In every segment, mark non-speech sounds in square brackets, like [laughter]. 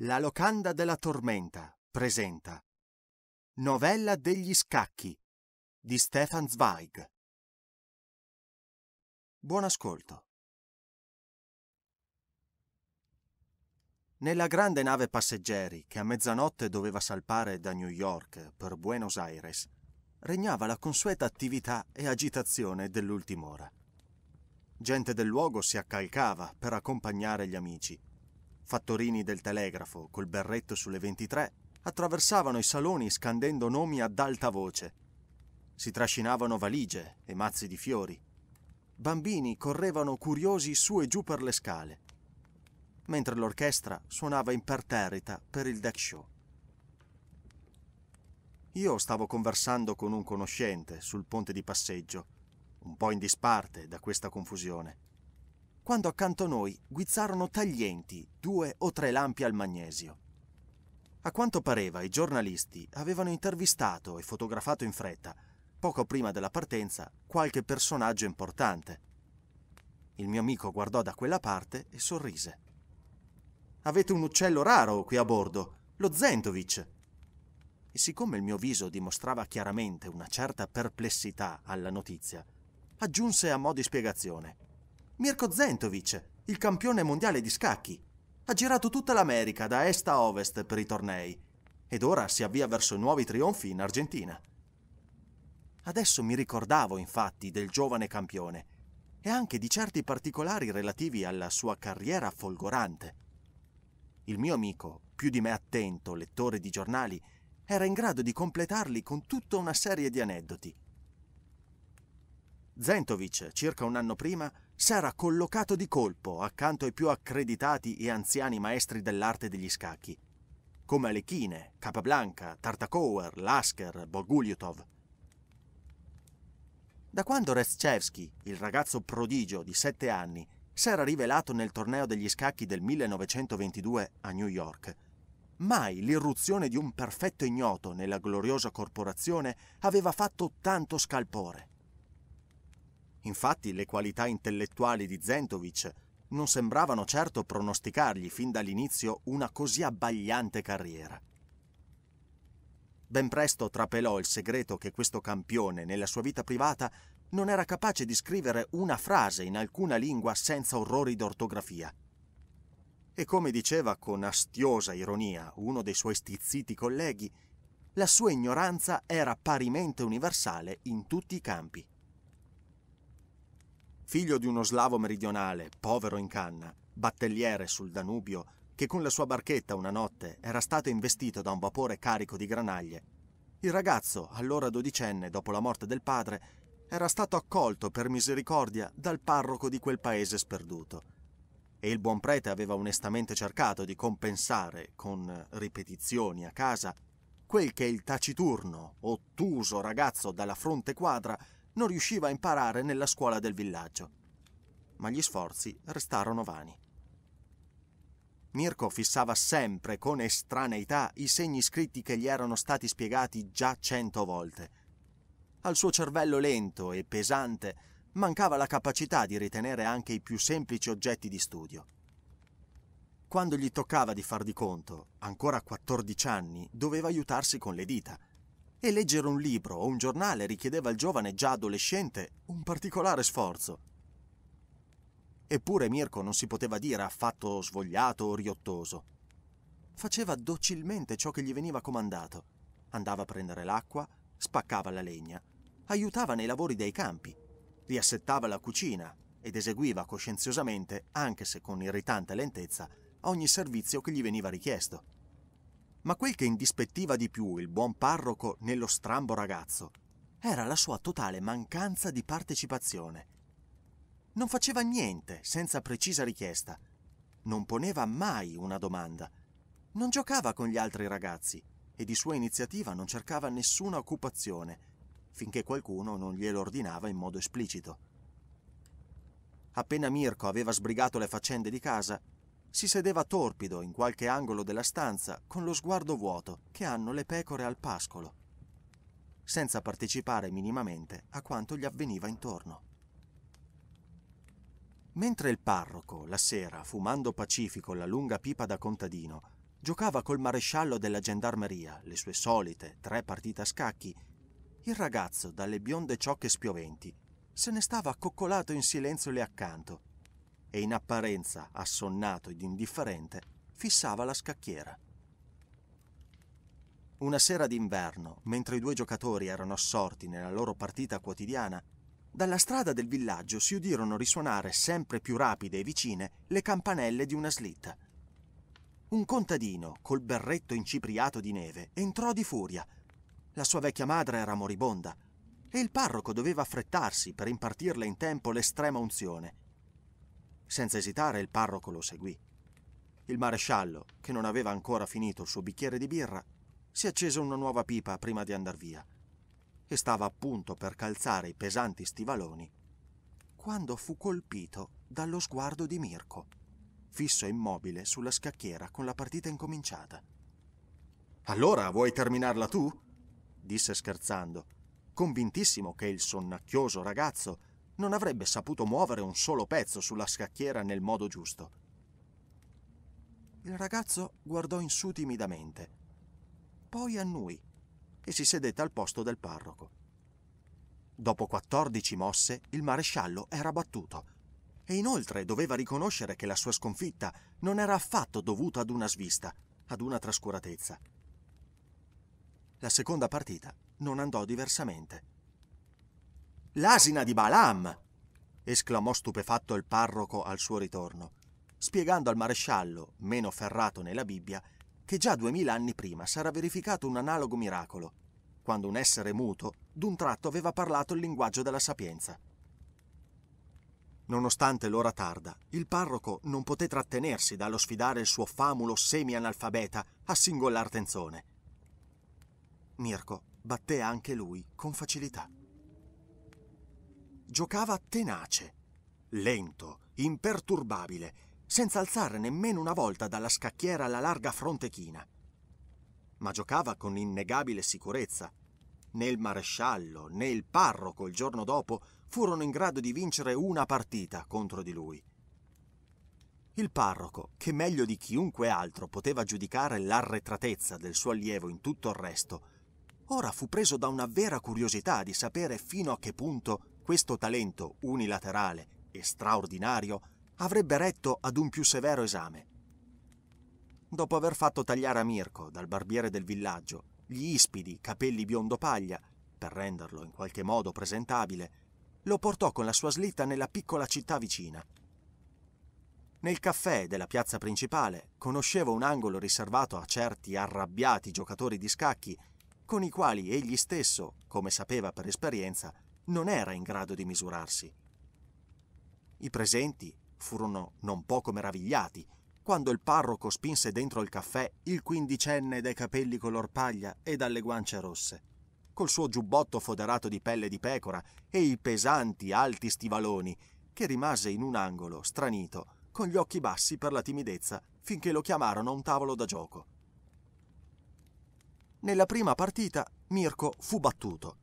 La locanda della tormenta presenta Novella degli scacchi di Stefan Zweig. Buon ascolto. Nella grande nave passeggeri che a mezzanotte doveva salpare da New York per Buenos Aires, regnava la consueta attività e agitazione dell'ultima ora. Gente del luogo si accalcava per accompagnare gli amici Fattorini del telegrafo, col berretto sulle 23, attraversavano i saloni scandendo nomi ad alta voce. Si trascinavano valigie e mazzi di fiori. Bambini correvano curiosi su e giù per le scale, mentre l'orchestra suonava imperterrita per il deck show. Io stavo conversando con un conoscente sul ponte di passeggio, un po' in disparte da questa confusione quando accanto a noi guizzarono taglienti due o tre lampi al magnesio. A quanto pareva i giornalisti avevano intervistato e fotografato in fretta, poco prima della partenza, qualche personaggio importante. Il mio amico guardò da quella parte e sorrise. Avete un uccello raro qui a bordo, lo Zentovic. E siccome il mio viso dimostrava chiaramente una certa perplessità alla notizia, aggiunse a mo' di spiegazione. Mirko Zentovic, il campione mondiale di scacchi. Ha girato tutta l'America da est a ovest per i tornei ed ora si avvia verso nuovi trionfi in Argentina. Adesso mi ricordavo infatti del giovane campione e anche di certi particolari relativi alla sua carriera folgorante. Il mio amico, più di me attento, lettore di giornali, era in grado di completarli con tutta una serie di aneddoti. Zentovic, circa un anno prima, s'era collocato di colpo accanto ai più accreditati e anziani maestri dell'arte degli scacchi, come Alechine, Capablanca, Tartakower, Lasker, Boguliutov. Da quando Restchevsky, il ragazzo prodigio di sette anni, s'era rivelato nel torneo degli scacchi del 1922 a New York, mai l'irruzione di un perfetto ignoto nella gloriosa corporazione aveva fatto tanto scalpore. Infatti le qualità intellettuali di Zentovic non sembravano certo pronosticargli fin dall'inizio una così abbagliante carriera. Ben presto trapelò il segreto che questo campione nella sua vita privata non era capace di scrivere una frase in alcuna lingua senza orrori d'ortografia. E come diceva con astiosa ironia uno dei suoi stizziti colleghi, la sua ignoranza era parimente universale in tutti i campi figlio di uno slavo meridionale, povero in canna, battelliere sul Danubio, che con la sua barchetta una notte era stato investito da un vapore carico di granaglie. Il ragazzo, allora dodicenne dopo la morte del padre, era stato accolto per misericordia dal parroco di quel paese sperduto. E il buon prete aveva onestamente cercato di compensare, con ripetizioni a casa, quel che il taciturno, ottuso ragazzo dalla fronte quadra non riusciva a imparare nella scuola del villaggio. Ma gli sforzi restarono vani. Mirko fissava sempre con estraneità i segni scritti che gli erano stati spiegati già cento volte. Al suo cervello lento e pesante mancava la capacità di ritenere anche i più semplici oggetti di studio. Quando gli toccava di far di conto, ancora a 14 anni, doveva aiutarsi con le dita – e leggere un libro o un giornale richiedeva al giovane già adolescente un particolare sforzo. Eppure Mirko non si poteva dire affatto svogliato o riottoso. Faceva docilmente ciò che gli veniva comandato. Andava a prendere l'acqua, spaccava la legna, aiutava nei lavori dei campi, riassettava la cucina ed eseguiva coscienziosamente, anche se con irritante lentezza, ogni servizio che gli veniva richiesto. Ma quel che indispettiva di più il buon parroco nello strambo ragazzo era la sua totale mancanza di partecipazione. Non faceva niente senza precisa richiesta, non poneva mai una domanda, non giocava con gli altri ragazzi e di sua iniziativa non cercava nessuna occupazione finché qualcuno non glielo ordinava in modo esplicito. Appena Mirko aveva sbrigato le faccende di casa, si sedeva torpido in qualche angolo della stanza con lo sguardo vuoto che hanno le pecore al pascolo, senza partecipare minimamente a quanto gli avveniva intorno. Mentre il parroco, la sera, fumando pacifico la lunga pipa da contadino, giocava col maresciallo della gendarmeria le sue solite tre partite a scacchi, il ragazzo dalle bionde ciocche spioventi se ne stava accoccolato in silenzio lì accanto e in apparenza assonnato ed indifferente, fissava la scacchiera. Una sera d'inverno, mentre i due giocatori erano assorti nella loro partita quotidiana, dalla strada del villaggio si udirono risuonare sempre più rapide e vicine le campanelle di una slitta. Un contadino, col berretto incipriato di neve, entrò di furia. La sua vecchia madre era moribonda e il parroco doveva affrettarsi per impartirle in tempo l'estrema unzione, senza esitare il parroco lo seguì. Il maresciallo, che non aveva ancora finito il suo bicchiere di birra, si accese una nuova pipa prima di andar via e stava appunto per calzare i pesanti stivaloni quando fu colpito dallo sguardo di Mirko, fisso immobile sulla scacchiera con la partita incominciata. Allora vuoi terminarla tu? disse scherzando, convintissimo che il sonnacchioso ragazzo non avrebbe saputo muovere un solo pezzo sulla scacchiera nel modo giusto. Il ragazzo guardò in su timidamente, poi a annui e si sedette al posto del parroco. Dopo 14 mosse il maresciallo era battuto e inoltre doveva riconoscere che la sua sconfitta non era affatto dovuta ad una svista, ad una trascuratezza. La seconda partita non andò diversamente. L'asina di Balaam! esclamò stupefatto il parroco al suo ritorno, spiegando al maresciallo, meno ferrato nella Bibbia, che già duemila anni prima s'era verificato un analogo miracolo, quando un essere muto d'un tratto aveva parlato il linguaggio della sapienza. Nonostante l'ora tarda, il parroco non poté trattenersi dallo sfidare il suo famulo semi-analfabeta a singolare tenzone. Mirko batté anche lui con facilità giocava tenace, lento, imperturbabile, senza alzare nemmeno una volta dalla scacchiera la larga fronte china. Ma giocava con innegabile sicurezza. Né il maresciallo né il parroco il giorno dopo furono in grado di vincere una partita contro di lui. Il parroco, che meglio di chiunque altro poteva giudicare l'arretratezza del suo allievo in tutto il resto, ora fu preso da una vera curiosità di sapere fino a che punto questo talento unilaterale e straordinario avrebbe retto ad un più severo esame. Dopo aver fatto tagliare a Mirko, dal barbiere del villaggio, gli ispidi capelli biondo paglia, per renderlo in qualche modo presentabile, lo portò con la sua slitta nella piccola città vicina. Nel caffè della piazza principale conosceva un angolo riservato a certi arrabbiati giocatori di scacchi con i quali egli stesso, come sapeva per esperienza, non era in grado di misurarsi. I presenti furono non poco meravigliati quando il parroco spinse dentro il caffè il quindicenne dai capelli color paglia e dalle guance rosse, col suo giubbotto foderato di pelle di pecora e i pesanti alti stivaloni, che rimase in un angolo, stranito, con gli occhi bassi per la timidezza, finché lo chiamarono a un tavolo da gioco. Nella prima partita Mirko fu battuto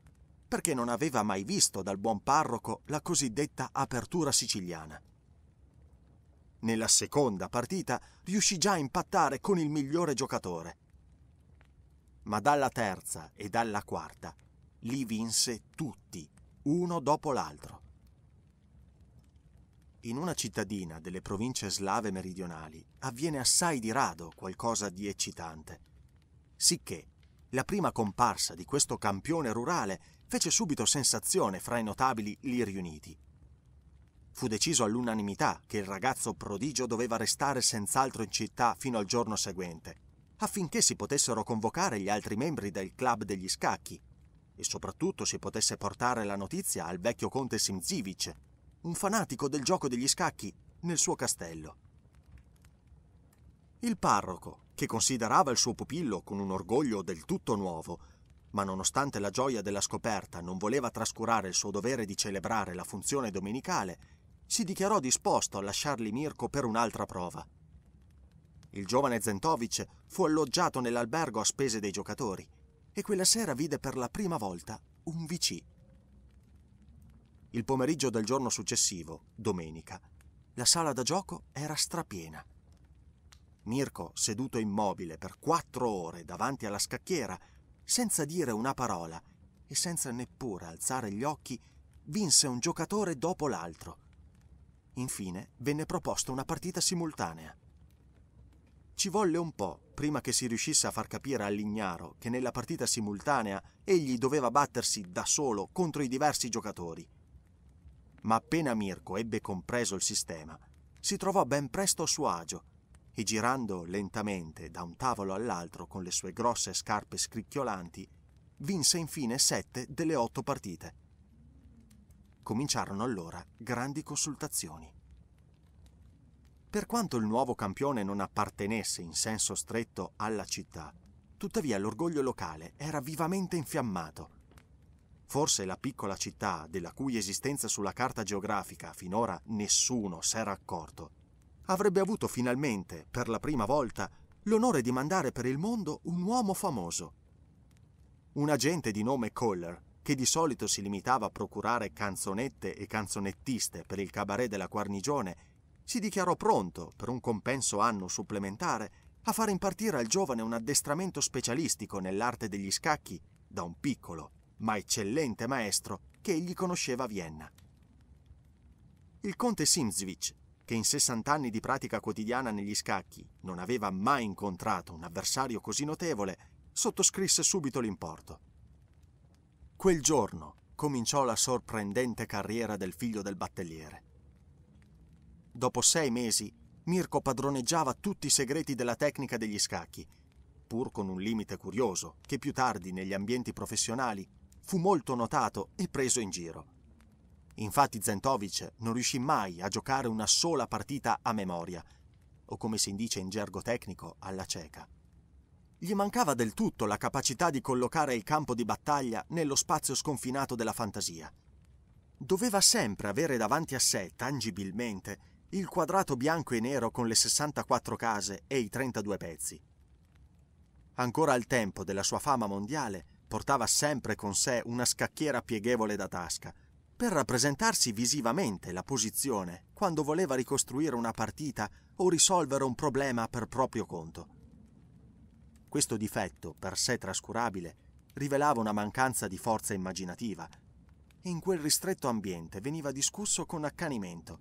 perché non aveva mai visto dal buon parroco la cosiddetta apertura siciliana. Nella seconda partita riuscì già a impattare con il migliore giocatore. Ma dalla terza e dalla quarta li vinse tutti, uno dopo l'altro. In una cittadina delle province slave meridionali avviene assai di rado qualcosa di eccitante, sicché la prima comparsa di questo campione rurale fece subito sensazione fra i notabili lì riuniti. Fu deciso all'unanimità che il ragazzo prodigio doveva restare senz'altro in città fino al giorno seguente, affinché si potessero convocare gli altri membri del club degli scacchi e soprattutto si potesse portare la notizia al vecchio conte Simzivic, un fanatico del gioco degli scacchi, nel suo castello. Il parroco, che considerava il suo pupillo con un orgoglio del tutto nuovo, ma nonostante la gioia della scoperta non voleva trascurare il suo dovere di celebrare la funzione domenicale, si dichiarò disposto a lasciarli Mirko per un'altra prova. Il giovane Zentovic fu alloggiato nell'albergo a spese dei giocatori e quella sera vide per la prima volta un VC. Il pomeriggio del giorno successivo, domenica, la sala da gioco era strapiena. Mirko, seduto immobile per quattro ore davanti alla scacchiera, senza dire una parola e senza neppure alzare gli occhi, vinse un giocatore dopo l'altro. Infine venne proposta una partita simultanea. Ci volle un po' prima che si riuscisse a far capire all'ignaro che nella partita simultanea egli doveva battersi da solo contro i diversi giocatori. Ma appena Mirko ebbe compreso il sistema, si trovò ben presto a suo agio e girando lentamente da un tavolo all'altro con le sue grosse scarpe scricchiolanti, vinse infine sette delle otto partite. Cominciarono allora grandi consultazioni. Per quanto il nuovo campione non appartenesse in senso stretto alla città, tuttavia l'orgoglio locale era vivamente infiammato. Forse la piccola città, della cui esistenza sulla carta geografica finora nessuno s'era accorto, avrebbe avuto finalmente, per la prima volta, l'onore di mandare per il mondo un uomo famoso. Un agente di nome Kohler, che di solito si limitava a procurare canzonette e canzonettiste per il cabaret della Guarnigione, si dichiarò pronto, per un compenso anno supplementare, a far impartire al giovane un addestramento specialistico nell'arte degli scacchi da un piccolo, ma eccellente maestro che egli conosceva a Vienna. Il conte Simzvich che in 60 anni di pratica quotidiana negli scacchi non aveva mai incontrato un avversario così notevole, sottoscrisse subito l'importo. Quel giorno cominciò la sorprendente carriera del figlio del battelliere. Dopo sei mesi, Mirko padroneggiava tutti i segreti della tecnica degli scacchi, pur con un limite curioso che più tardi negli ambienti professionali fu molto notato e preso in giro. Infatti Zentovic non riuscì mai a giocare una sola partita a memoria, o come si dice in gergo tecnico, alla cieca. Gli mancava del tutto la capacità di collocare il campo di battaglia nello spazio sconfinato della fantasia. Doveva sempre avere davanti a sé, tangibilmente, il quadrato bianco e nero con le 64 case e i 32 pezzi. Ancora al tempo della sua fama mondiale, portava sempre con sé una scacchiera pieghevole da tasca, per rappresentarsi visivamente la posizione quando voleva ricostruire una partita o risolvere un problema per proprio conto. Questo difetto, per sé trascurabile, rivelava una mancanza di forza immaginativa e in quel ristretto ambiente veniva discusso con accanimento,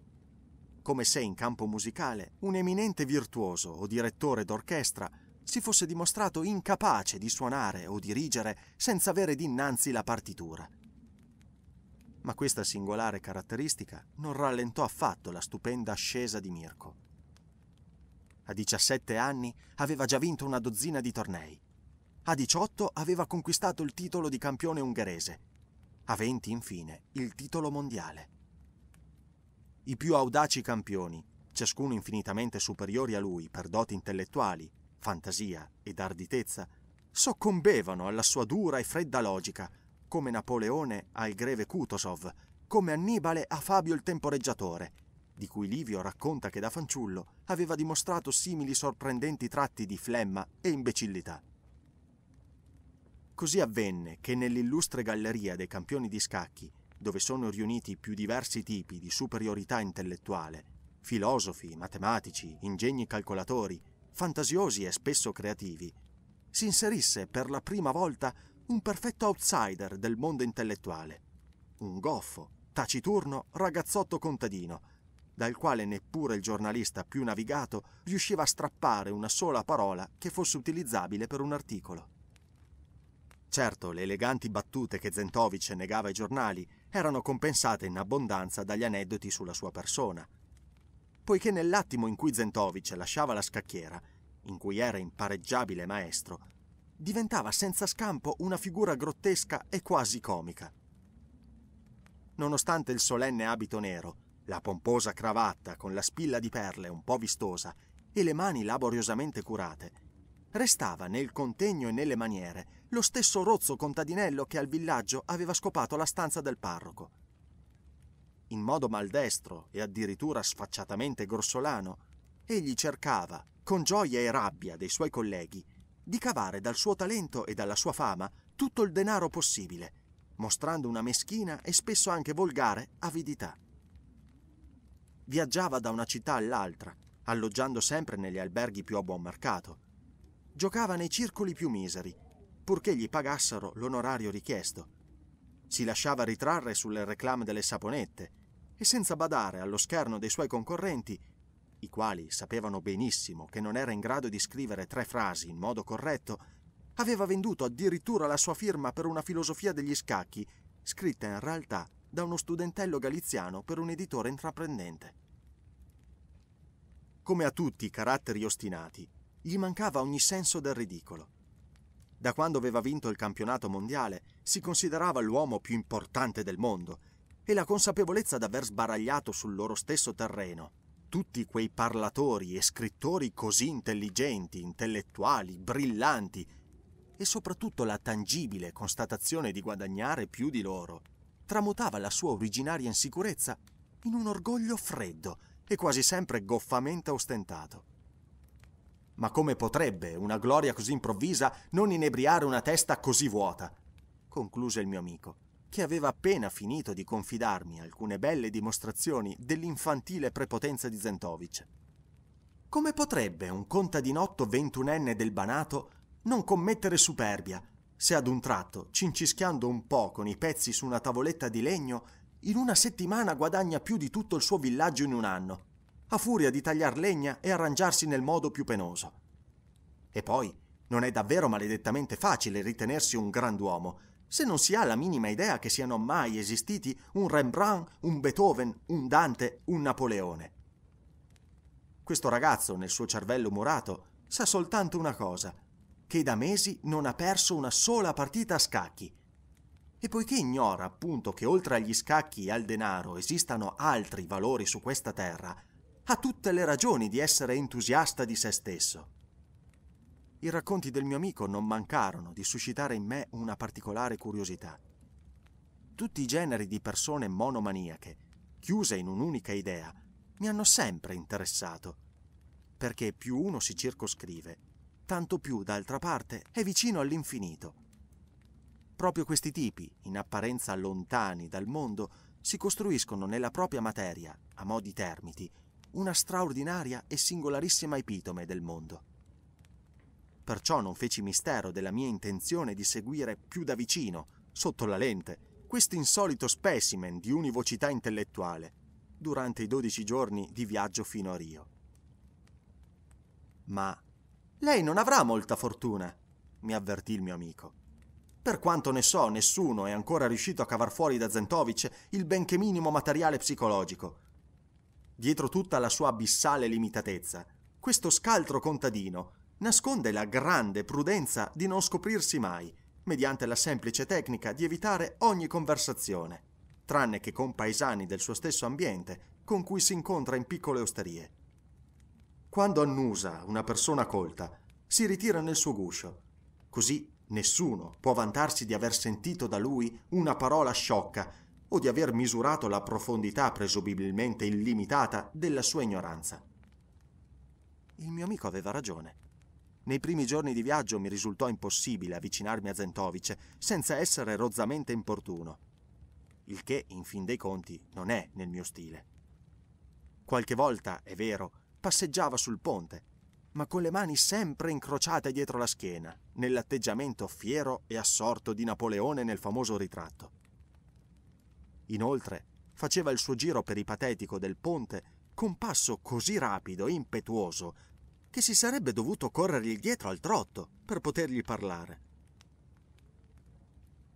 come se in campo musicale un eminente virtuoso o direttore d'orchestra si fosse dimostrato incapace di suonare o dirigere senza avere dinanzi la partitura ma questa singolare caratteristica non rallentò affatto la stupenda ascesa di Mirko. A 17 anni aveva già vinto una dozzina di tornei. A 18 aveva conquistato il titolo di campione ungherese. A 20 infine il titolo mondiale. I più audaci campioni, ciascuno infinitamente superiori a lui per doti intellettuali, fantasia ed arditezza, soccombevano alla sua dura e fredda logica come Napoleone al greve Kutosov, come Annibale a Fabio il temporeggiatore, di cui Livio racconta che da fanciullo aveva dimostrato simili sorprendenti tratti di flemma e imbecillità. Così avvenne che nell'illustre galleria dei campioni di scacchi, dove sono riuniti più diversi tipi di superiorità intellettuale, filosofi, matematici, ingegni calcolatori, fantasiosi e spesso creativi, si inserisse per la prima volta un perfetto outsider del mondo intellettuale, un goffo, taciturno ragazzotto contadino, dal quale neppure il giornalista più navigato riusciva a strappare una sola parola che fosse utilizzabile per un articolo. Certo, le eleganti battute che Zentovic negava ai giornali erano compensate in abbondanza dagli aneddoti sulla sua persona, poiché nell'attimo in cui Zentovic lasciava la scacchiera, in cui era impareggiabile maestro, diventava senza scampo una figura grottesca e quasi comica. Nonostante il solenne abito nero, la pomposa cravatta con la spilla di perle un po' vistosa e le mani laboriosamente curate, restava nel contegno e nelle maniere lo stesso rozzo contadinello che al villaggio aveva scopato la stanza del parroco. In modo maldestro e addirittura sfacciatamente grossolano, egli cercava, con gioia e rabbia dei suoi colleghi, di cavare dal suo talento e dalla sua fama tutto il denaro possibile, mostrando una meschina e spesso anche volgare avidità. Viaggiava da una città all'altra, alloggiando sempre negli alberghi più a buon mercato. Giocava nei circoli più miseri, purché gli pagassero l'onorario richiesto. Si lasciava ritrarre sulle reclame delle saponette e senza badare allo scherno dei suoi concorrenti i quali sapevano benissimo che non era in grado di scrivere tre frasi in modo corretto, aveva venduto addirittura la sua firma per una filosofia degli scacchi, scritta in realtà da uno studentello galiziano per un editore intraprendente. Come a tutti i caratteri ostinati, gli mancava ogni senso del ridicolo. Da quando aveva vinto il campionato mondiale si considerava l'uomo più importante del mondo e la consapevolezza d'aver sbaragliato sul loro stesso terreno tutti quei parlatori e scrittori così intelligenti, intellettuali, brillanti e soprattutto la tangibile constatazione di guadagnare più di loro tramutava la sua originaria insicurezza in un orgoglio freddo e quasi sempre goffamente ostentato. Ma come potrebbe una gloria così improvvisa non inebriare una testa così vuota? concluse il mio amico che aveva appena finito di confidarmi alcune belle dimostrazioni dell'infantile prepotenza di Zentovic. Come potrebbe un contadinotto ventunenne del Banato non commettere superbia se ad un tratto, cincischiando un po' con i pezzi su una tavoletta di legno, in una settimana guadagna più di tutto il suo villaggio in un anno, a furia di tagliar legna e arrangiarsi nel modo più penoso. E poi, non è davvero maledettamente facile ritenersi un grand'uomo, se non si ha la minima idea che siano mai esistiti un Rembrandt, un Beethoven, un Dante, un Napoleone. Questo ragazzo, nel suo cervello murato, sa soltanto una cosa, che da mesi non ha perso una sola partita a scacchi. E poiché ignora appunto che oltre agli scacchi e al denaro esistano altri valori su questa terra, ha tutte le ragioni di essere entusiasta di se stesso. I racconti del mio amico non mancarono di suscitare in me una particolare curiosità. Tutti i generi di persone monomaniache, chiuse in un'unica idea, mi hanno sempre interessato, perché più uno si circoscrive, tanto più d'altra parte è vicino all'infinito. Proprio questi tipi, in apparenza lontani dal mondo, si costruiscono nella propria materia, a modi termiti, una straordinaria e singolarissima epitome del mondo. Perciò non feci mistero della mia intenzione di seguire più da vicino, sotto la lente, questo insolito specimen di univocità intellettuale durante i dodici giorni di viaggio fino a Rio. Ma lei non avrà molta fortuna, mi avvertì il mio amico. Per quanto ne so, nessuno è ancora riuscito a cavar fuori da Zentovic il benché minimo materiale psicologico. Dietro tutta la sua abissale limitatezza, questo scaltro contadino nasconde la grande prudenza di non scoprirsi mai, mediante la semplice tecnica di evitare ogni conversazione, tranne che con paesani del suo stesso ambiente con cui si incontra in piccole osterie. Quando annusa una persona colta, si ritira nel suo guscio. Così nessuno può vantarsi di aver sentito da lui una parola sciocca o di aver misurato la profondità presumibilmente illimitata della sua ignoranza. Il mio amico aveva ragione. Nei primi giorni di viaggio mi risultò impossibile avvicinarmi a Zentovice senza essere rozzamente importuno, il che in fin dei conti non è nel mio stile. Qualche volta, è vero, passeggiava sul ponte, ma con le mani sempre incrociate dietro la schiena, nell'atteggiamento fiero e assorto di Napoleone nel famoso ritratto. Inoltre, faceva il suo giro peripatetico del ponte con passo così rapido e impetuoso che si sarebbe dovuto corrergli dietro al trotto per potergli parlare.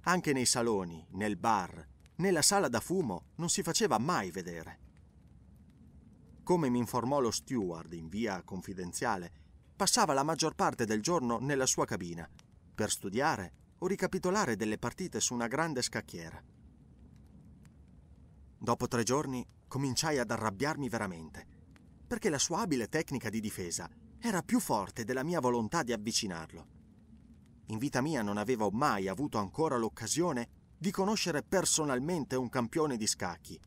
Anche nei saloni, nel bar, nella sala da fumo non si faceva mai vedere. Come mi informò lo steward in via confidenziale, passava la maggior parte del giorno nella sua cabina per studiare o ricapitolare delle partite su una grande scacchiera. Dopo tre giorni cominciai ad arrabbiarmi veramente, perché la sua abile tecnica di difesa era più forte della mia volontà di avvicinarlo. In vita mia non avevo mai avuto ancora l'occasione di conoscere personalmente un campione di scacchi.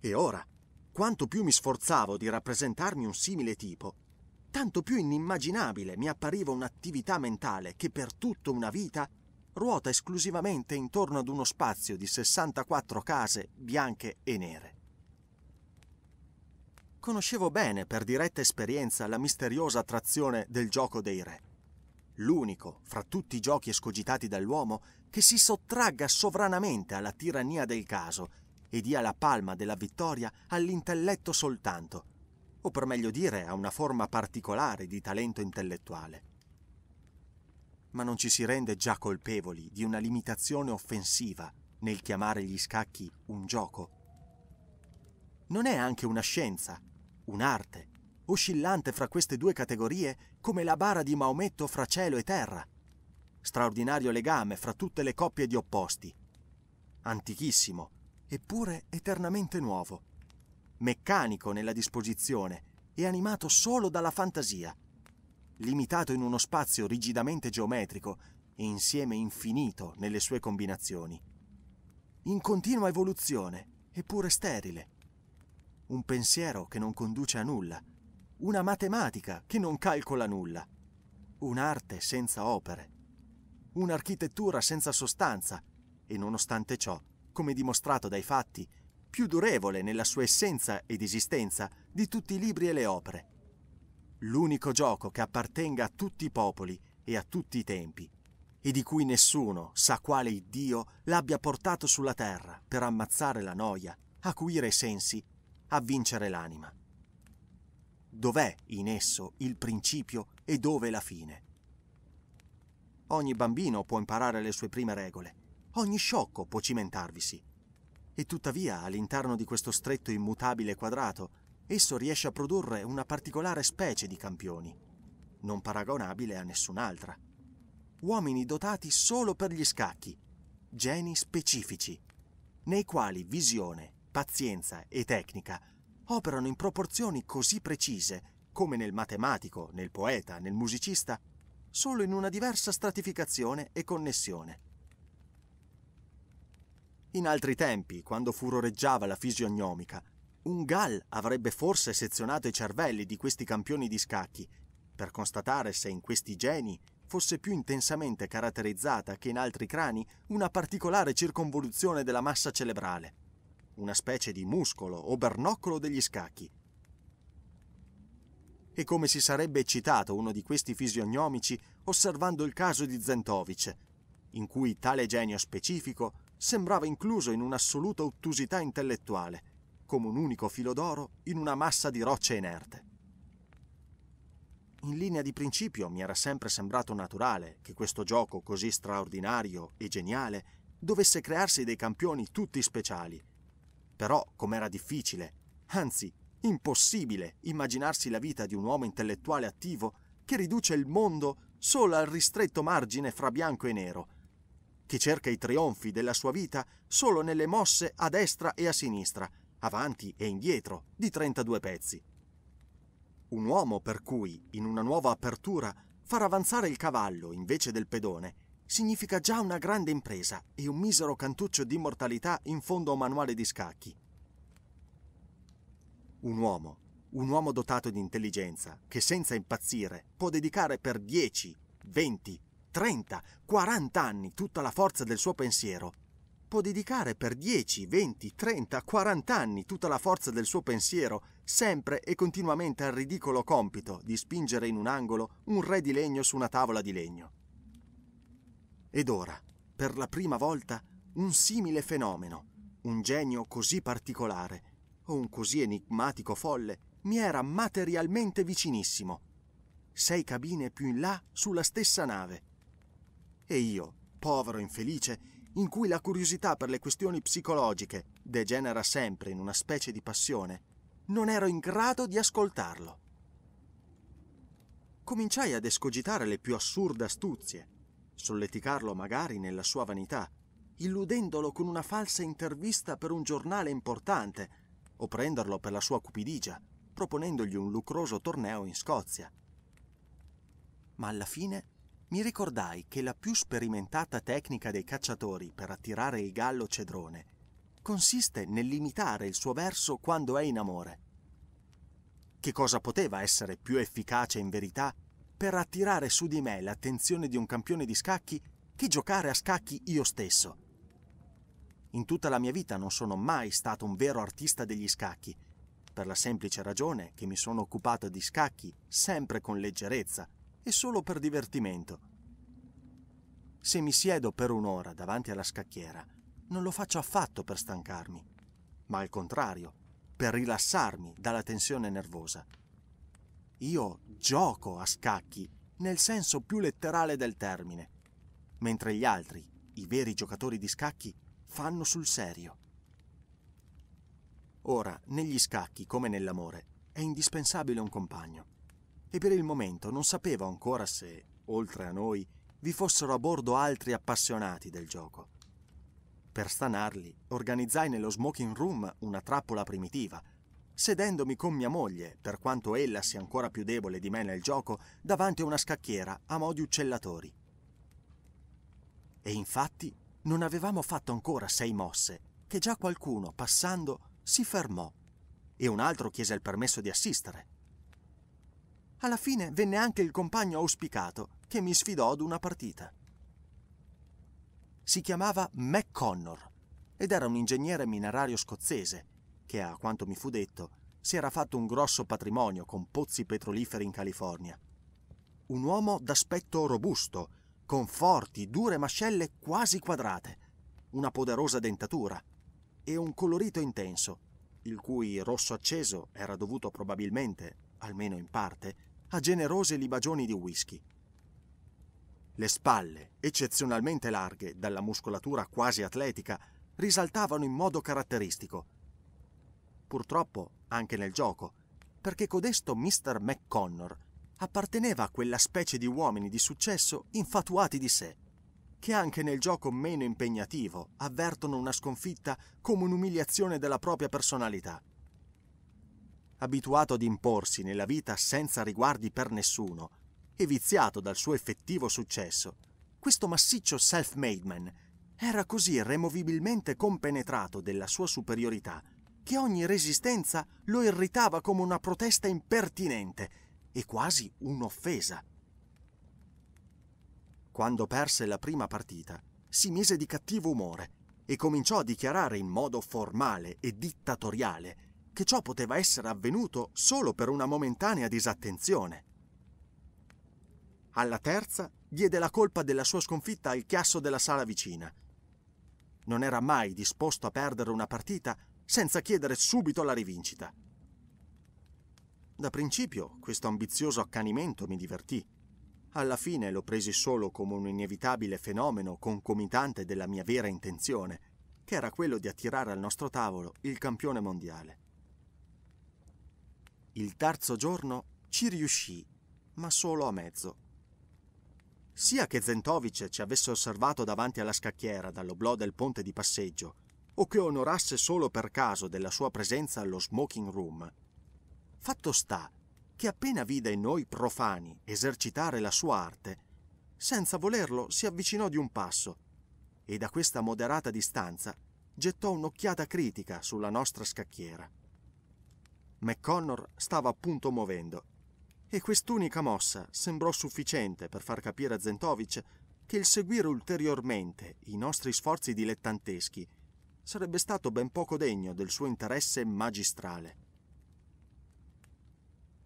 E ora, quanto più mi sforzavo di rappresentarmi un simile tipo, tanto più inimmaginabile mi appariva un'attività mentale che per tutta una vita ruota esclusivamente intorno ad uno spazio di 64 case bianche e nere conoscevo bene per diretta esperienza la misteriosa attrazione del gioco dei re. L'unico, fra tutti i giochi escogitati dall'uomo, che si sottragga sovranamente alla tirannia del caso e dia la palma della vittoria all'intelletto soltanto, o per meglio dire a una forma particolare di talento intellettuale. Ma non ci si rende già colpevoli di una limitazione offensiva nel chiamare gli scacchi un gioco? Non è anche una scienza un'arte, oscillante fra queste due categorie come la bara di Maometto fra cielo e terra. Straordinario legame fra tutte le coppie di opposti. Antichissimo, eppure eternamente nuovo. Meccanico nella disposizione e animato solo dalla fantasia. Limitato in uno spazio rigidamente geometrico e insieme infinito nelle sue combinazioni. In continua evoluzione, eppure sterile un pensiero che non conduce a nulla, una matematica che non calcola nulla, un'arte senza opere, un'architettura senza sostanza e nonostante ciò, come dimostrato dai fatti, più durevole nella sua essenza ed esistenza di tutti i libri e le opere. L'unico gioco che appartenga a tutti i popoli e a tutti i tempi e di cui nessuno sa quale Iddio l'abbia portato sulla terra per ammazzare la noia, acuire i sensi a vincere l'anima. Dov'è in esso il principio e dove la fine? Ogni bambino può imparare le sue prime regole, ogni sciocco può cimentarvisi. E tuttavia, all'interno di questo stretto immutabile quadrato, esso riesce a produrre una particolare specie di campioni, non paragonabile a nessun'altra. Uomini dotati solo per gli scacchi, geni specifici, nei quali visione, pazienza e tecnica operano in proporzioni così precise come nel matematico, nel poeta, nel musicista, solo in una diversa stratificazione e connessione. In altri tempi, quando furoreggiava la fisiognomica, un Gall avrebbe forse sezionato i cervelli di questi campioni di scacchi per constatare se in questi geni fosse più intensamente caratterizzata che in altri crani una particolare circonvoluzione della massa cerebrale una specie di muscolo o bernoccolo degli scacchi. E come si sarebbe eccitato uno di questi fisionomici osservando il caso di Zentovic, in cui tale genio specifico sembrava incluso in un'assoluta ottusità intellettuale, come un unico filo d'oro in una massa di rocce inerte. In linea di principio mi era sempre sembrato naturale che questo gioco così straordinario e geniale dovesse crearsi dei campioni tutti speciali, però com'era difficile, anzi impossibile, immaginarsi la vita di un uomo intellettuale attivo che riduce il mondo solo al ristretto margine fra bianco e nero, che cerca i trionfi della sua vita solo nelle mosse a destra e a sinistra, avanti e indietro, di 32 pezzi. Un uomo per cui, in una nuova apertura, far avanzare il cavallo invece del pedone significa già una grande impresa e un misero cantuccio di mortalità in fondo a un manuale di scacchi. Un uomo, un uomo dotato di intelligenza, che senza impazzire può dedicare per 10, 20, 30, 40 anni tutta la forza del suo pensiero, può dedicare per 10, 20, 30, 40 anni tutta la forza del suo pensiero, sempre e continuamente al ridicolo compito di spingere in un angolo un re di legno su una tavola di legno. Ed ora, per la prima volta, un simile fenomeno, un genio così particolare o un così enigmatico folle mi era materialmente vicinissimo. Sei cabine più in là sulla stessa nave. E io, povero infelice, in cui la curiosità per le questioni psicologiche degenera sempre in una specie di passione, non ero in grado di ascoltarlo. Cominciai ad escogitare le più assurde astuzie, solleticarlo magari nella sua vanità, illudendolo con una falsa intervista per un giornale importante o prenderlo per la sua cupidigia, proponendogli un lucroso torneo in Scozia. Ma alla fine mi ricordai che la più sperimentata tecnica dei cacciatori per attirare il gallo cedrone consiste nell'imitare il suo verso quando è in amore. Che cosa poteva essere più efficace in verità per attirare su di me l'attenzione di un campione di scacchi che giocare a scacchi io stesso. In tutta la mia vita non sono mai stato un vero artista degli scacchi, per la semplice ragione che mi sono occupato di scacchi sempre con leggerezza e solo per divertimento. Se mi siedo per un'ora davanti alla scacchiera, non lo faccio affatto per stancarmi, ma al contrario, per rilassarmi dalla tensione nervosa. Io gioco a scacchi, nel senso più letterale del termine, mentre gli altri, i veri giocatori di scacchi, fanno sul serio. Ora, negli scacchi, come nell'amore, è indispensabile un compagno. E per il momento non sapevo ancora se, oltre a noi, vi fossero a bordo altri appassionati del gioco. Per stanarli, organizzai nello smoking room una trappola primitiva – sedendomi con mia moglie, per quanto ella sia ancora più debole di me nel gioco, davanti a una scacchiera a mo' di uccellatori. E infatti non avevamo fatto ancora sei mosse, che già qualcuno, passando, si fermò e un altro chiese il permesso di assistere. Alla fine venne anche il compagno auspicato che mi sfidò ad una partita. Si chiamava McConnor ed era un ingegnere minerario scozzese che a quanto mi fu detto si era fatto un grosso patrimonio con pozzi petroliferi in California. Un uomo d'aspetto robusto, con forti, dure mascelle quasi quadrate, una poderosa dentatura e un colorito intenso, il cui rosso acceso era dovuto probabilmente, almeno in parte, a generose libagioni di whisky. Le spalle, eccezionalmente larghe, dalla muscolatura quasi atletica, risaltavano in modo caratteristico, purtroppo anche nel gioco, perché codesto Mr. McConnor apparteneva a quella specie di uomini di successo infatuati di sé, che anche nel gioco meno impegnativo avvertono una sconfitta come un'umiliazione della propria personalità. Abituato ad imporsi nella vita senza riguardi per nessuno e viziato dal suo effettivo successo, questo massiccio self-made man era così removibilmente compenetrato della sua superiorità che ogni resistenza lo irritava come una protesta impertinente e quasi un'offesa. Quando perse la prima partita, si mise di cattivo umore e cominciò a dichiarare in modo formale e dittatoriale che ciò poteva essere avvenuto solo per una momentanea disattenzione. Alla terza diede la colpa della sua sconfitta al chiasso della sala vicina. Non era mai disposto a perdere una partita senza chiedere subito la rivincita. Da principio questo ambizioso accanimento mi divertì. Alla fine lo presi solo come un inevitabile fenomeno concomitante della mia vera intenzione, che era quello di attirare al nostro tavolo il campione mondiale. Il terzo giorno ci riuscì, ma solo a mezzo. Sia che Zentovic ci avesse osservato davanti alla scacchiera dall'oblò del ponte di passeggio, o che onorasse solo per caso della sua presenza allo smoking room. Fatto sta che appena vide noi profani esercitare la sua arte, senza volerlo si avvicinò di un passo e da questa moderata distanza gettò un'occhiata critica sulla nostra scacchiera. McConnor stava appunto muovendo e quest'unica mossa sembrò sufficiente per far capire a Zentovic che il seguire ulteriormente i nostri sforzi dilettanteschi sarebbe stato ben poco degno del suo interesse magistrale.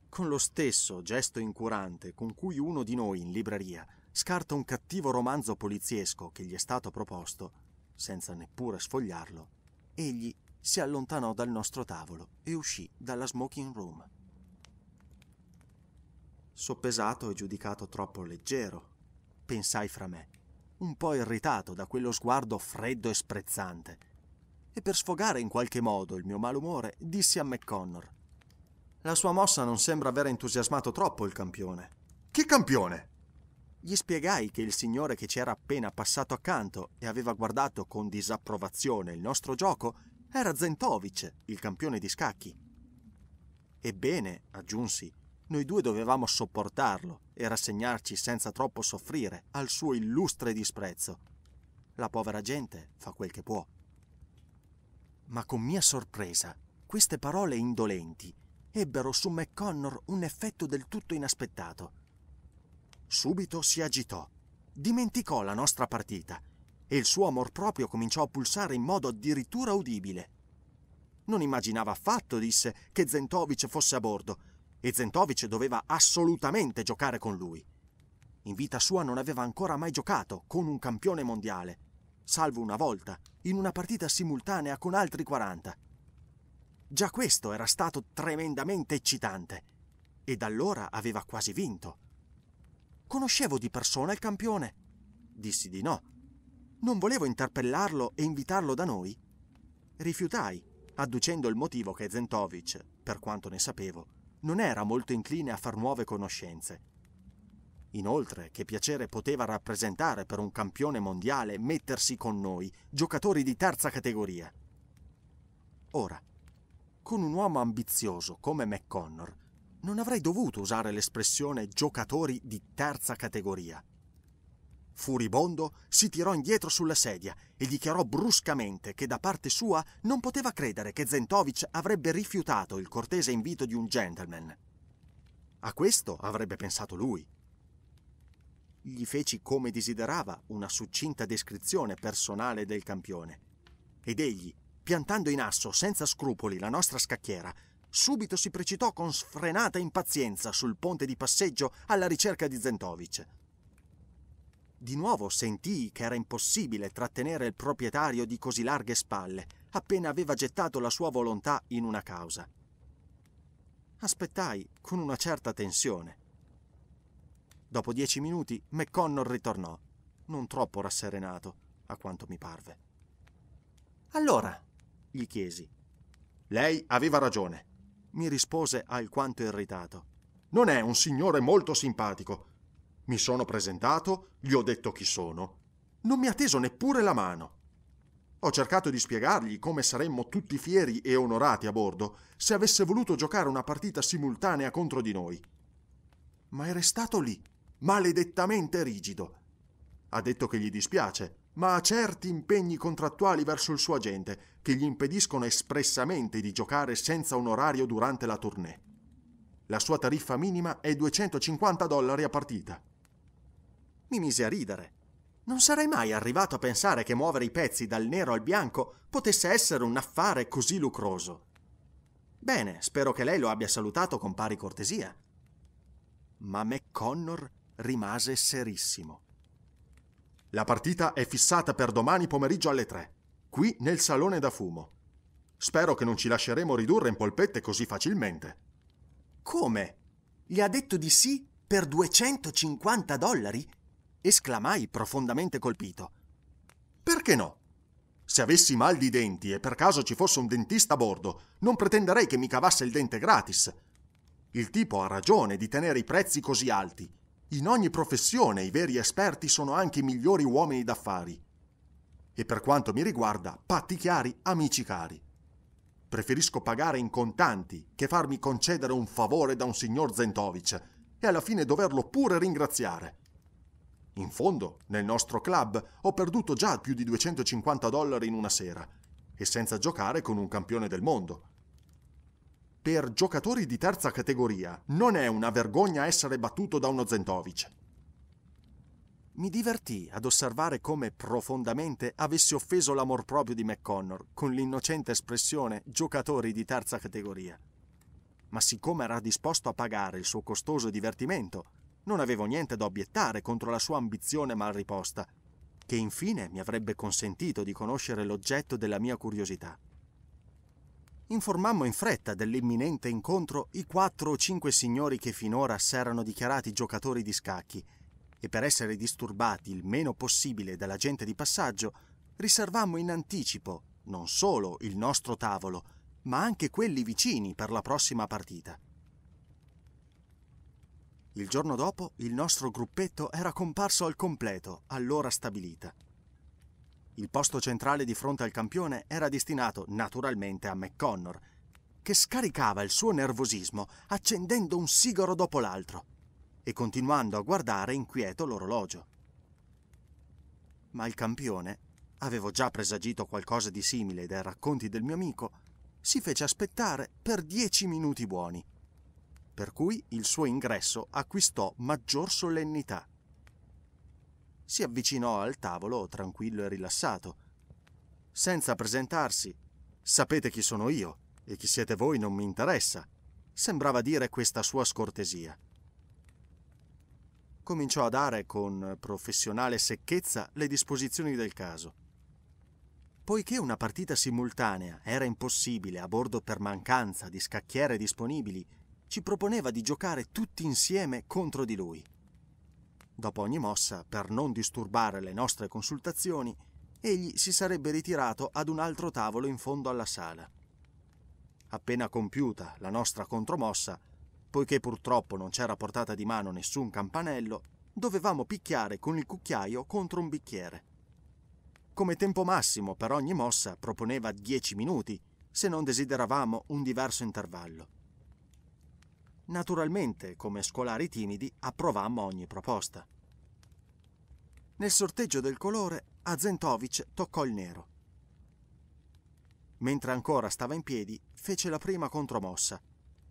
Con lo stesso gesto incurante con cui uno di noi in libreria scarta un cattivo romanzo poliziesco che gli è stato proposto, senza neppure sfogliarlo, egli si allontanò dal nostro tavolo e uscì dalla smoking room. Soppesato e giudicato troppo leggero, pensai fra me, un po' irritato da quello sguardo freddo e sprezzante e per sfogare in qualche modo il mio malumore dissi a McConnor. La sua mossa non sembra aver entusiasmato troppo il campione. Che campione? Gli spiegai che il signore che ci era appena passato accanto e aveva guardato con disapprovazione il nostro gioco era Zentovic, il campione di scacchi. Ebbene, aggiunsi, noi due dovevamo sopportarlo e rassegnarci senza troppo soffrire al suo illustre disprezzo. La povera gente fa quel che può ma con mia sorpresa queste parole indolenti ebbero su McConnor un effetto del tutto inaspettato. Subito si agitò, dimenticò la nostra partita e il suo amor proprio cominciò a pulsare in modo addirittura udibile. Non immaginava affatto, disse, che Zentovic fosse a bordo e Zentovic doveva assolutamente giocare con lui. In vita sua non aveva ancora mai giocato con un campione mondiale salvo una volta, in una partita simultanea con altri 40. Già questo era stato tremendamente eccitante e da allora aveva quasi vinto. Conoscevo di persona il campione. Dissi di no. Non volevo interpellarlo e invitarlo da noi. Rifiutai, adducendo il motivo che Zentovic, per quanto ne sapevo, non era molto incline a far nuove conoscenze Inoltre, che piacere poteva rappresentare per un campione mondiale mettersi con noi, giocatori di terza categoria. Ora, con un uomo ambizioso come McConnor, non avrei dovuto usare l'espressione giocatori di terza categoria. Furibondo si tirò indietro sulla sedia e dichiarò bruscamente che da parte sua non poteva credere che Zentovic avrebbe rifiutato il cortese invito di un gentleman. A questo avrebbe pensato lui, gli feci come desiderava una succinta descrizione personale del campione. Ed egli, piantando in asso senza scrupoli la nostra scacchiera, subito si precipitò con sfrenata impazienza sul ponte di passeggio alla ricerca di Zentovic. Di nuovo sentii che era impossibile trattenere il proprietario di così larghe spalle, appena aveva gettato la sua volontà in una causa. Aspettai con una certa tensione. Dopo dieci minuti McConnor ritornò, non troppo rasserenato, a quanto mi parve. Allora, gli chiesi. Lei aveva ragione, mi rispose alquanto irritato. Non è un signore molto simpatico. Mi sono presentato, gli ho detto chi sono. Non mi ha teso neppure la mano. Ho cercato di spiegargli come saremmo tutti fieri e onorati a bordo se avesse voluto giocare una partita simultanea contro di noi. Ma è restato lì maledettamente rigido. Ha detto che gli dispiace, ma ha certi impegni contrattuali verso il suo agente che gli impediscono espressamente di giocare senza un orario durante la tournée. La sua tariffa minima è 250 dollari a partita. Mi mise a ridere. Non sarei mai arrivato a pensare che muovere i pezzi dal nero al bianco potesse essere un affare così lucroso. Bene, spero che lei lo abbia salutato con pari cortesia. Ma McConnor rimase serissimo. La partita è fissata per domani pomeriggio alle 3, qui nel salone da fumo. Spero che non ci lasceremo ridurre in polpette così facilmente. Come? Gli ha detto di sì per 250 dollari? esclamai profondamente colpito. Perché no? Se avessi mal di denti e per caso ci fosse un dentista a bordo, non pretenderei che mi cavasse il dente gratis. Il tipo ha ragione di tenere i prezzi così alti, in ogni professione i veri esperti sono anche i migliori uomini d'affari. E per quanto mi riguarda, patti chiari, amici cari. Preferisco pagare in contanti che farmi concedere un favore da un signor Zentovic e alla fine doverlo pure ringraziare. In fondo, nel nostro club ho perduto già più di 250 dollari in una sera e senza giocare con un campione del mondo per giocatori di terza categoria. Non è una vergogna essere battuto da uno Zentovic. Mi divertì ad osservare come profondamente avesse offeso l'amor proprio di McConnor con l'innocente espressione giocatori di terza categoria. Ma siccome era disposto a pagare il suo costoso divertimento, non avevo niente da obiettare contro la sua ambizione mal riposta, che infine mi avrebbe consentito di conoscere l'oggetto della mia curiosità. Informammo in fretta dell'imminente incontro i quattro o cinque signori che finora s'erano dichiarati giocatori di scacchi e per essere disturbati il meno possibile dalla gente di passaggio, riservammo in anticipo non solo il nostro tavolo, ma anche quelli vicini per la prossima partita. Il giorno dopo il nostro gruppetto era comparso al completo, all'ora stabilita. Il posto centrale di fronte al campione era destinato naturalmente a McConnor, che scaricava il suo nervosismo accendendo un sigaro dopo l'altro e continuando a guardare inquieto l'orologio. Ma il campione, avevo già presagito qualcosa di simile dai racconti del mio amico, si fece aspettare per dieci minuti buoni, per cui il suo ingresso acquistò maggior solennità si avvicinò al tavolo tranquillo e rilassato. Senza presentarsi, sapete chi sono io e chi siete voi non mi interessa, sembrava dire questa sua scortesia. Cominciò a dare con professionale secchezza le disposizioni del caso. Poiché una partita simultanea era impossibile a bordo per mancanza di scacchiere disponibili, ci proponeva di giocare tutti insieme contro di lui dopo ogni mossa, per non disturbare le nostre consultazioni, egli si sarebbe ritirato ad un altro tavolo in fondo alla sala. Appena compiuta la nostra contromossa, poiché purtroppo non c'era portata di mano nessun campanello, dovevamo picchiare con il cucchiaio contro un bicchiere. Come tempo massimo per ogni mossa proponeva 10 minuti, se non desideravamo un diverso intervallo. Naturalmente, come scolari timidi, approvammo ogni proposta. Nel sorteggio del colore, Azentovic toccò il nero. Mentre ancora stava in piedi, fece la prima contromossa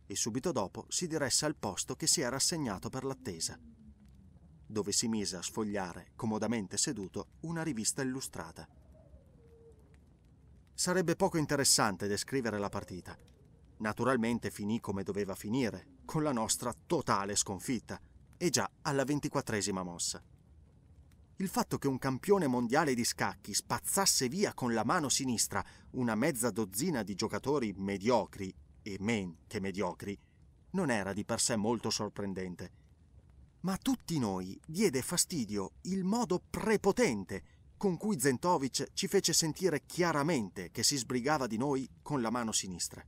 e subito dopo si diresse al posto che si era assegnato per l'attesa, dove si mise a sfogliare, comodamente seduto, una rivista illustrata. Sarebbe poco interessante descrivere la partita Naturalmente finì come doveva finire, con la nostra totale sconfitta, e già alla ventiquattresima mossa. Il fatto che un campione mondiale di scacchi spazzasse via con la mano sinistra una mezza dozzina di giocatori mediocri, e men che mediocri, non era di per sé molto sorprendente. Ma a tutti noi diede fastidio il modo prepotente con cui Zentovic ci fece sentire chiaramente che si sbrigava di noi con la mano sinistra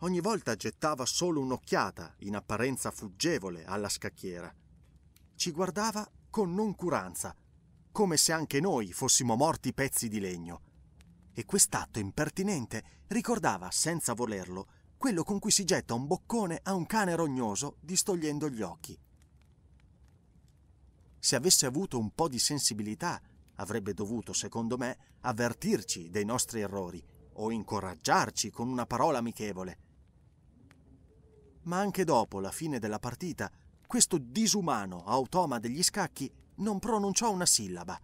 ogni volta gettava solo un'occhiata, in apparenza fuggevole, alla scacchiera. Ci guardava con noncuranza, come se anche noi fossimo morti pezzi di legno. E quest'atto impertinente ricordava, senza volerlo, quello con cui si getta un boccone a un cane rognoso distogliendo gli occhi. Se avesse avuto un po' di sensibilità, avrebbe dovuto, secondo me, avvertirci dei nostri errori o incoraggiarci con una parola amichevole ma anche dopo la fine della partita, questo disumano automa degli scacchi non pronunciò una sillaba.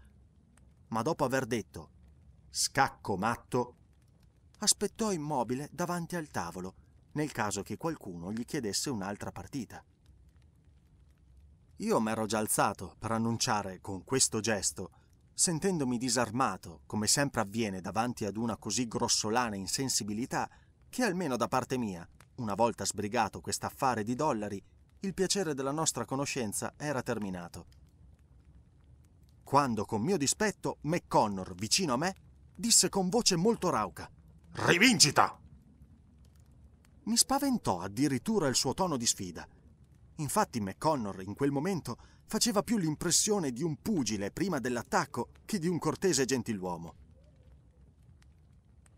Ma dopo aver detto scacco matto, aspettò immobile davanti al tavolo, nel caso che qualcuno gli chiedesse un'altra partita. Io m'ero già alzato per annunciare con questo gesto, sentendomi disarmato, come sempre avviene davanti ad una così grossolana insensibilità, che almeno da parte mia una volta sbrigato quest'affare di dollari, il piacere della nostra conoscenza era terminato. Quando, con mio dispetto, McConnor, vicino a me, disse con voce molto rauca: Rivincita! Mi spaventò addirittura il suo tono di sfida. Infatti McConnor in quel momento faceva più l'impressione di un pugile prima dell'attacco che di un cortese gentiluomo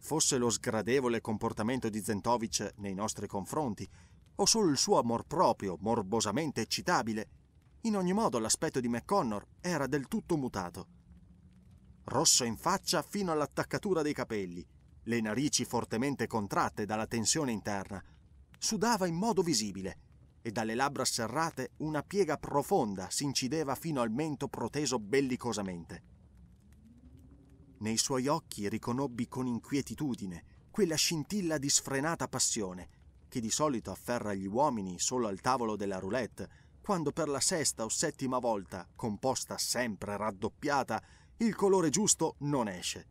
fosse lo sgradevole comportamento di Zentovic nei nostri confronti, o solo il suo amor proprio, morbosamente eccitabile, in ogni modo l'aspetto di McConnor era del tutto mutato. Rosso in faccia fino all'attaccatura dei capelli, le narici fortemente contratte dalla tensione interna, sudava in modo visibile e dalle labbra serrate una piega profonda si incideva fino al mento proteso bellicosamente. Nei suoi occhi riconobbi con inquietitudine quella scintilla di sfrenata passione che di solito afferra gli uomini solo al tavolo della roulette, quando per la sesta o settima volta, composta sempre raddoppiata, il colore giusto non esce.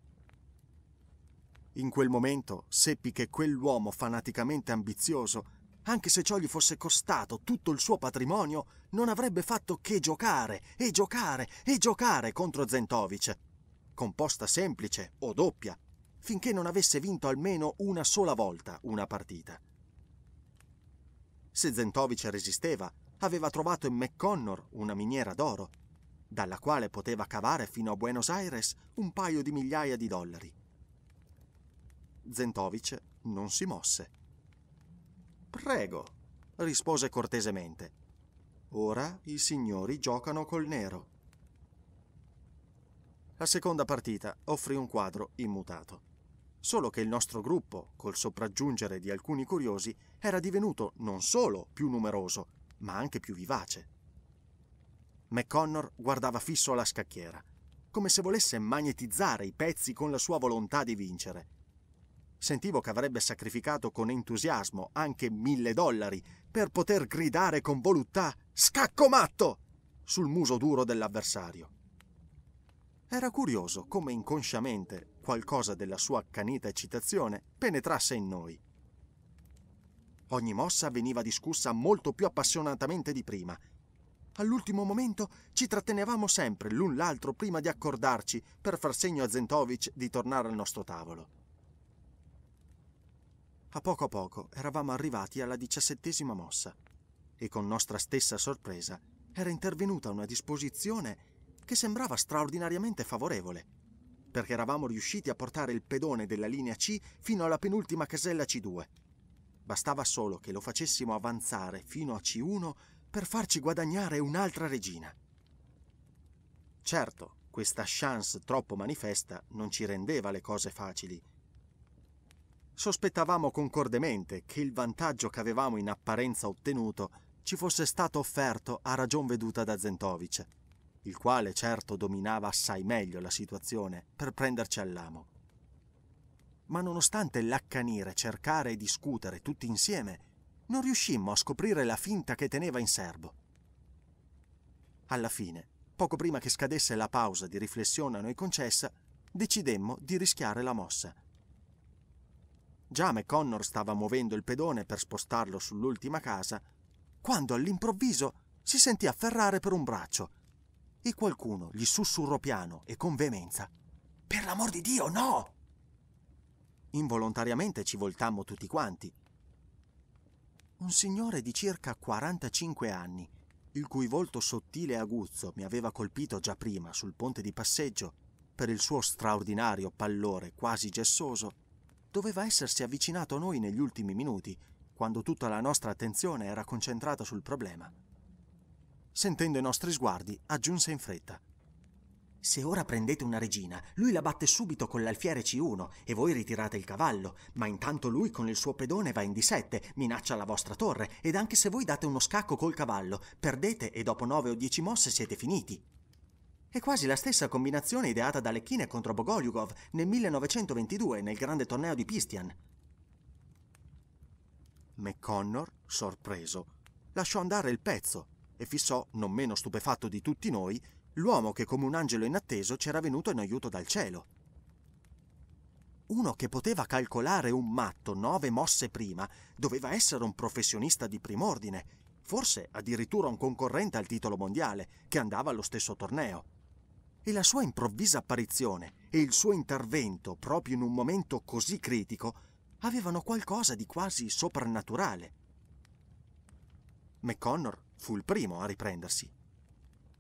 In quel momento seppi che quell'uomo fanaticamente ambizioso, anche se ciò gli fosse costato tutto il suo patrimonio, non avrebbe fatto che giocare e giocare e giocare contro Zentovic, composta semplice o doppia, finché non avesse vinto almeno una sola volta una partita. Se Zentovic resisteva, aveva trovato in McConnor una miniera d'oro, dalla quale poteva cavare fino a Buenos Aires un paio di migliaia di dollari. Zentovic non si mosse. Prego, rispose cortesemente. Ora i signori giocano col nero. La seconda partita offrì un quadro immutato. Solo che il nostro gruppo, col sopraggiungere di alcuni curiosi, era divenuto non solo più numeroso, ma anche più vivace. McConnor guardava fisso la scacchiera, come se volesse magnetizzare i pezzi con la sua volontà di vincere. Sentivo che avrebbe sacrificato con entusiasmo anche mille dollari per poter gridare con voluttà scacco matto sul muso duro dell'avversario. Era curioso come inconsciamente qualcosa della sua accanita eccitazione penetrasse in noi. Ogni mossa veniva discussa molto più appassionatamente di prima. All'ultimo momento ci trattenevamo sempre l'un l'altro prima di accordarci per far segno a Zentovic di tornare al nostro tavolo. A poco a poco eravamo arrivati alla diciassettesima mossa e con nostra stessa sorpresa era intervenuta una disposizione che sembrava straordinariamente favorevole, perché eravamo riusciti a portare il pedone della linea C fino alla penultima casella C2. Bastava solo che lo facessimo avanzare fino a C1 per farci guadagnare un'altra regina. Certo, questa chance troppo manifesta non ci rendeva le cose facili. Sospettavamo concordemente che il vantaggio che avevamo in apparenza ottenuto ci fosse stato offerto a ragion veduta da Zentovic il quale certo dominava assai meglio la situazione, per prenderci all'amo. Ma nonostante l'accanire, cercare e discutere tutti insieme, non riuscimmo a scoprire la finta che teneva in serbo. Alla fine, poco prima che scadesse la pausa di riflessione a noi concessa, decidemmo di rischiare la mossa. Già McConnor stava muovendo il pedone per spostarlo sull'ultima casa, quando all'improvviso si sentì afferrare per un braccio e qualcuno gli sussurrò piano e con veemenza Per l'amor di Dio, no! Involontariamente ci voltammo tutti quanti. Un signore di circa 45 anni, il cui volto sottile e aguzzo mi aveva colpito già prima sul ponte di passeggio per il suo straordinario pallore quasi gessoso, doveva essersi avvicinato a noi negli ultimi minuti, quando tutta la nostra attenzione era concentrata sul problema sentendo i nostri sguardi, aggiunse in fretta. Se ora prendete una regina, lui la batte subito con l'alfiere C1 e voi ritirate il cavallo, ma intanto lui con il suo pedone va in D7, minaccia la vostra torre ed anche se voi date uno scacco col cavallo, perdete e dopo 9 o 10 mosse siete finiti. È quasi la stessa combinazione ideata da Lechine contro Bogoliugov nel 1922 nel grande torneo di Pistian. McConnor, sorpreso, lasciò andare il pezzo e fissò, non meno stupefatto di tutti noi, l'uomo che come un angelo inatteso c'era venuto in aiuto dal cielo. Uno che poteva calcolare un matto nove mosse prima doveva essere un professionista di prim'ordine, forse addirittura un concorrente al titolo mondiale, che andava allo stesso torneo. E la sua improvvisa apparizione e il suo intervento proprio in un momento così critico avevano qualcosa di quasi soprannaturale. McConnor Fu il primo a riprendersi.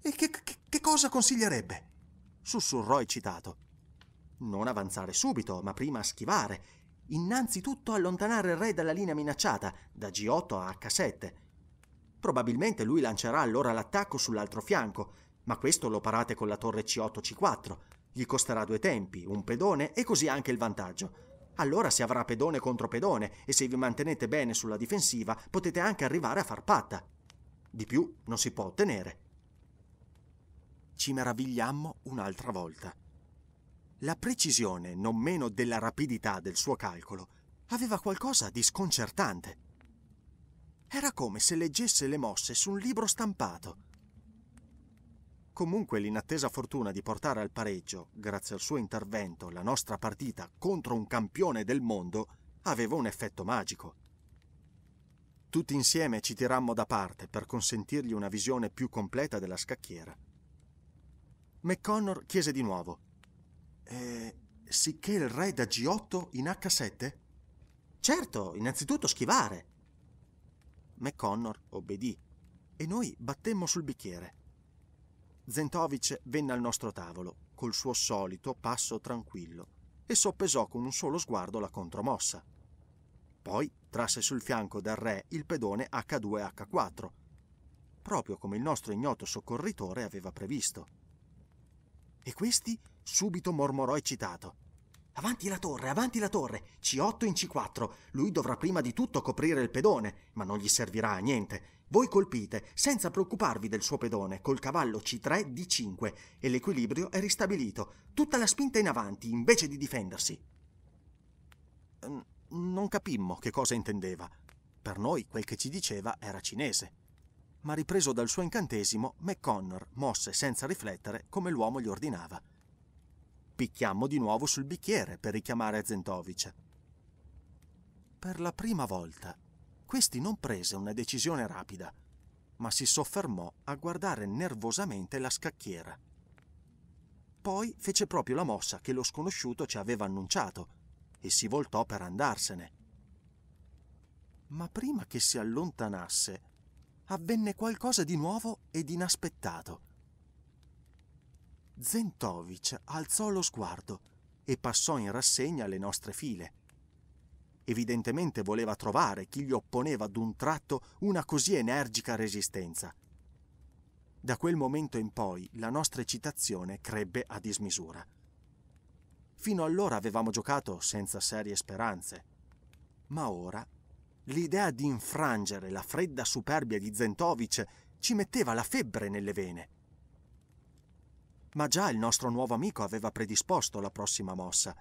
E che, che, che cosa consiglierebbe? sussurrò eccitato. Non avanzare subito, ma prima schivare. Innanzitutto allontanare il re dalla linea minacciata, da G8 a H7. Probabilmente lui lancerà allora l'attacco sull'altro fianco, ma questo lo parate con la torre C8-C4. Gli costerà due tempi, un pedone e così anche il vantaggio. Allora si avrà pedone contro pedone e se vi mantenete bene sulla difensiva potete anche arrivare a far patta. Di più non si può ottenere. Ci meravigliammo un'altra volta. La precisione, non meno della rapidità del suo calcolo, aveva qualcosa di sconcertante. Era come se leggesse le mosse su un libro stampato. Comunque l'inattesa fortuna di portare al pareggio, grazie al suo intervento, la nostra partita contro un campione del mondo aveva un effetto magico. Tutti insieme ci tirammo da parte per consentirgli una visione più completa della scacchiera. McConnor chiese di nuovo: eh, Sicché il re da G8 in H7? Certo, innanzitutto schivare. McConnor obbedì e noi battemmo sul bicchiere. Zentovic venne al nostro tavolo, col suo solito passo tranquillo, e soppesò con un solo sguardo la contromossa. Poi trasse sul fianco del re il pedone H2H4, proprio come il nostro ignoto soccorritore aveva previsto. E questi subito mormorò eccitato. Avanti la torre, avanti la torre, C8 in C4. Lui dovrà prima di tutto coprire il pedone, ma non gli servirà a niente. Voi colpite, senza preoccuparvi del suo pedone, col cavallo C3 D5 e l'equilibrio è ristabilito. Tutta la spinta in avanti, invece di difendersi non capimmo che cosa intendeva. Per noi quel che ci diceva era cinese. Ma ripreso dal suo incantesimo, McConnor mosse senza riflettere come l'uomo gli ordinava. Picchiammo di nuovo sul bicchiere per richiamare Zentovich. Per la prima volta, questi non prese una decisione rapida, ma si soffermò a guardare nervosamente la scacchiera. Poi fece proprio la mossa che lo sconosciuto ci aveva annunciato e si voltò per andarsene. Ma prima che si allontanasse, avvenne qualcosa di nuovo ed inaspettato. Zentovic alzò lo sguardo e passò in rassegna le nostre file. Evidentemente voleva trovare chi gli opponeva d'un tratto una così energica resistenza. Da quel momento in poi la nostra eccitazione crebbe a dismisura. Fino allora avevamo giocato senza serie speranze. Ma ora l'idea di infrangere la fredda superbia di Zentovic ci metteva la febbre nelle vene. Ma già il nostro nuovo amico aveva predisposto la prossima mossa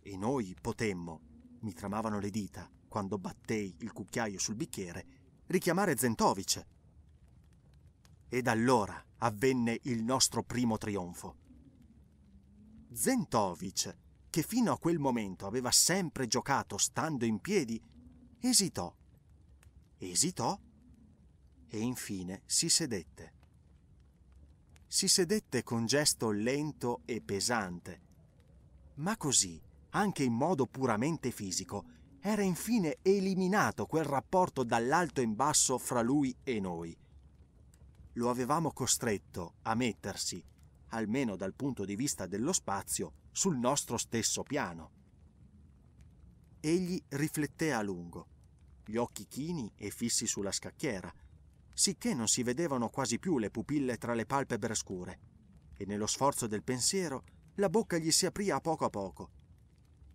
e noi potemmo, mi tramavano le dita quando battei il cucchiaio sul bicchiere, richiamare Zentovic. Ed allora avvenne il nostro primo trionfo. Zentovic, che fino a quel momento aveva sempre giocato stando in piedi, esitò, esitò e infine si sedette. Si sedette con gesto lento e pesante, ma così, anche in modo puramente fisico, era infine eliminato quel rapporto dall'alto in basso fra lui e noi. Lo avevamo costretto a mettersi almeno dal punto di vista dello spazio, sul nostro stesso piano. Egli rifletté a lungo, gli occhi chini e fissi sulla scacchiera, sicché non si vedevano quasi più le pupille tra le palpebre scure, e nello sforzo del pensiero la bocca gli si aprì a poco a poco,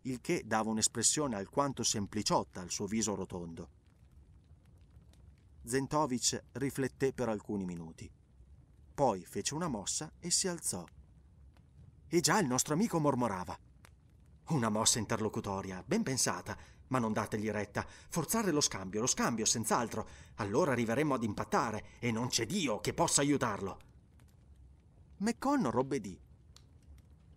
il che dava un'espressione alquanto sempliciotta al suo viso rotondo. Zentovic rifletté per alcuni minuti. Poi fece una mossa e si alzò. E già il nostro amico mormorava. Una mossa interlocutoria, ben pensata, ma non dategli retta. Forzare lo scambio, lo scambio, senz'altro. Allora arriveremmo ad impattare e non c'è Dio che possa aiutarlo. McConnor obbedì.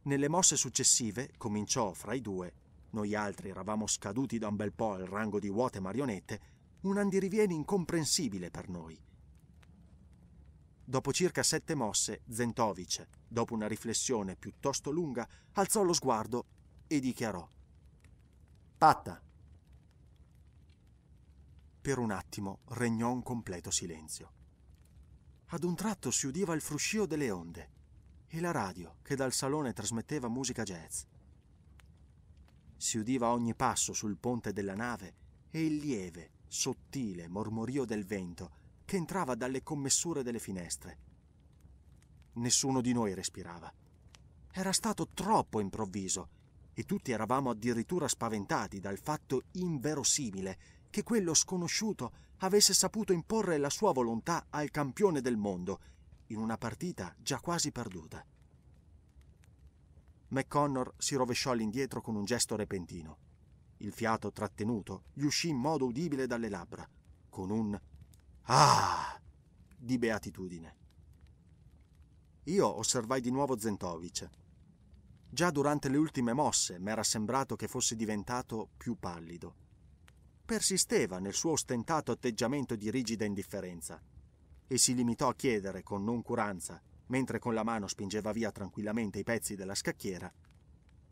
Nelle mosse successive cominciò fra i due, noi altri eravamo scaduti da un bel po' al rango di vuote marionette, un andirivieni incomprensibile per noi. Dopo circa sette mosse, Zentovic, dopo una riflessione piuttosto lunga, alzò lo sguardo e dichiarò Patta. Per un attimo regnò un completo silenzio. Ad un tratto si udiva il fruscio delle onde e la radio che dal salone trasmetteva musica jazz. Si udiva ogni passo sul ponte della nave e il lieve, sottile mormorio del vento che entrava dalle commessure delle finestre. Nessuno di noi respirava. Era stato troppo improvviso e tutti eravamo addirittura spaventati dal fatto inverosimile che quello sconosciuto avesse saputo imporre la sua volontà al campione del mondo in una partita già quasi perduta. McConnor si rovesciò all'indietro con un gesto repentino. Il fiato trattenuto gli uscì in modo udibile dalle labbra, con un Ah! di beatitudine. Io osservai di nuovo Zentovic. Già durante le ultime mosse m'era sembrato che fosse diventato più pallido. Persisteva nel suo ostentato atteggiamento di rigida indifferenza e si limitò a chiedere con noncuranza, mentre con la mano spingeva via tranquillamente i pezzi della scacchiera,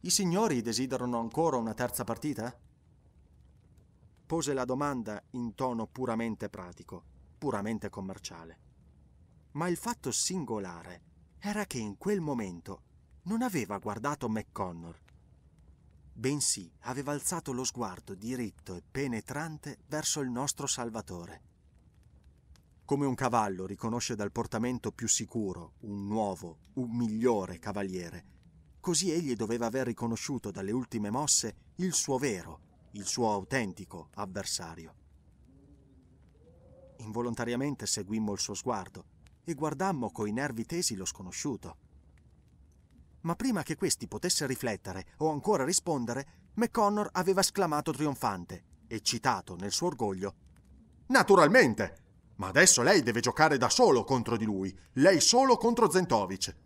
i signori desiderano ancora una terza partita? Pose la domanda in tono puramente pratico puramente commerciale. Ma il fatto singolare era che in quel momento non aveva guardato McConnor, bensì aveva alzato lo sguardo diritto e penetrante verso il nostro Salvatore. Come un cavallo riconosce dal portamento più sicuro un nuovo, un migliore cavaliere, così egli doveva aver riconosciuto dalle ultime mosse il suo vero, il suo autentico avversario. Involontariamente seguimmo il suo sguardo e guardammo coi nervi tesi lo sconosciuto. Ma prima che questi potesse riflettere o ancora rispondere, McConnor aveva esclamato trionfante, eccitato nel suo orgoglio. Naturalmente! Ma adesso lei deve giocare da solo contro di lui, lei solo contro Zentovic.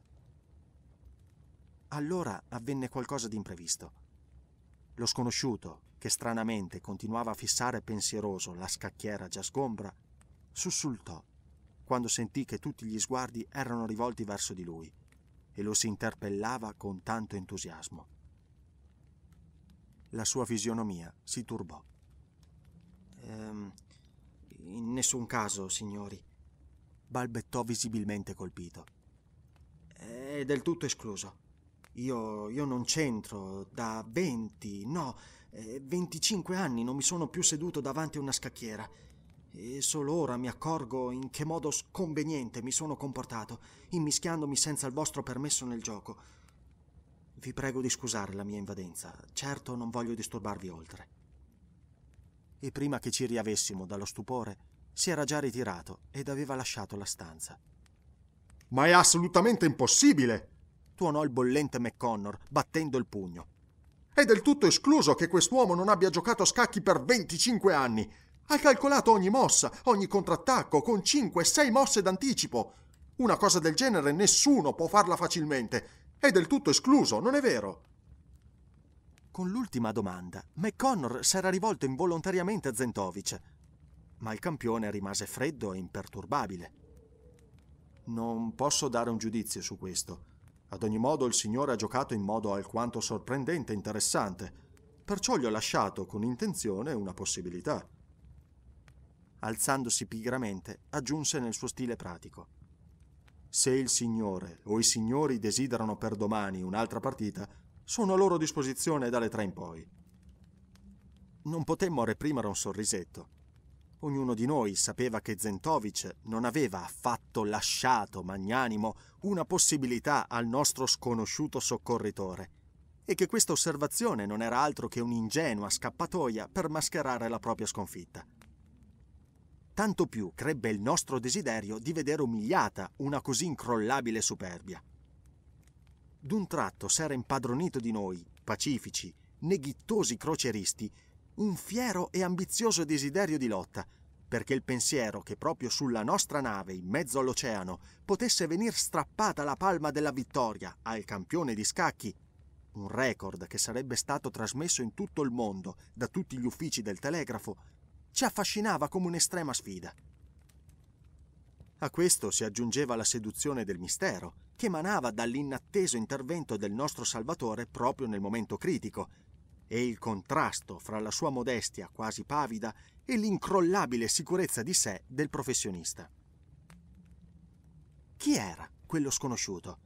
Allora avvenne qualcosa di imprevisto. Lo sconosciuto, che stranamente continuava a fissare pensieroso la scacchiera già sgombra, sussultò quando sentì che tutti gli sguardi erano rivolti verso di lui e lo si interpellava con tanto entusiasmo. La sua fisionomia si turbò. Ehm, in nessun caso, signori, balbettò visibilmente colpito. È del tutto escluso. Io, io non c'entro, da 20, no, 25 eh, anni non mi sono più seduto davanti a una scacchiera e solo ora mi accorgo in che modo sconveniente mi sono comportato, immischiandomi senza il vostro permesso nel gioco. Vi prego di scusare la mia invadenza, certo non voglio disturbarvi oltre. E prima che ci riavessimo dallo stupore, si era già ritirato ed aveva lasciato la stanza. Ma è assolutamente impossibile! tuonò il bollente McConnor, battendo il pugno. È del tutto escluso che quest'uomo non abbia giocato a scacchi per 25 anni ha calcolato ogni mossa, ogni contrattacco, con 5-6 mosse d'anticipo. Una cosa del genere nessuno può farla facilmente. È del tutto escluso, non è vero? Con l'ultima domanda, McConnor s'era rivolto involontariamente a Zentovic, ma il campione rimase freddo e imperturbabile. Non posso dare un giudizio su questo. Ad ogni modo il signore ha giocato in modo alquanto sorprendente e interessante, perciò gli ho lasciato con intenzione una possibilità alzandosi pigramente, aggiunse nel suo stile pratico. Se il signore o i signori desiderano per domani un'altra partita, sono a loro disposizione dalle tre in poi. Non potemmo reprimere un sorrisetto. Ognuno di noi sapeva che Zentovic non aveva affatto lasciato magnanimo una possibilità al nostro sconosciuto soccorritore e che questa osservazione non era altro che un'ingenua scappatoia per mascherare la propria sconfitta tanto più crebbe il nostro desiderio di vedere umiliata una così incrollabile superbia. D'un tratto s'era impadronito di noi, pacifici, neghittosi croceristi, un fiero e ambizioso desiderio di lotta, perché il pensiero che proprio sulla nostra nave, in mezzo all'oceano, potesse venir strappata la palma della vittoria al campione di scacchi, un record che sarebbe stato trasmesso in tutto il mondo da tutti gli uffici del telegrafo, ci affascinava come un'estrema sfida. A questo si aggiungeva la seduzione del mistero, che emanava dall'inatteso intervento del nostro Salvatore proprio nel momento critico, e il contrasto fra la sua modestia quasi pavida e l'incrollabile sicurezza di sé del professionista. Chi era quello sconosciuto?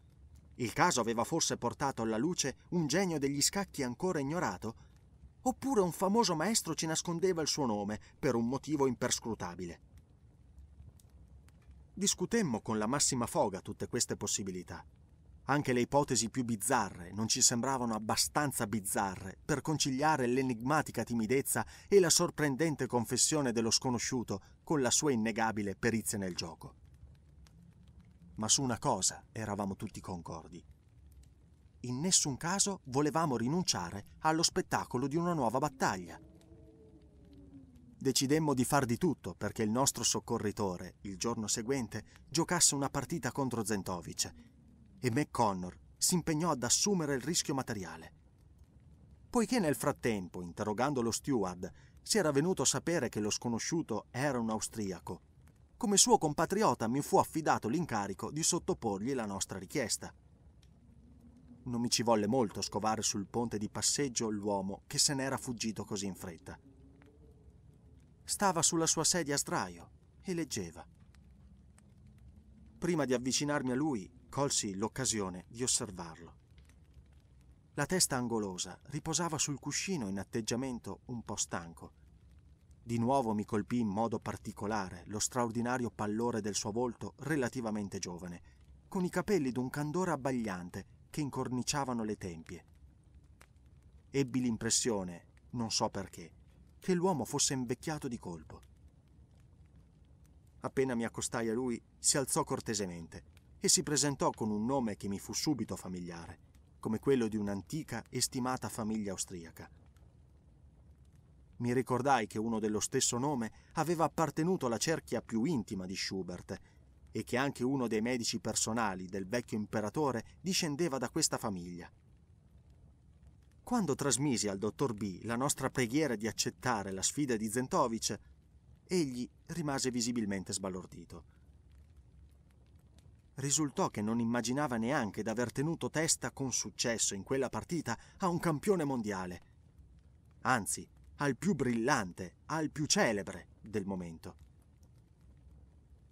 Il caso aveva forse portato alla luce un genio degli scacchi ancora ignorato? oppure un famoso maestro ci nascondeva il suo nome per un motivo imperscrutabile. Discutemmo con la massima foga tutte queste possibilità. Anche le ipotesi più bizzarre non ci sembravano abbastanza bizzarre per conciliare l'enigmatica timidezza e la sorprendente confessione dello sconosciuto con la sua innegabile perizia nel gioco. Ma su una cosa eravamo tutti concordi in nessun caso volevamo rinunciare allo spettacolo di una nuova battaglia. Decidemmo di far di tutto perché il nostro soccorritore, il giorno seguente, giocasse una partita contro Zentovic e McConnor si impegnò ad assumere il rischio materiale. Poiché nel frattempo, interrogando lo steward, si era venuto a sapere che lo sconosciuto era un austriaco, come suo compatriota mi fu affidato l'incarico di sottoporgli la nostra richiesta. Non mi ci volle molto scovare sul ponte di passeggio l'uomo che se n'era fuggito così in fretta. Stava sulla sua sedia a sdraio e leggeva. Prima di avvicinarmi a lui, colsi l'occasione di osservarlo. La testa angolosa riposava sul cuscino in atteggiamento un po' stanco. Di nuovo mi colpì in modo particolare lo straordinario pallore del suo volto relativamente giovane, con i capelli d'un candore abbagliante che incorniciavano le tempie. Ebbi l'impressione, non so perché, che l'uomo fosse invecchiato di colpo. Appena mi accostai a lui, si alzò cortesemente e si presentò con un nome che mi fu subito familiare, come quello di un'antica e stimata famiglia austriaca. Mi ricordai che uno dello stesso nome aveva appartenuto alla cerchia più intima di Schubert e che anche uno dei medici personali del vecchio imperatore discendeva da questa famiglia. Quando trasmisi al dottor B la nostra preghiera di accettare la sfida di Zentovic, egli rimase visibilmente sbalordito. Risultò che non immaginava neanche d'aver tenuto testa con successo in quella partita a un campione mondiale. Anzi, al più brillante, al più celebre del momento.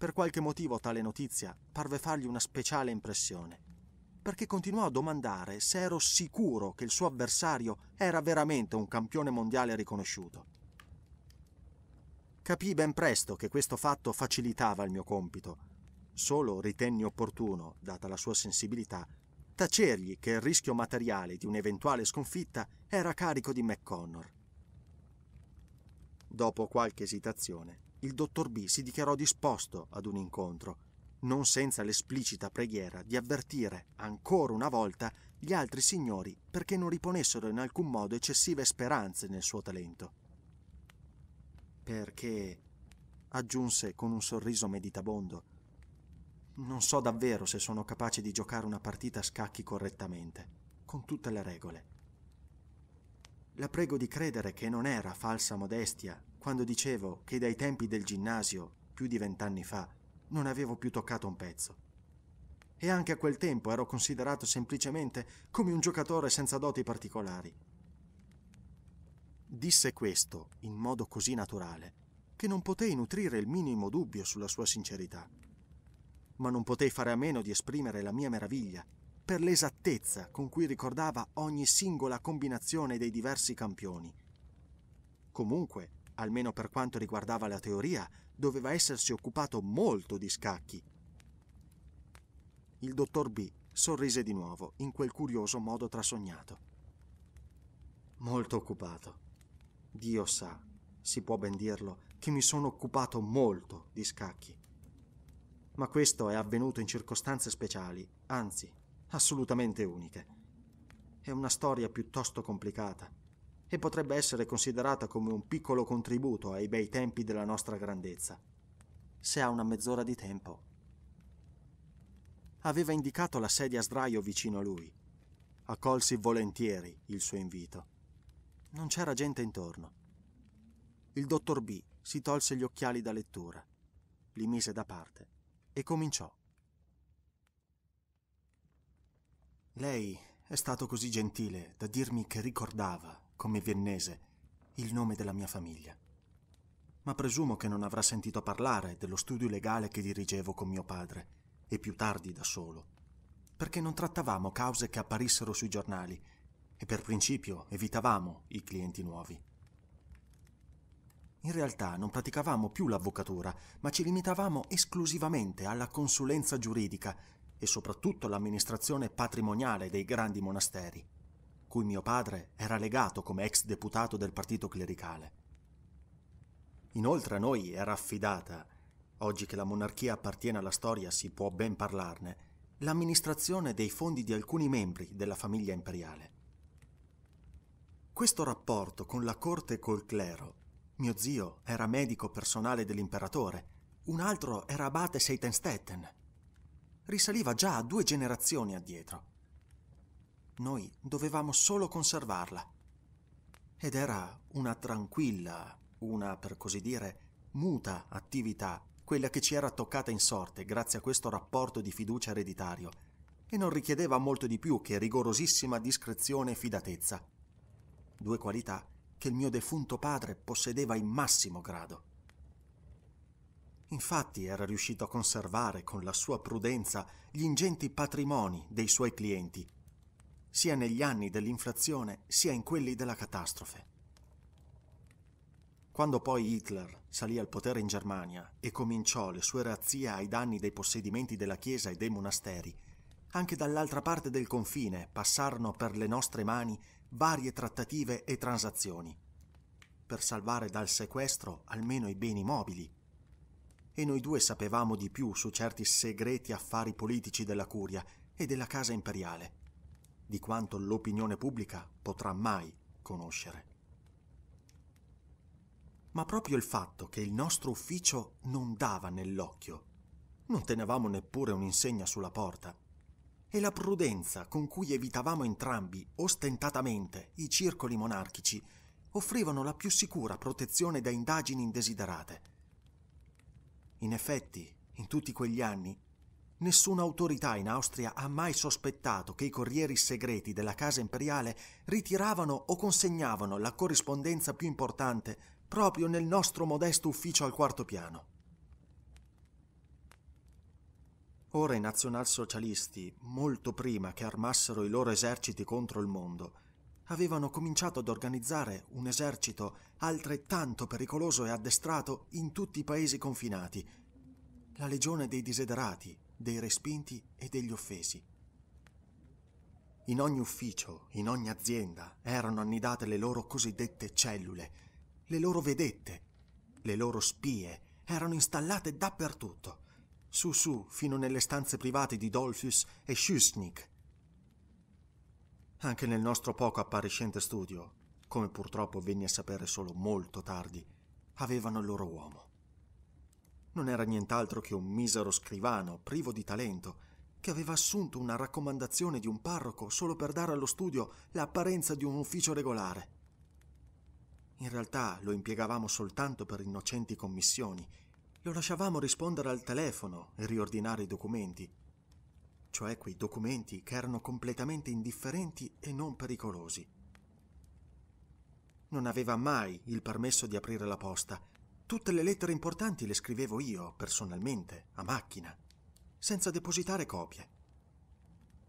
Per qualche motivo tale notizia parve fargli una speciale impressione, perché continuò a domandare se ero sicuro che il suo avversario era veramente un campione mondiale riconosciuto. Capì ben presto che questo fatto facilitava il mio compito. Solo ritenni opportuno, data la sua sensibilità, tacergli che il rischio materiale di un'eventuale sconfitta era carico di McConnor. Dopo qualche esitazione, il dottor B si dichiarò disposto ad un incontro, non senza l'esplicita preghiera di avvertire ancora una volta gli altri signori perché non riponessero in alcun modo eccessive speranze nel suo talento. Perché, aggiunse con un sorriso meditabondo, non so davvero se sono capace di giocare una partita a scacchi correttamente, con tutte le regole. La prego di credere che non era falsa modestia quando dicevo che dai tempi del ginnasio, più di vent'anni fa, non avevo più toccato un pezzo. E anche a quel tempo ero considerato semplicemente come un giocatore senza doti particolari. Disse questo in modo così naturale che non potei nutrire il minimo dubbio sulla sua sincerità. Ma non potei fare a meno di esprimere la mia meraviglia per l'esattezza con cui ricordava ogni singola combinazione dei diversi campioni. Comunque, almeno per quanto riguardava la teoria, doveva essersi occupato molto di scacchi. Il dottor B sorrise di nuovo, in quel curioso modo trasognato. Molto occupato. Dio sa, si può ben dirlo, che mi sono occupato molto di scacchi. Ma questo è avvenuto in circostanze speciali, anzi, assolutamente uniche. È una storia piuttosto complicata e potrebbe essere considerata come un piccolo contributo ai bei tempi della nostra grandezza. Se ha una mezz'ora di tempo. Aveva indicato la sedia a sdraio vicino a lui. Accolsi volentieri il suo invito. Non c'era gente intorno. Il dottor B si tolse gli occhiali da lettura, li mise da parte e cominciò. Lei è stato così gentile da dirmi che ricordava come viennese, il nome della mia famiglia. Ma presumo che non avrà sentito parlare dello studio legale che dirigevo con mio padre, e più tardi da solo, perché non trattavamo cause che apparissero sui giornali e per principio evitavamo i clienti nuovi. In realtà non praticavamo più l'avvocatura, ma ci limitavamo esclusivamente alla consulenza giuridica e soprattutto all'amministrazione patrimoniale dei grandi monasteri cui mio padre era legato come ex deputato del partito clericale. Inoltre a noi era affidata, oggi che la monarchia appartiene alla storia si può ben parlarne, l'amministrazione dei fondi di alcuni membri della famiglia imperiale. Questo rapporto con la corte e col clero, mio zio era medico personale dell'imperatore, un altro era abate Seitenstetten, risaliva già a due generazioni addietro. Noi dovevamo solo conservarla. Ed era una tranquilla, una, per così dire, muta attività, quella che ci era toccata in sorte grazie a questo rapporto di fiducia ereditario, e non richiedeva molto di più che rigorosissima discrezione e fidatezza. Due qualità che il mio defunto padre possedeva in massimo grado. Infatti era riuscito a conservare con la sua prudenza gli ingenti patrimoni dei suoi clienti, sia negli anni dell'inflazione sia in quelli della catastrofe. Quando poi Hitler salì al potere in Germania e cominciò le sue razzie ai danni dei possedimenti della Chiesa e dei monasteri, anche dall'altra parte del confine passarono per le nostre mani varie trattative e transazioni, per salvare dal sequestro almeno i beni mobili. E noi due sapevamo di più su certi segreti affari politici della Curia e della Casa Imperiale di quanto l'opinione pubblica potrà mai conoscere. Ma proprio il fatto che il nostro ufficio non dava nell'occhio, non tenevamo neppure un'insegna sulla porta, e la prudenza con cui evitavamo entrambi ostentatamente i circoli monarchici offrivano la più sicura protezione da indagini indesiderate. In effetti, in tutti quegli anni, nessuna autorità in Austria ha mai sospettato che i corrieri segreti della Casa Imperiale ritiravano o consegnavano la corrispondenza più importante proprio nel nostro modesto ufficio al quarto piano. Ora i nazionalsocialisti, molto prima che armassero i loro eserciti contro il mondo, avevano cominciato ad organizzare un esercito altrettanto pericoloso e addestrato in tutti i paesi confinati, la Legione dei Desiderati, dei respinti e degli offesi. In ogni ufficio, in ogni azienda, erano annidate le loro cosiddette cellule, le loro vedette, le loro spie, erano installate dappertutto, su su fino nelle stanze private di Dolphus e Schusnik. Anche nel nostro poco appariscente studio, come purtroppo venni a sapere solo molto tardi, avevano il loro uomo non era nient'altro che un misero scrivano privo di talento, che aveva assunto una raccomandazione di un parroco solo per dare allo studio l'apparenza di un ufficio regolare. In realtà lo impiegavamo soltanto per innocenti commissioni, lo lasciavamo rispondere al telefono e riordinare i documenti, cioè quei documenti che erano completamente indifferenti e non pericolosi. Non aveva mai il permesso di aprire la posta Tutte le lettere importanti le scrivevo io, personalmente, a macchina, senza depositare copie.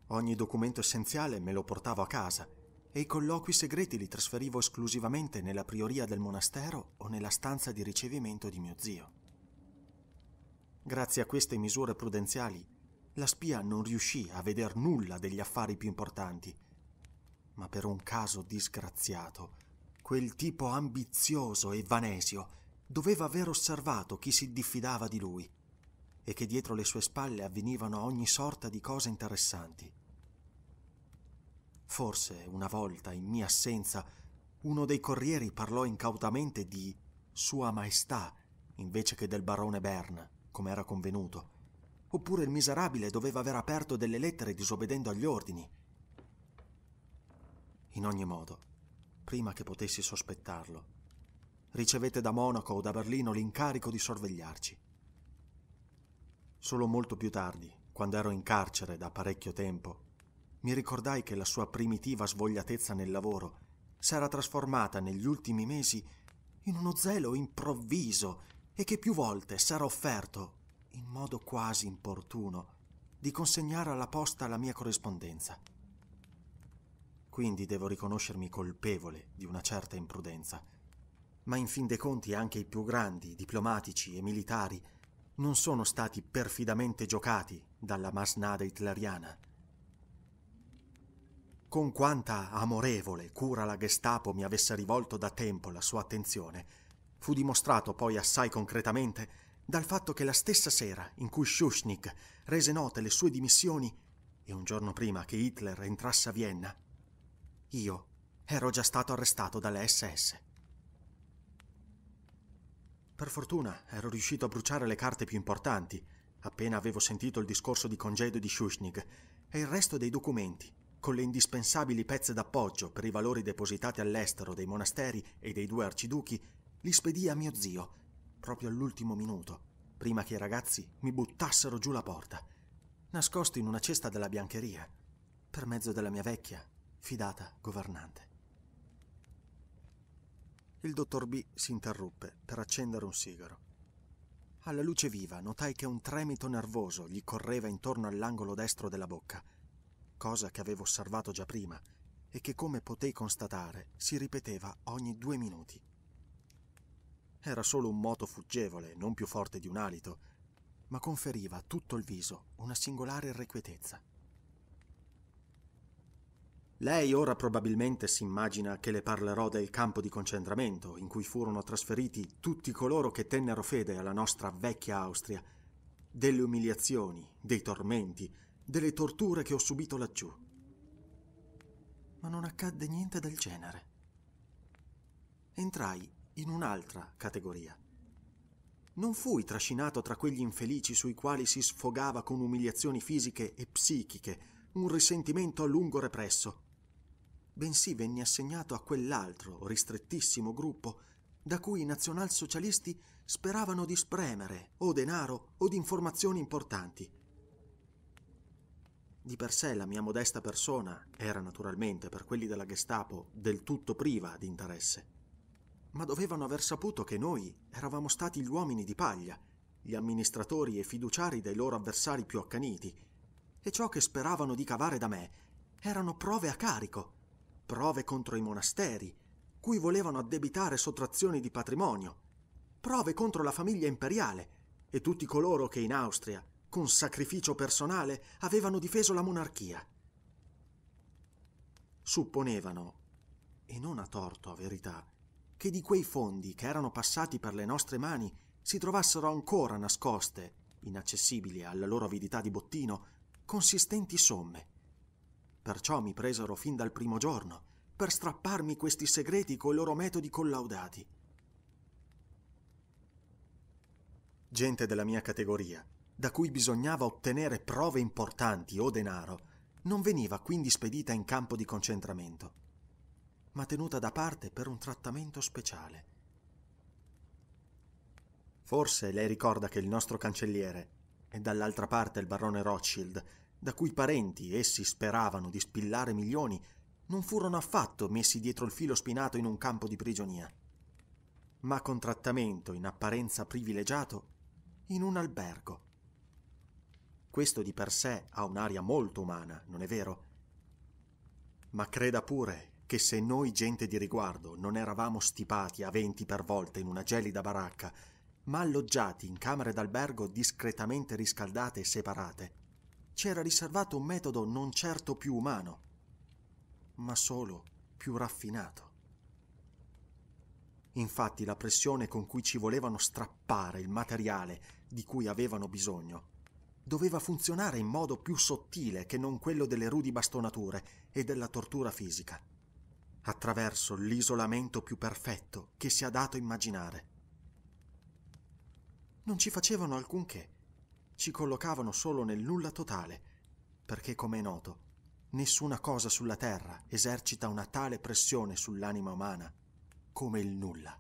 Ogni documento essenziale me lo portavo a casa e i colloqui segreti li trasferivo esclusivamente nella prioria del monastero o nella stanza di ricevimento di mio zio. Grazie a queste misure prudenziali, la spia non riuscì a veder nulla degli affari più importanti, ma per un caso disgraziato, quel tipo ambizioso e vanesio doveva aver osservato chi si diffidava di lui e che dietro le sue spalle avvenivano ogni sorta di cose interessanti. Forse una volta, in mia assenza, uno dei corrieri parlò incautamente di Sua Maestà invece che del barone Bern, come era convenuto. Oppure il miserabile doveva aver aperto delle lettere disobbedendo agli ordini. In ogni modo, prima che potessi sospettarlo, ricevette da Monaco o da Berlino l'incarico di sorvegliarci. Solo molto più tardi, quando ero in carcere da parecchio tempo, mi ricordai che la sua primitiva svogliatezza nel lavoro s'era trasformata negli ultimi mesi in uno zelo improvviso e che più volte s'era offerto, in modo quasi importuno, di consegnare alla posta la mia corrispondenza. Quindi devo riconoscermi colpevole di una certa imprudenza ma in fin dei conti anche i più grandi, diplomatici e militari, non sono stati perfidamente giocati dalla masnada hitleriana. Con quanta amorevole cura la Gestapo mi avesse rivolto da tempo la sua attenzione, fu dimostrato poi assai concretamente dal fatto che la stessa sera in cui Schuschnigg rese note le sue dimissioni e un giorno prima che Hitler entrasse a Vienna, io ero già stato arrestato dalle SS. Per fortuna ero riuscito a bruciare le carte più importanti, appena avevo sentito il discorso di congedo di Schuschnigg, e il resto dei documenti, con le indispensabili pezze d'appoggio per i valori depositati all'estero dei monasteri e dei due arciduchi, li spedii a mio zio, proprio all'ultimo minuto, prima che i ragazzi mi buttassero giù la porta, nascosto in una cesta della biancheria, per mezzo della mia vecchia, fidata governante. Il dottor B si interruppe per accendere un sigaro. Alla luce viva notai che un tremito nervoso gli correva intorno all'angolo destro della bocca, cosa che avevo osservato già prima e che, come potei constatare, si ripeteva ogni due minuti. Era solo un moto fuggevole, non più forte di un alito, ma conferiva a tutto il viso una singolare irrequietezza. Lei ora probabilmente si immagina che le parlerò del campo di concentramento in cui furono trasferiti tutti coloro che tennero fede alla nostra vecchia Austria, delle umiliazioni, dei tormenti, delle torture che ho subito laggiù. Ma non accadde niente del genere. Entrai in un'altra categoria. Non fui trascinato tra quegli infelici sui quali si sfogava con umiliazioni fisiche e psichiche un risentimento a lungo represso bensì venne assegnato a quell'altro ristrettissimo gruppo da cui i nazionalsocialisti speravano di spremere o denaro o di informazioni importanti. Di per sé la mia modesta persona era naturalmente per quelli della Gestapo del tutto priva di interesse, ma dovevano aver saputo che noi eravamo stati gli uomini di paglia, gli amministratori e fiduciari dei loro avversari più accaniti, e ciò che speravano di cavare da me erano prove a carico prove contro i monasteri, cui volevano addebitare sottrazioni di patrimonio, prove contro la famiglia imperiale e tutti coloro che in Austria, con sacrificio personale, avevano difeso la monarchia. Supponevano, e non a torto a verità, che di quei fondi che erano passati per le nostre mani si trovassero ancora nascoste, inaccessibili alla loro avidità di bottino, consistenti somme. Perciò mi presero fin dal primo giorno per strapparmi questi segreti coi loro metodi collaudati. Gente della mia categoria, da cui bisognava ottenere prove importanti o denaro, non veniva quindi spedita in campo di concentramento, ma tenuta da parte per un trattamento speciale. Forse lei ricorda che il nostro cancelliere, e dall'altra parte il barone Rothschild, da cui parenti essi speravano di spillare milioni, non furono affatto messi dietro il filo spinato in un campo di prigionia, ma con trattamento in apparenza privilegiato in un albergo. Questo di per sé ha un'aria molto umana, non è vero? Ma creda pure che se noi gente di riguardo non eravamo stipati a venti per volta in una gelida baracca, ma alloggiati in camere d'albergo discretamente riscaldate e separate, c'era riservato un metodo non certo più umano, ma solo più raffinato. Infatti la pressione con cui ci volevano strappare il materiale di cui avevano bisogno doveva funzionare in modo più sottile che non quello delle rudi bastonature e della tortura fisica, attraverso l'isolamento più perfetto che sia dato immaginare. Non ci facevano alcunché ci collocavano solo nel nulla totale, perché come è noto, nessuna cosa sulla Terra esercita una tale pressione sull'anima umana come il nulla.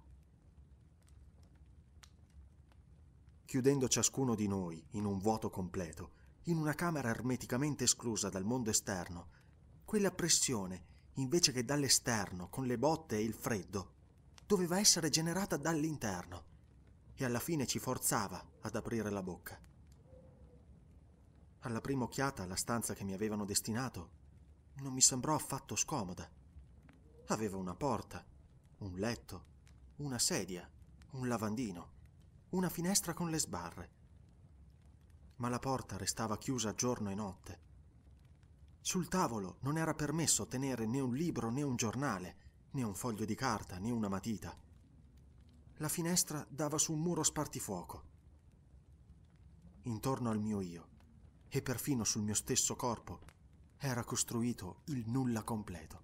Chiudendo ciascuno di noi in un vuoto completo, in una camera ermeticamente esclusa dal mondo esterno, quella pressione, invece che dall'esterno, con le botte e il freddo, doveva essere generata dall'interno e alla fine ci forzava ad aprire la bocca. Alla prima occhiata alla stanza che mi avevano destinato non mi sembrò affatto scomoda. Aveva una porta, un letto, una sedia, un lavandino, una finestra con le sbarre. Ma la porta restava chiusa giorno e notte. Sul tavolo non era permesso tenere né un libro né un giornale, né un foglio di carta né una matita. La finestra dava su un muro spartifuoco. Intorno al mio io e perfino sul mio stesso corpo era costruito il nulla completo.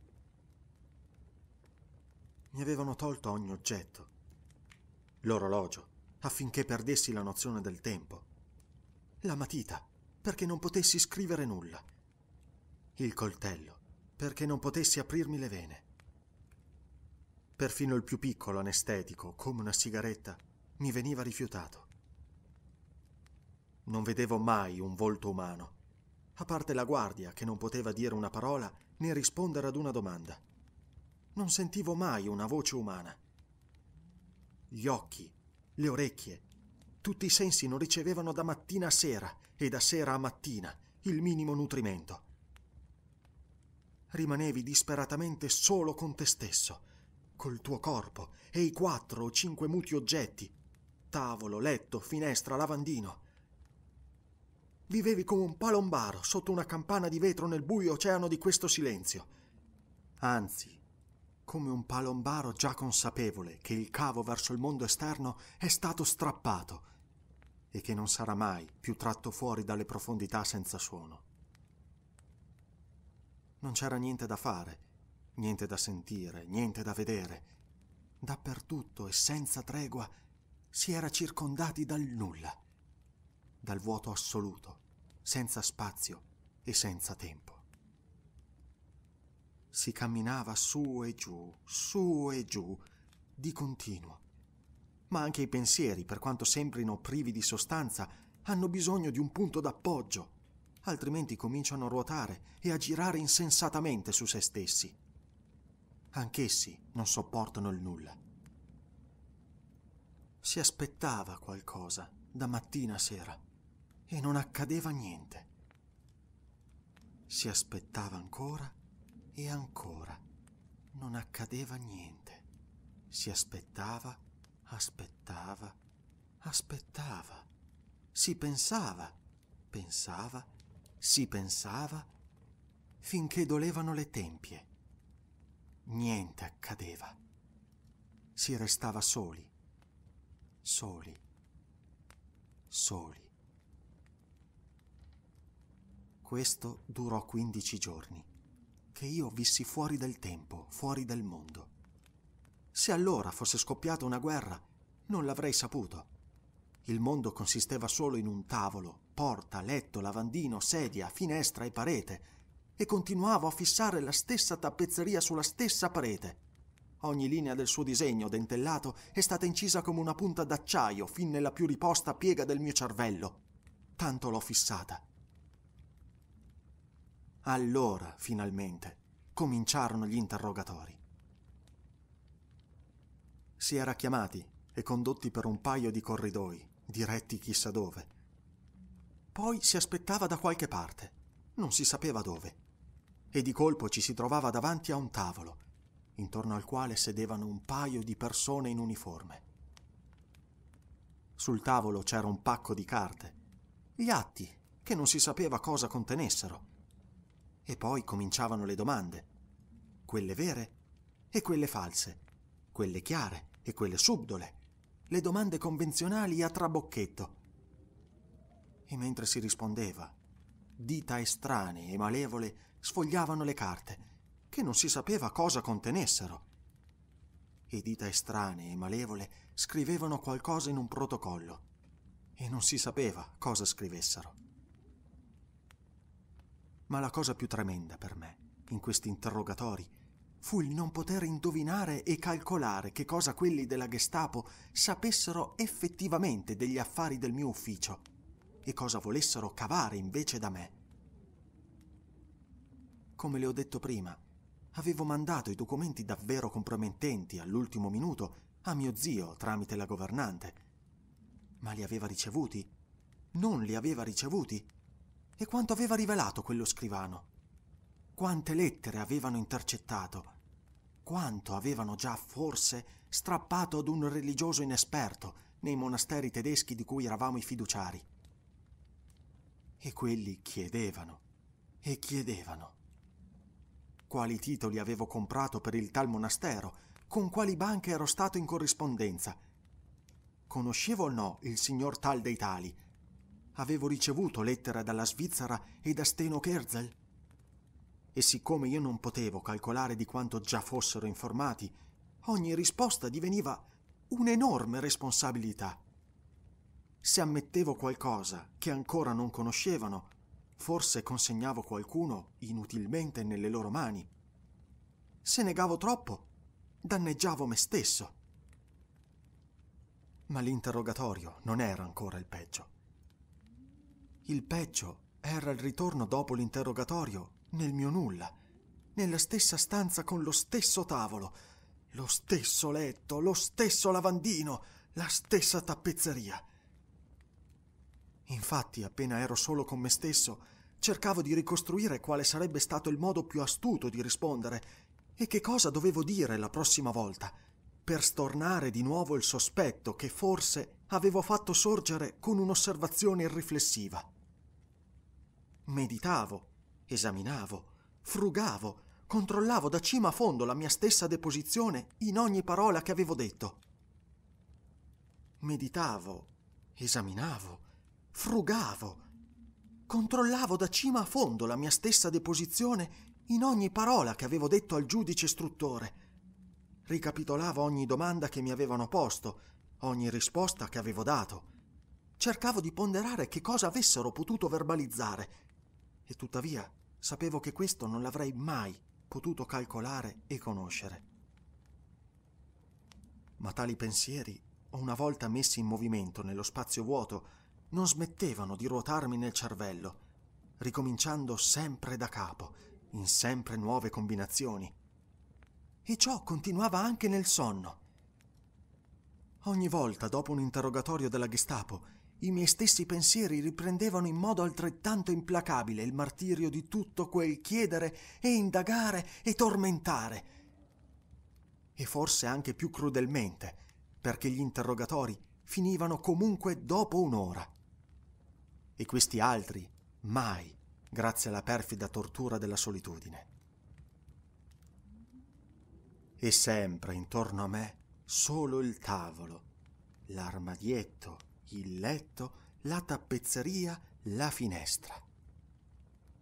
Mi avevano tolto ogni oggetto, l'orologio, affinché perdessi la nozione del tempo, la matita, perché non potessi scrivere nulla, il coltello, perché non potessi aprirmi le vene. Perfino il più piccolo anestetico, come una sigaretta, mi veniva rifiutato non vedevo mai un volto umano, a parte la guardia che non poteva dire una parola né rispondere ad una domanda. Non sentivo mai una voce umana. Gli occhi, le orecchie, tutti i sensi non ricevevano da mattina a sera e da sera a mattina il minimo nutrimento. Rimanevi disperatamente solo con te stesso, col tuo corpo e i quattro o cinque muti oggetti, tavolo, letto, finestra, lavandino, Vivevi come un palombaro sotto una campana di vetro nel buio oceano di questo silenzio. Anzi, come un palombaro già consapevole che il cavo verso il mondo esterno è stato strappato e che non sarà mai più tratto fuori dalle profondità senza suono. Non c'era niente da fare, niente da sentire, niente da vedere. Dappertutto e senza tregua si era circondati dal nulla dal vuoto assoluto, senza spazio e senza tempo. Si camminava su e giù, su e giù, di continuo. Ma anche i pensieri, per quanto sembrino privi di sostanza, hanno bisogno di un punto d'appoggio, altrimenti cominciano a ruotare e a girare insensatamente su se stessi. Anch'essi non sopportano il nulla. Si aspettava qualcosa da mattina a sera e non accadeva niente. Si aspettava ancora e ancora. Non accadeva niente. Si aspettava, aspettava, aspettava. Si pensava, pensava, si pensava, finché dolevano le tempie. Niente accadeva. Si restava soli, soli, soli. Questo durò 15 giorni. Che io vissi fuori del tempo, fuori del mondo. Se allora fosse scoppiata una guerra, non l'avrei saputo. Il mondo consisteva solo in un tavolo, porta, letto, lavandino, sedia, finestra e parete, e continuavo a fissare la stessa tappezzeria sulla stessa parete. Ogni linea del suo disegno dentellato è stata incisa come una punta d'acciaio fin nella più riposta piega del mio cervello. Tanto l'ho fissata. Allora, finalmente, cominciarono gli interrogatori. Si era chiamati e condotti per un paio di corridoi, diretti chissà dove. Poi si aspettava da qualche parte, non si sapeva dove, e di colpo ci si trovava davanti a un tavolo, intorno al quale sedevano un paio di persone in uniforme. Sul tavolo c'era un pacco di carte, gli atti, che non si sapeva cosa contenessero, e poi cominciavano le domande, quelle vere e quelle false, quelle chiare e quelle subdole, le domande convenzionali a trabocchetto. E mentre si rispondeva, dita estranee e malevole sfogliavano le carte, che non si sapeva cosa contenessero. E dita estranee e malevole scrivevano qualcosa in un protocollo, e non si sapeva cosa scrivessero. Ma la cosa più tremenda per me, in questi interrogatori, fu il non poter indovinare e calcolare che cosa quelli della Gestapo sapessero effettivamente degli affari del mio ufficio e cosa volessero cavare invece da me. Come le ho detto prima, avevo mandato i documenti davvero compromettenti all'ultimo minuto a mio zio tramite la governante, ma li aveva ricevuti? Non li aveva ricevuti? e quanto aveva rivelato quello scrivano. Quante lettere avevano intercettato, quanto avevano già forse strappato ad un religioso inesperto nei monasteri tedeschi di cui eravamo i fiduciari. E quelli chiedevano, e chiedevano. Quali titoli avevo comprato per il tal monastero, con quali banche ero stato in corrispondenza. Conoscevo o no il signor tal dei tali, avevo ricevuto lettera dalla Svizzera e da Steno Kerzel. E siccome io non potevo calcolare di quanto già fossero informati, ogni risposta diveniva un'enorme responsabilità. Se ammettevo qualcosa che ancora non conoscevano, forse consegnavo qualcuno inutilmente nelle loro mani. Se negavo troppo, danneggiavo me stesso. Ma l'interrogatorio non era ancora il peggio. Il peggio era il ritorno dopo l'interrogatorio, nel mio nulla, nella stessa stanza con lo stesso tavolo, lo stesso letto, lo stesso lavandino, la stessa tappezzeria. Infatti, appena ero solo con me stesso, cercavo di ricostruire quale sarebbe stato il modo più astuto di rispondere e che cosa dovevo dire la prossima volta, per stornare di nuovo il sospetto che forse avevo fatto sorgere con un'osservazione irriflessiva meditavo, esaminavo, frugavo, controllavo da cima a fondo la mia stessa deposizione in ogni parola che avevo detto. Meditavo, esaminavo, frugavo, controllavo da cima a fondo la mia stessa deposizione in ogni parola che avevo detto al giudice istruttore. Ricapitolavo ogni domanda che mi avevano posto, ogni risposta che avevo dato. Cercavo di ponderare che cosa avessero potuto verbalizzare e tuttavia sapevo che questo non l'avrei mai potuto calcolare e conoscere. Ma tali pensieri, una volta messi in movimento nello spazio vuoto, non smettevano di ruotarmi nel cervello, ricominciando sempre da capo, in sempre nuove combinazioni. E ciò continuava anche nel sonno. Ogni volta dopo un interrogatorio della Gestapo, i miei stessi pensieri riprendevano in modo altrettanto implacabile il martirio di tutto quel chiedere e indagare e tormentare. E forse anche più crudelmente, perché gli interrogatori finivano comunque dopo un'ora. E questi altri, mai, grazie alla perfida tortura della solitudine. E sempre intorno a me solo il tavolo, l'armadietto, il letto, la tappezzeria, la finestra.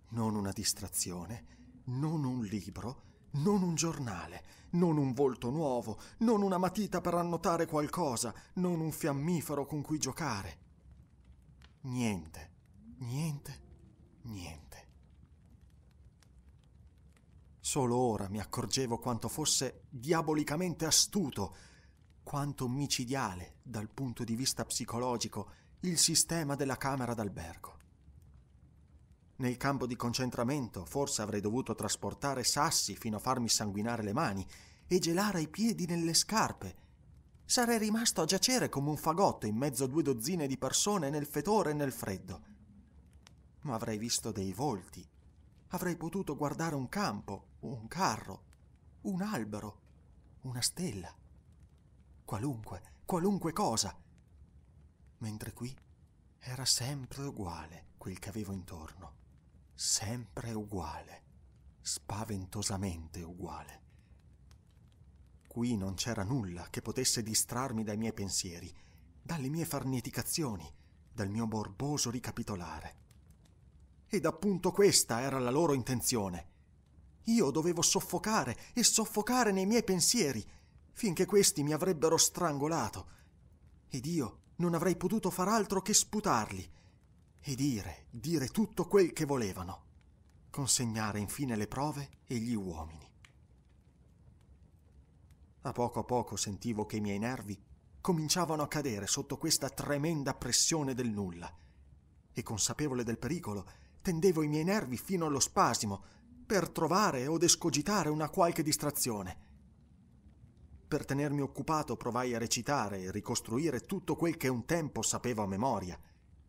Non una distrazione, non un libro, non un giornale, non un volto nuovo, non una matita per annotare qualcosa, non un fiammifero con cui giocare. Niente, niente, niente. Solo ora mi accorgevo quanto fosse diabolicamente astuto quanto micidiale dal punto di vista psicologico il sistema della camera d'albergo. Nel campo di concentramento forse avrei dovuto trasportare sassi fino a farmi sanguinare le mani e gelare i piedi nelle scarpe. Sarei rimasto a giacere come un fagotto in mezzo a due dozzine di persone nel fetore e nel freddo. Ma avrei visto dei volti. Avrei potuto guardare un campo, un carro, un albero, una stella qualunque, qualunque cosa. Mentre qui era sempre uguale quel che avevo intorno, sempre uguale, spaventosamente uguale. Qui non c'era nulla che potesse distrarmi dai miei pensieri, dalle mie farneticazioni, dal mio morboso ricapitolare. Ed appunto questa era la loro intenzione. Io dovevo soffocare e soffocare nei miei pensieri finché questi mi avrebbero strangolato, ed io non avrei potuto far altro che sputarli e dire, dire tutto quel che volevano, consegnare infine le prove e gli uomini. A poco a poco sentivo che i miei nervi cominciavano a cadere sotto questa tremenda pressione del nulla e consapevole del pericolo tendevo i miei nervi fino allo spasimo per trovare o escogitare una qualche distrazione per tenermi occupato provai a recitare e ricostruire tutto quel che un tempo sapevo a memoria,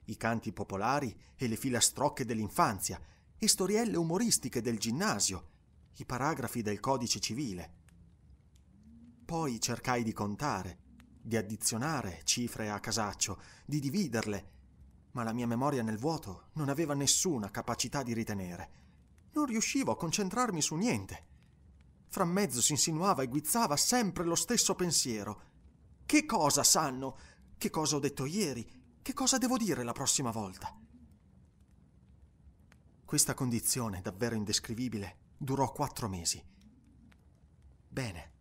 i canti popolari e le filastrocche dell'infanzia, e storielle umoristiche del ginnasio, i paragrafi del codice civile. Poi cercai di contare, di addizionare cifre a casaccio, di dividerle, ma la mia memoria nel vuoto non aveva nessuna capacità di ritenere. Non riuscivo a concentrarmi su niente. Fra mezzo si insinuava e guizzava sempre lo stesso pensiero. Che cosa sanno? Che cosa ho detto ieri? Che cosa devo dire la prossima volta? Questa condizione, davvero indescrivibile, durò quattro mesi. Bene,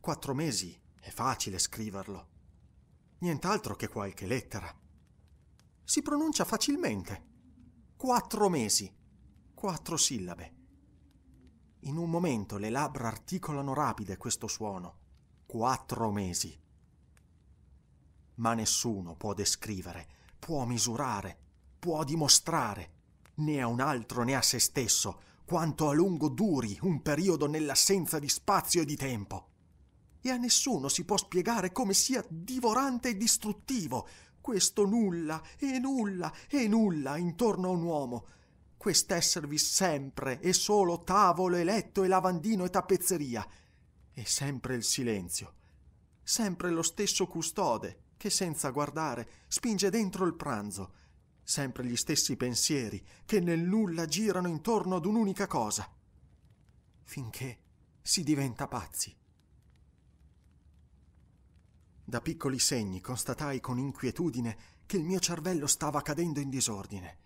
quattro mesi è facile scriverlo. Nient'altro che qualche lettera. Si pronuncia facilmente. Quattro mesi. Quattro sillabe. In un momento le labbra articolano rapide questo suono. Quattro mesi. Ma nessuno può descrivere, può misurare, può dimostrare, né a un altro né a se stesso, quanto a lungo duri un periodo nell'assenza di spazio e di tempo. E a nessuno si può spiegare come sia divorante e distruttivo questo nulla e nulla e nulla intorno a un uomo, quest'esservi sempre e solo tavolo e letto e lavandino e tappezzeria, e sempre il silenzio, sempre lo stesso custode che senza guardare spinge dentro il pranzo, sempre gli stessi pensieri che nel nulla girano intorno ad un'unica cosa, finché si diventa pazzi. Da piccoli segni constatai con inquietudine che il mio cervello stava cadendo in disordine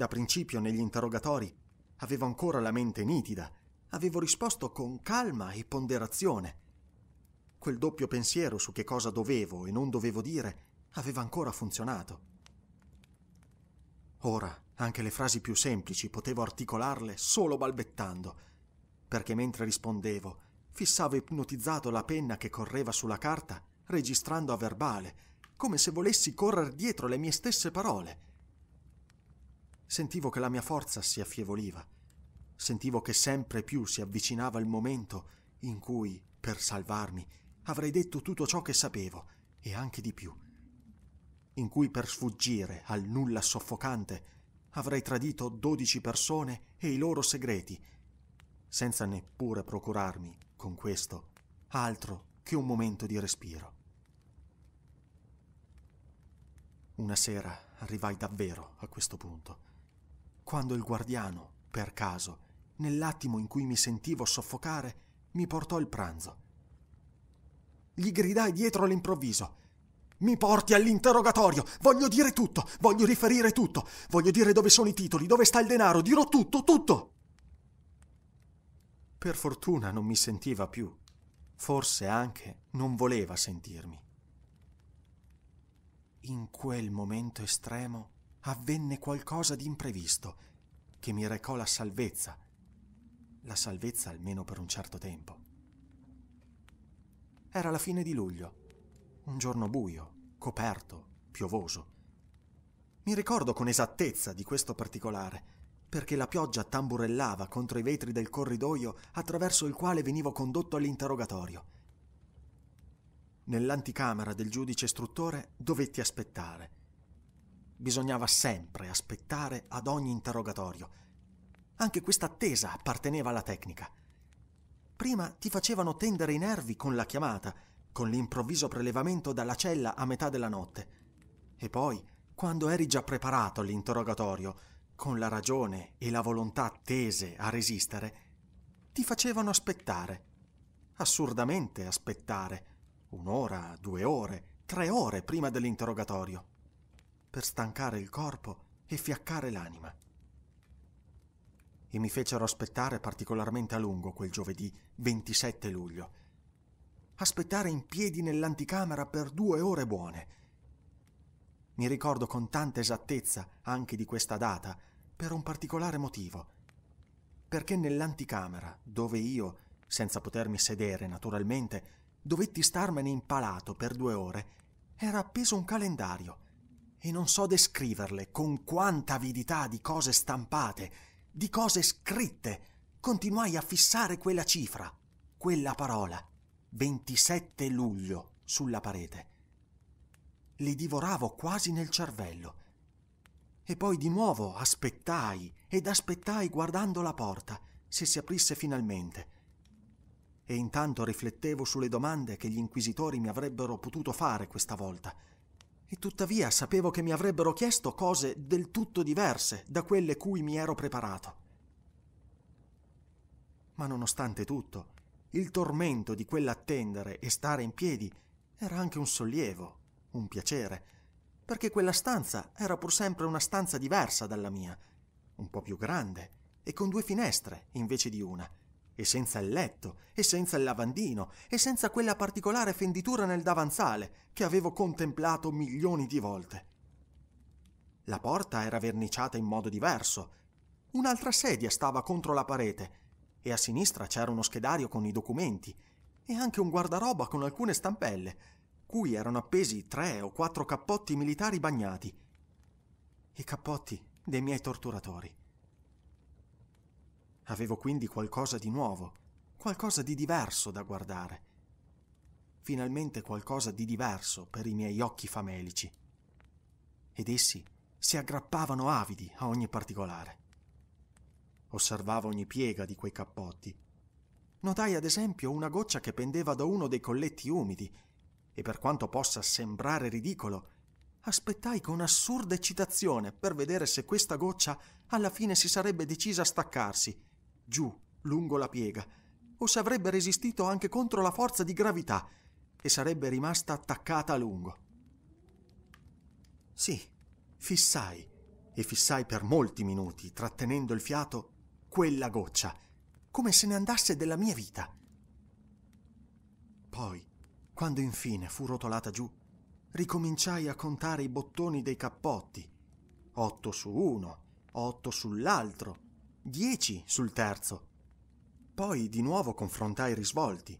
da principio negli interrogatori avevo ancora la mente nitida, avevo risposto con calma e ponderazione. Quel doppio pensiero su che cosa dovevo e non dovevo dire aveva ancora funzionato. Ora anche le frasi più semplici potevo articolarle solo balbettando, perché mentre rispondevo fissavo ipnotizzato la penna che correva sulla carta, registrando a verbale, come se volessi correr dietro le mie stesse parole. Sentivo che la mia forza si affievoliva. Sentivo che sempre più si avvicinava il momento in cui, per salvarmi, avrei detto tutto ciò che sapevo, e anche di più. In cui per sfuggire al nulla soffocante avrei tradito dodici persone e i loro segreti, senza neppure procurarmi, con questo, altro che un momento di respiro. Una sera arrivai davvero a questo punto quando il guardiano, per caso, nell'attimo in cui mi sentivo soffocare, mi portò il pranzo. Gli gridai dietro all'improvviso. Mi porti all'interrogatorio! Voglio dire tutto! Voglio riferire tutto! Voglio dire dove sono i titoli, dove sta il denaro! Dirò tutto, tutto! Per fortuna non mi sentiva più. Forse anche non voleva sentirmi. In quel momento estremo avvenne qualcosa di imprevisto che mi recò la salvezza, la salvezza almeno per un certo tempo. Era la fine di luglio, un giorno buio, coperto, piovoso. Mi ricordo con esattezza di questo particolare, perché la pioggia tamburellava contro i vetri del corridoio attraverso il quale venivo condotto all'interrogatorio. Nell'anticamera del giudice istruttore dovetti aspettare bisognava sempre aspettare ad ogni interrogatorio. Anche questa attesa apparteneva alla tecnica. Prima ti facevano tendere i nervi con la chiamata, con l'improvviso prelevamento dalla cella a metà della notte. E poi, quando eri già preparato all'interrogatorio, con la ragione e la volontà tese a resistere, ti facevano aspettare. Assurdamente aspettare. Un'ora, due ore, tre ore prima dell'interrogatorio per stancare il corpo e fiaccare l'anima. E mi fecero aspettare particolarmente a lungo quel giovedì 27 luglio. Aspettare in piedi nell'anticamera per due ore buone. Mi ricordo con tanta esattezza anche di questa data per un particolare motivo. Perché nell'anticamera, dove io, senza potermi sedere naturalmente, dovetti starmene impalato per due ore, era appeso un calendario e non so descriverle con quanta avidità di cose stampate, di cose scritte, continuai a fissare quella cifra, quella parola, 27 luglio, sulla parete. Li divoravo quasi nel cervello. E poi di nuovo aspettai ed aspettai guardando la porta, se si aprisse finalmente. E intanto riflettevo sulle domande che gli inquisitori mi avrebbero potuto fare questa volta e tuttavia sapevo che mi avrebbero chiesto cose del tutto diverse da quelle cui mi ero preparato. Ma nonostante tutto, il tormento di quell'attendere e stare in piedi era anche un sollievo, un piacere, perché quella stanza era pur sempre una stanza diversa dalla mia, un po' più grande e con due finestre invece di una e senza il letto, e senza il lavandino, e senza quella particolare fenditura nel davanzale che avevo contemplato milioni di volte. La porta era verniciata in modo diverso. Un'altra sedia stava contro la parete, e a sinistra c'era uno schedario con i documenti, e anche un guardaroba con alcune stampelle, cui erano appesi tre o quattro cappotti militari bagnati. I cappotti dei miei torturatori. Avevo quindi qualcosa di nuovo, qualcosa di diverso da guardare. Finalmente qualcosa di diverso per i miei occhi famelici. Ed essi si aggrappavano avidi a ogni particolare. Osservavo ogni piega di quei cappotti. Notai ad esempio una goccia che pendeva da uno dei colletti umidi e per quanto possa sembrare ridicolo, aspettai con assurda eccitazione per vedere se questa goccia alla fine si sarebbe decisa a staccarsi giù, lungo la piega, o se avrebbe resistito anche contro la forza di gravità e sarebbe rimasta attaccata a lungo. Sì, fissai, e fissai per molti minuti, trattenendo il fiato, quella goccia, come se ne andasse della mia vita. Poi, quando infine fu rotolata giù, ricominciai a contare i bottoni dei cappotti, otto su uno, otto sull'altro, 10 sul terzo. Poi di nuovo confrontai i risvolti.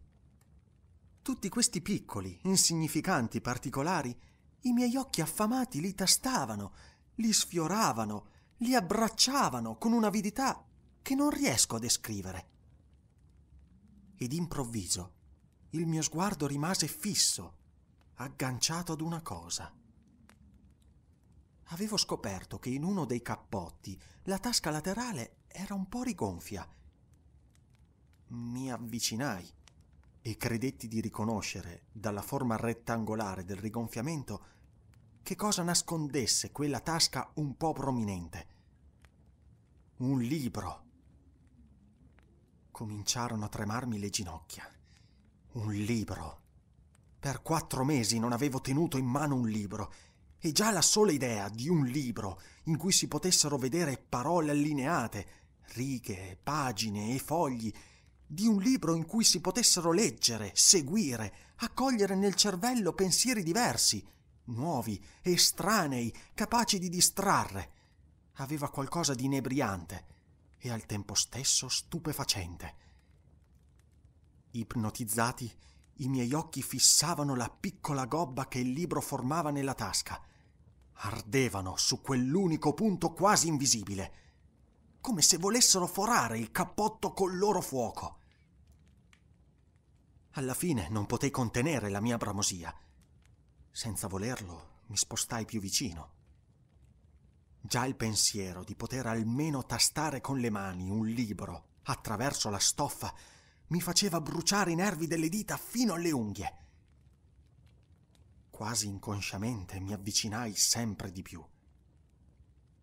Tutti questi piccoli, insignificanti particolari, i miei occhi affamati li tastavano, li sfioravano, li abbracciavano con un'avidità che non riesco a descrivere. Ed improvviso il mio sguardo rimase fisso, agganciato ad una cosa. Avevo scoperto che in uno dei cappotti la tasca laterale era un po' rigonfia. Mi avvicinai e credetti di riconoscere, dalla forma rettangolare del rigonfiamento, che cosa nascondesse quella tasca un po' prominente. Un libro. Cominciarono a tremarmi le ginocchia. Un libro. Per quattro mesi non avevo tenuto in mano un libro e già la sola idea di un libro in cui si potessero vedere parole allineate, righe, pagine e fogli di un libro in cui si potessero leggere, seguire, accogliere nel cervello pensieri diversi, nuovi, estranei, capaci di distrarre. Aveva qualcosa di inebriante e al tempo stesso stupefacente. Ipnotizzati, i miei occhi fissavano la piccola gobba che il libro formava nella tasca. Ardevano su quell'unico punto quasi invisibile come se volessero forare il cappotto col loro fuoco. Alla fine non potei contenere la mia bramosia. Senza volerlo, mi spostai più vicino. Già il pensiero di poter almeno tastare con le mani un libro attraverso la stoffa mi faceva bruciare i nervi delle dita fino alle unghie. Quasi inconsciamente mi avvicinai sempre di più.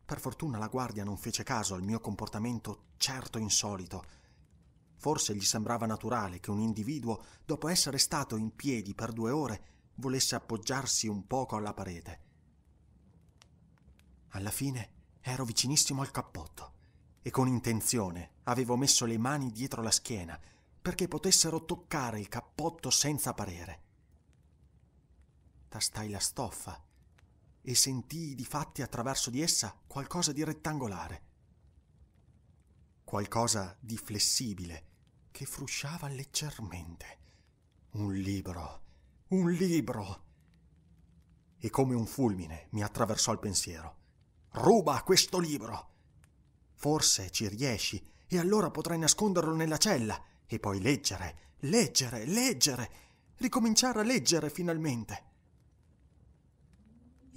Per fortuna la guardia non fece caso al mio comportamento certo insolito. Forse gli sembrava naturale che un individuo, dopo essere stato in piedi per due ore, volesse appoggiarsi un poco alla parete. Alla fine ero vicinissimo al cappotto e con intenzione avevo messo le mani dietro la schiena perché potessero toccare il cappotto senza parere. Tastai la stoffa e sentii di fatti attraverso di essa qualcosa di rettangolare. Qualcosa di flessibile che frusciava leggermente. Un libro, un libro! E come un fulmine mi attraversò il pensiero. Ruba questo libro! Forse ci riesci e allora potrai nasconderlo nella cella e poi leggere, leggere, leggere, ricominciare a leggere finalmente.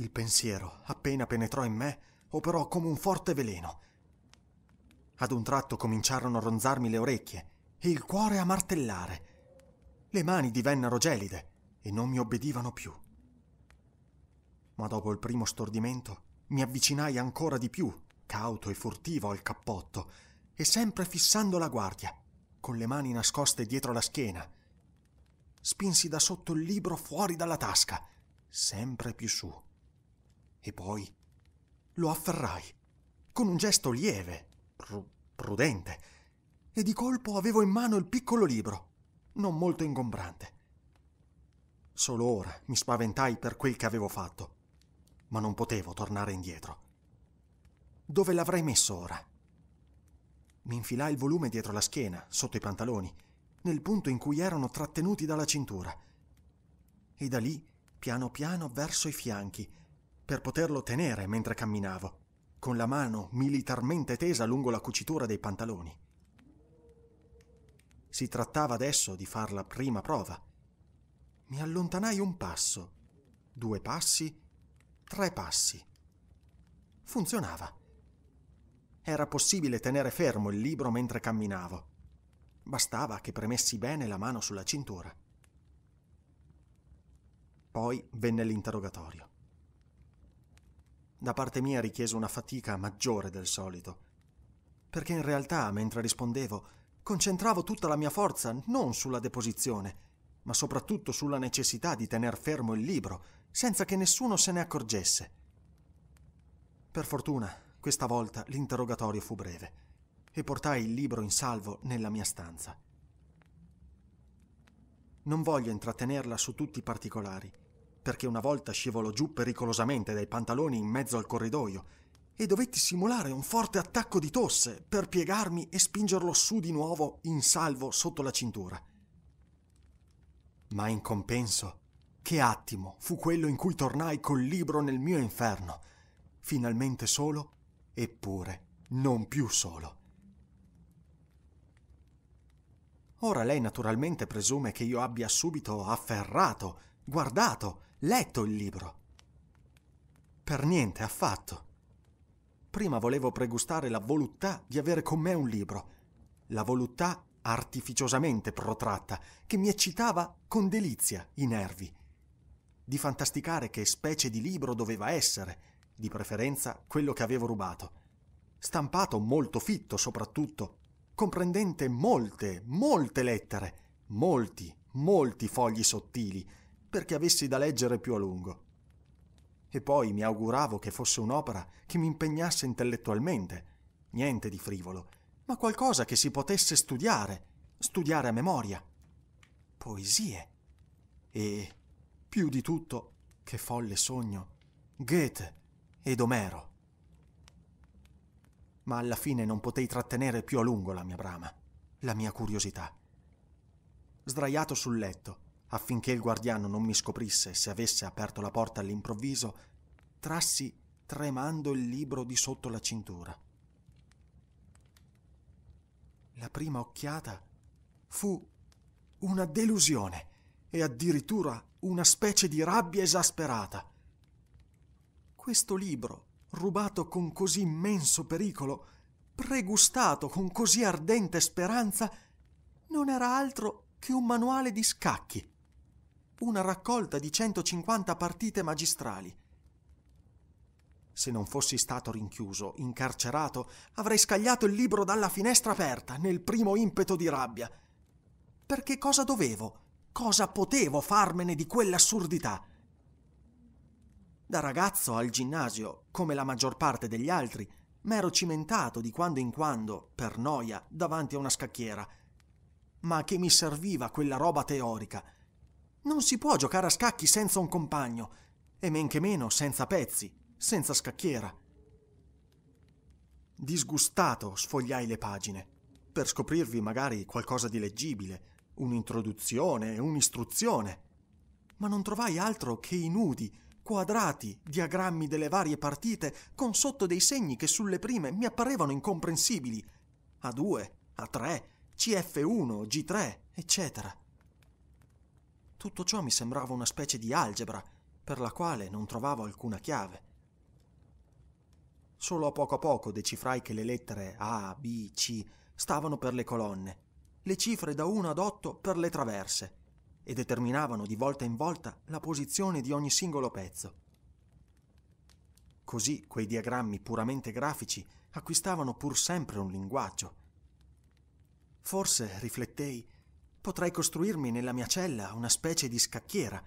Il pensiero, appena penetrò in me, operò come un forte veleno. Ad un tratto cominciarono a ronzarmi le orecchie e il cuore a martellare. Le mani divennero gelide e non mi obbedivano più. Ma dopo il primo stordimento mi avvicinai ancora di più, cauto e furtivo al cappotto, e sempre fissando la guardia, con le mani nascoste dietro la schiena. Spinsi da sotto il libro fuori dalla tasca, sempre più su e poi lo afferrai, con un gesto lieve, pr- prudente, e di colpo avevo in mano il piccolo libro, non molto ingombrante. Solo ora mi spaventai per quel che avevo fatto, ma non potevo tornare indietro. Dove l'avrei messo ora? Mi infilai il volume dietro la schiena, sotto i pantaloni, nel punto in cui erano trattenuti dalla cintura. E da lì, piano piano, verso i fianchi, per poterlo tenere mentre camminavo, con la mano militarmente tesa lungo la cucitura dei pantaloni. Si trattava adesso di far la prima prova. Mi allontanai un passo, due passi, tre passi. Funzionava. Era possibile tenere fermo il libro mentre camminavo. Bastava che premessi bene la mano sulla cintura. Poi venne l'interrogatorio da parte mia richiese una fatica maggiore del solito, perché in realtà, mentre rispondevo, concentravo tutta la mia forza non sulla deposizione, ma soprattutto sulla necessità di tener fermo il libro, senza che nessuno se ne accorgesse. Per fortuna, questa volta l'interrogatorio fu breve e portai il libro in salvo nella mia stanza. Non voglio intrattenerla su tutti i particolari, perché una volta scivolò giù pericolosamente dai pantaloni in mezzo al corridoio e dovetti simulare un forte attacco di tosse per piegarmi e spingerlo su di nuovo in salvo sotto la cintura. Ma in compenso, che attimo fu quello in cui tornai col libro nel mio inferno, finalmente solo, eppure non più solo. Ora lei naturalmente presume che io abbia subito afferrato, guardato letto il libro. Per niente affatto. Prima volevo pregustare la voluttà di avere con me un libro, la voluttà artificiosamente protratta, che mi eccitava con delizia i nervi, di fantasticare che specie di libro doveva essere, di preferenza quello che avevo rubato, stampato molto fitto soprattutto, comprendente molte, molte lettere, molti, molti fogli sottili, perché avessi da leggere più a lungo. E poi mi auguravo che fosse un'opera che mi impegnasse intellettualmente, niente di frivolo, ma qualcosa che si potesse studiare, studiare a memoria. Poesie. E, più di tutto, che folle sogno, Goethe ed Omero. Ma alla fine non potei trattenere più a lungo la mia brama, la mia curiosità. Sdraiato sul letto, affinché il guardiano non mi scoprisse se avesse aperto la porta all'improvviso, trassi tremando il libro di sotto la cintura. La prima occhiata fu una delusione e addirittura una specie di rabbia esasperata. Questo libro, rubato con così immenso pericolo, pregustato con così ardente speranza, non era altro che un manuale di scacchi una raccolta di 150 partite magistrali. Se non fossi stato rinchiuso, incarcerato, avrei scagliato il libro dalla finestra aperta nel primo impeto di rabbia. Perché cosa dovevo? Cosa potevo farmene di quell'assurdità? Da ragazzo al ginnasio, come la maggior parte degli altri, m'ero cimentato di quando in quando, per noia, davanti a una scacchiera. Ma che mi serviva quella roba teorica? Non si può giocare a scacchi senza un compagno, e men che meno senza pezzi, senza scacchiera. Disgustato sfogliai le pagine, per scoprirvi magari qualcosa di leggibile, un'introduzione, un'istruzione. Ma non trovai altro che i nudi, quadrati, diagrammi delle varie partite con sotto dei segni che sulle prime mi apparevano incomprensibili. A2, A3, CF1, G3, eccetera. Tutto ciò mi sembrava una specie di algebra, per la quale non trovavo alcuna chiave. Solo a poco a poco decifrai che le lettere A, B, C stavano per le colonne, le cifre da 1 ad 8 per le traverse, e determinavano di volta in volta la posizione di ogni singolo pezzo. Così quei diagrammi puramente grafici acquistavano pur sempre un linguaggio. Forse, riflettei, Potrei costruirmi nella mia cella una specie di scacchiera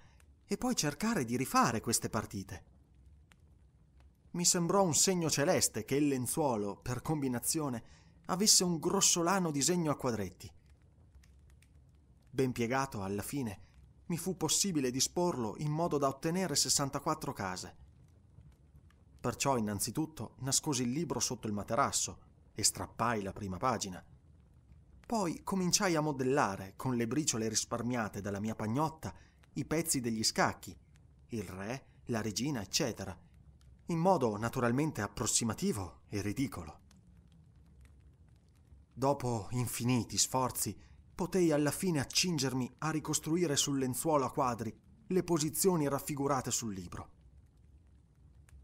e poi cercare di rifare queste partite. Mi sembrò un segno celeste che il lenzuolo, per combinazione, avesse un grossolano disegno a quadretti. Ben piegato, alla fine, mi fu possibile disporlo in modo da ottenere 64 case. Perciò innanzitutto nascosi il libro sotto il materasso e strappai la prima pagina. Poi cominciai a modellare, con le briciole risparmiate dalla mia pagnotta, i pezzi degli scacchi, il re, la regina, eccetera, in modo naturalmente approssimativo e ridicolo. Dopo infiniti sforzi, potei alla fine accingermi a ricostruire sul lenzuolo a quadri le posizioni raffigurate sul libro.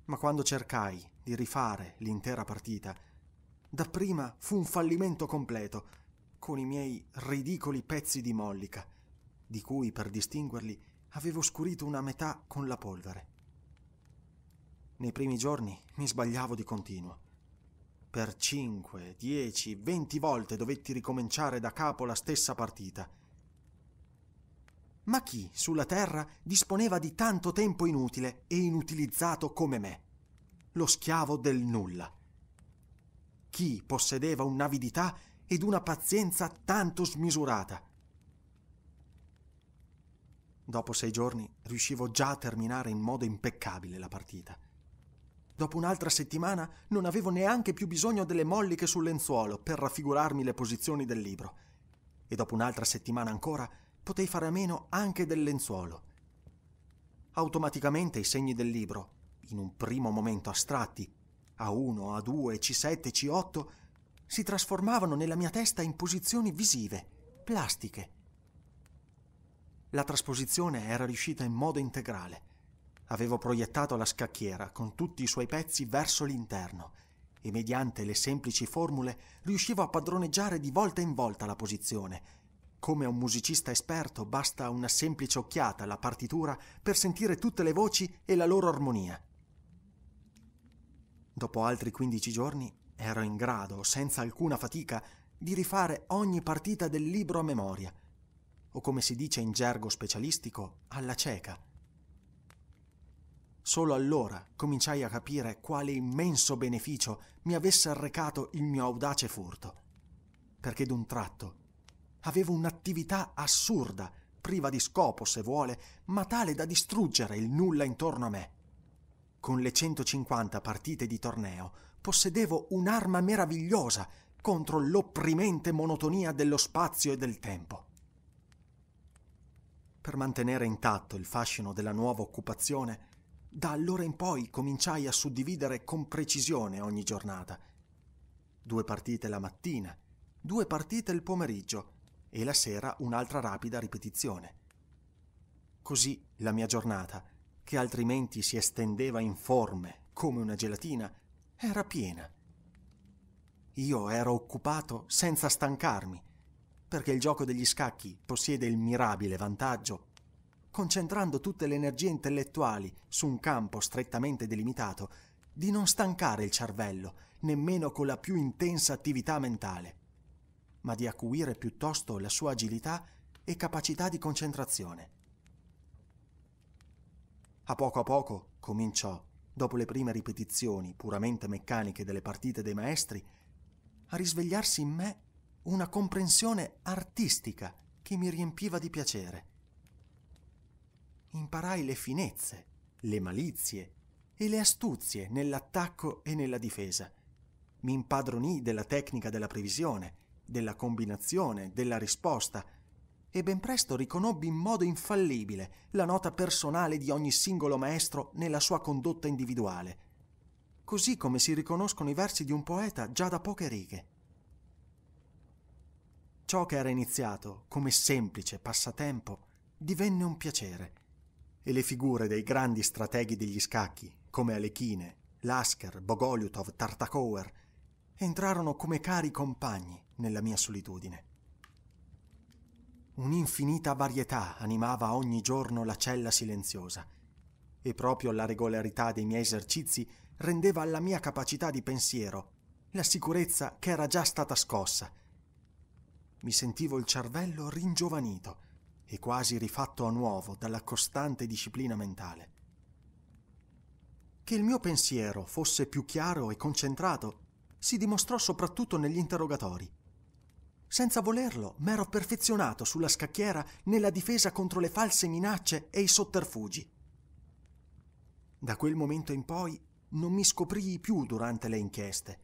Ma quando cercai di rifare l'intera partita, dapprima fu un fallimento completo, con i miei ridicoli pezzi di mollica, di cui per distinguerli avevo scurito una metà con la polvere. Nei primi giorni mi sbagliavo di continuo. Per 5, 10, 20 volte dovetti ricominciare da capo la stessa partita. Ma chi sulla Terra disponeva di tanto tempo inutile e inutilizzato come me? Lo schiavo del nulla. Chi possedeva un'avidità ed una pazienza tanto smisurata. Dopo sei giorni riuscivo già a terminare in modo impeccabile la partita. Dopo un'altra settimana non avevo neanche più bisogno delle molliche sul lenzuolo per raffigurarmi le posizioni del libro. E dopo un'altra settimana ancora potei fare a meno anche del lenzuolo. Automaticamente i segni del libro, in un primo momento astratti, A1, A2, C7, C8, si trasformavano nella mia testa in posizioni visive, plastiche. La trasposizione era riuscita in modo integrale. Avevo proiettato la scacchiera con tutti i suoi pezzi verso l'interno e mediante le semplici formule riuscivo a padroneggiare di volta in volta la posizione. Come un musicista esperto basta una semplice occhiata alla partitura per sentire tutte le voci e la loro armonia. Dopo altri 15 giorni ero in grado, senza alcuna fatica, di rifare ogni partita del libro a memoria, o come si dice in gergo specialistico, alla cieca. Solo allora cominciai a capire quale immenso beneficio mi avesse arrecato il mio audace furto, perché d'un tratto avevo un'attività assurda, priva di scopo se vuole, ma tale da distruggere il nulla intorno a me. Con le 150 partite di torneo possedevo un'arma meravigliosa contro l'opprimente monotonia dello spazio e del tempo. Per mantenere intatto il fascino della nuova occupazione, da allora in poi cominciai a suddividere con precisione ogni giornata. Due partite la mattina, due partite il pomeriggio e la sera un'altra rapida ripetizione. Così la mia giornata, che altrimenti si estendeva informe come una gelatina, era piena. Io ero occupato senza stancarmi, perché il gioco degli scacchi possiede il mirabile vantaggio. Concentrando tutte le energie intellettuali su un campo strettamente delimitato, di non stancare il cervello, nemmeno con la più intensa attività mentale, ma di acuire piuttosto la sua agilità e capacità di concentrazione. A poco a poco cominciò dopo le prime ripetizioni puramente meccaniche delle partite dei maestri, a risvegliarsi in me una comprensione artistica che mi riempiva di piacere. Imparai le finezze, le malizie e le astuzie nell'attacco e nella difesa. Mi impadronì della tecnica della previsione, della combinazione, della risposta, e ben presto riconobbi in modo infallibile la nota personale di ogni singolo maestro nella sua condotta individuale, così come si riconoscono i versi di un poeta già da poche righe. Ciò che era iniziato come semplice passatempo divenne un piacere, e le figure dei grandi strateghi degli scacchi, come Alechine, Lasker, Bogoliutov, Tartakower, entrarono come cari compagni nella mia solitudine. Un'infinita varietà animava ogni giorno la cella silenziosa e proprio la regolarità dei miei esercizi rendeva alla mia capacità di pensiero la sicurezza che era già stata scossa. Mi sentivo il cervello ringiovanito e quasi rifatto a nuovo dalla costante disciplina mentale. Che il mio pensiero fosse più chiaro e concentrato si dimostrò soprattutto negli interrogatori. Senza volerlo, m'ero perfezionato sulla scacchiera nella difesa contro le false minacce e i sotterfugi. Da quel momento in poi non mi scoprii più durante le inchieste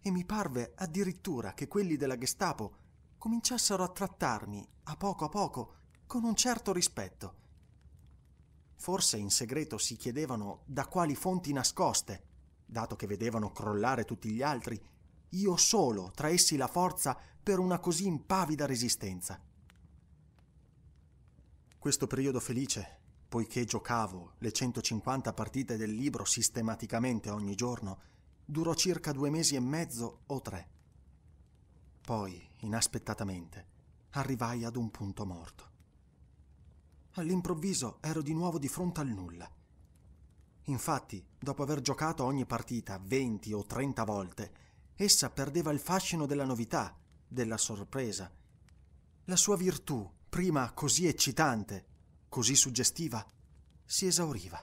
e mi parve addirittura che quelli della Gestapo cominciassero a trattarmi, a poco a poco, con un certo rispetto. Forse in segreto si chiedevano da quali fonti nascoste, dato che vedevano crollare tutti gli altri, io solo traessi la forza per una così impavida resistenza. Questo periodo felice, poiché giocavo le 150 partite del libro sistematicamente ogni giorno, durò circa due mesi e mezzo o tre. Poi, inaspettatamente, arrivai ad un punto morto. All'improvviso ero di nuovo di fronte al nulla. Infatti, dopo aver giocato ogni partita 20 o 30 volte, essa perdeva il fascino della novità della sorpresa. La sua virtù, prima così eccitante, così suggestiva, si esauriva.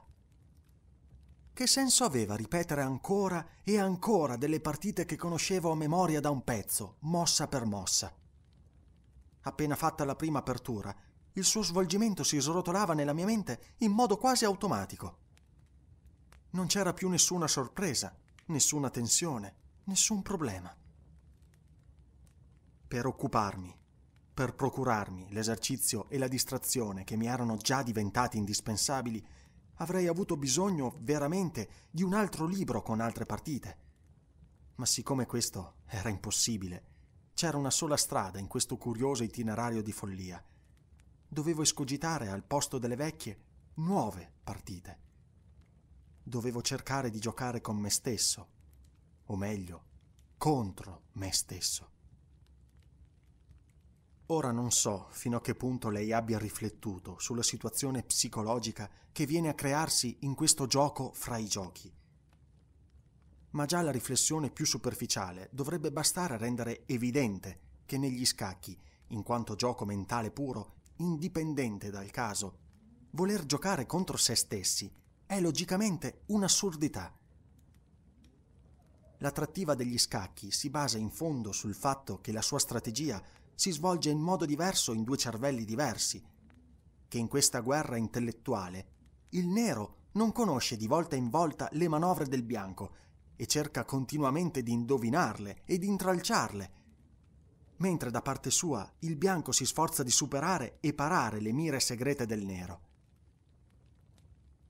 Che senso aveva ripetere ancora e ancora delle partite che conoscevo a memoria da un pezzo, mossa per mossa? Appena fatta la prima apertura, il suo svolgimento si srotolava nella mia mente in modo quasi automatico. Non c'era più nessuna sorpresa, nessuna tensione, nessun problema per occuparmi, per procurarmi l'esercizio e la distrazione che mi erano già diventati indispensabili, avrei avuto bisogno veramente di un altro libro con altre partite. Ma siccome questo era impossibile, c'era una sola strada in questo curioso itinerario di follia. Dovevo escogitare al posto delle vecchie nuove partite. Dovevo cercare di giocare con me stesso, o meglio, contro me stesso. Ora non so fino a che punto lei abbia riflettuto sulla situazione psicologica che viene a crearsi in questo gioco fra i giochi. Ma già la riflessione più superficiale dovrebbe bastare a rendere evidente che negli scacchi, in quanto gioco mentale puro, indipendente dal caso, voler giocare contro se stessi è logicamente un'assurdità. L'attrattiva degli scacchi si basa in fondo sul fatto che la sua strategia si svolge in modo diverso in due cervelli diversi, che in questa guerra intellettuale il nero non conosce di volta in volta le manovre del bianco e cerca continuamente di indovinarle e di intralciarle, mentre da parte sua il bianco si sforza di superare e parare le mire segrete del nero.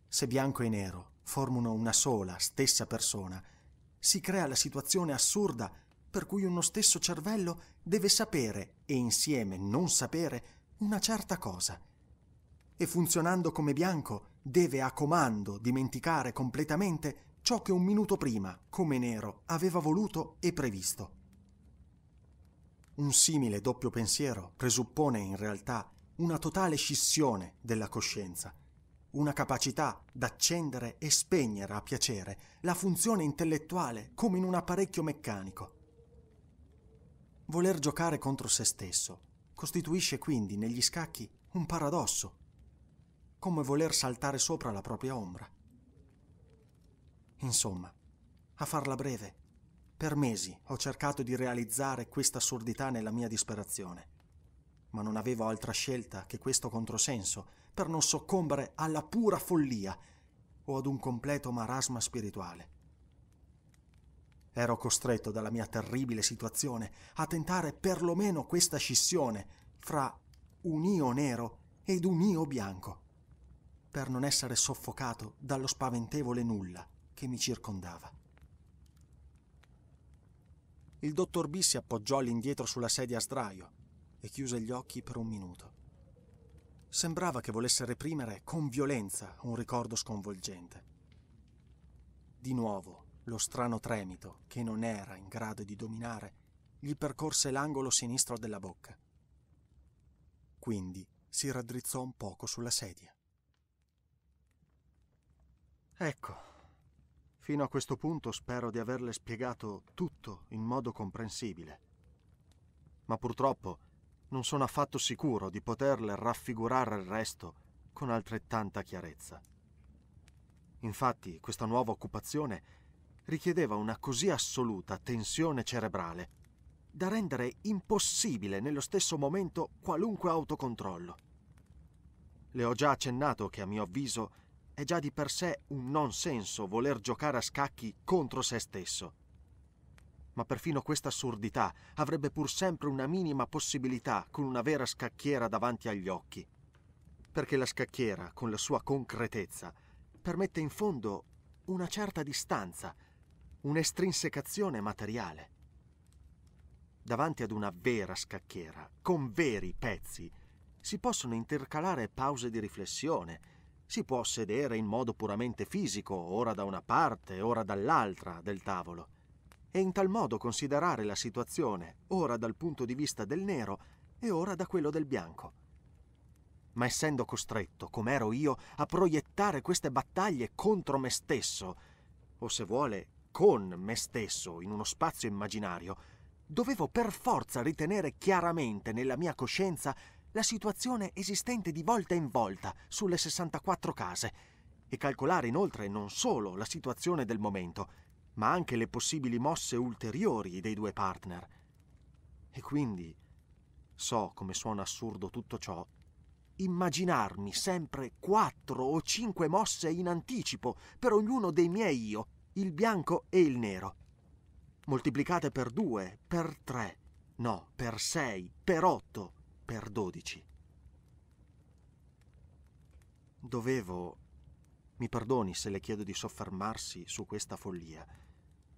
Se bianco e nero formano una sola, stessa persona, si crea la situazione assurda per cui uno stesso cervello deve sapere e insieme non sapere una certa cosa. E funzionando come bianco, deve a comando dimenticare completamente ciò che un minuto prima, come nero, aveva voluto e previsto. Un simile doppio pensiero presuppone in realtà una totale scissione della coscienza, una capacità d'accendere e spegnere a piacere la funzione intellettuale come in un apparecchio meccanico voler giocare contro se stesso costituisce quindi negli scacchi un paradosso, come voler saltare sopra la propria ombra. Insomma, a farla breve, per mesi ho cercato di realizzare questa assurdità nella mia disperazione, ma non avevo altra scelta che questo controsenso per non soccombere alla pura follia o ad un completo marasma spirituale. Ero costretto dalla mia terribile situazione a tentare perlomeno questa scissione fra un io nero ed un io bianco, per non essere soffocato dallo spaventevole nulla che mi circondava. Il dottor B si appoggiò all'indietro sulla sedia a sdraio e chiuse gli occhi per un minuto. Sembrava che volesse reprimere con violenza un ricordo sconvolgente. Di nuovo lo strano tremito, che non era in grado di dominare, gli percorse l'angolo sinistro della bocca. Quindi si raddrizzò un poco sulla sedia. Ecco, fino a questo punto spero di averle spiegato tutto in modo comprensibile. Ma purtroppo non sono affatto sicuro di poterle raffigurare il resto con altrettanta chiarezza. Infatti, questa nuova occupazione richiedeva una così assoluta tensione cerebrale da rendere impossibile nello stesso momento qualunque autocontrollo. Le ho già accennato che a mio avviso è già di per sé un non senso voler giocare a scacchi contro se stesso. Ma perfino questa assurdità avrebbe pur sempre una minima possibilità con una vera scacchiera davanti agli occhi. Perché la scacchiera, con la sua concretezza, permette in fondo una certa distanza un'estrinsecazione materiale. Davanti ad una vera scacchiera, con veri pezzi, si possono intercalare pause di riflessione, si può sedere in modo puramente fisico, ora da una parte, ora dall'altra del tavolo, e in tal modo considerare la situazione, ora dal punto di vista del nero e ora da quello del bianco. Ma essendo costretto, come ero io, a proiettare queste battaglie contro me stesso, o se vuole, con me stesso in uno spazio immaginario, dovevo per forza ritenere chiaramente nella mia coscienza la situazione esistente di volta in volta sulle 64 case e calcolare inoltre non solo la situazione del momento, ma anche le possibili mosse ulteriori dei due partner. E quindi, so come suona assurdo tutto ciò, immaginarmi sempre quattro o cinque mosse in anticipo per ognuno dei miei io il bianco e il nero. Moltiplicate per 2, per 3, no, per 6, per 8, per 12. Dovevo, mi perdoni se le chiedo di soffermarsi su questa follia,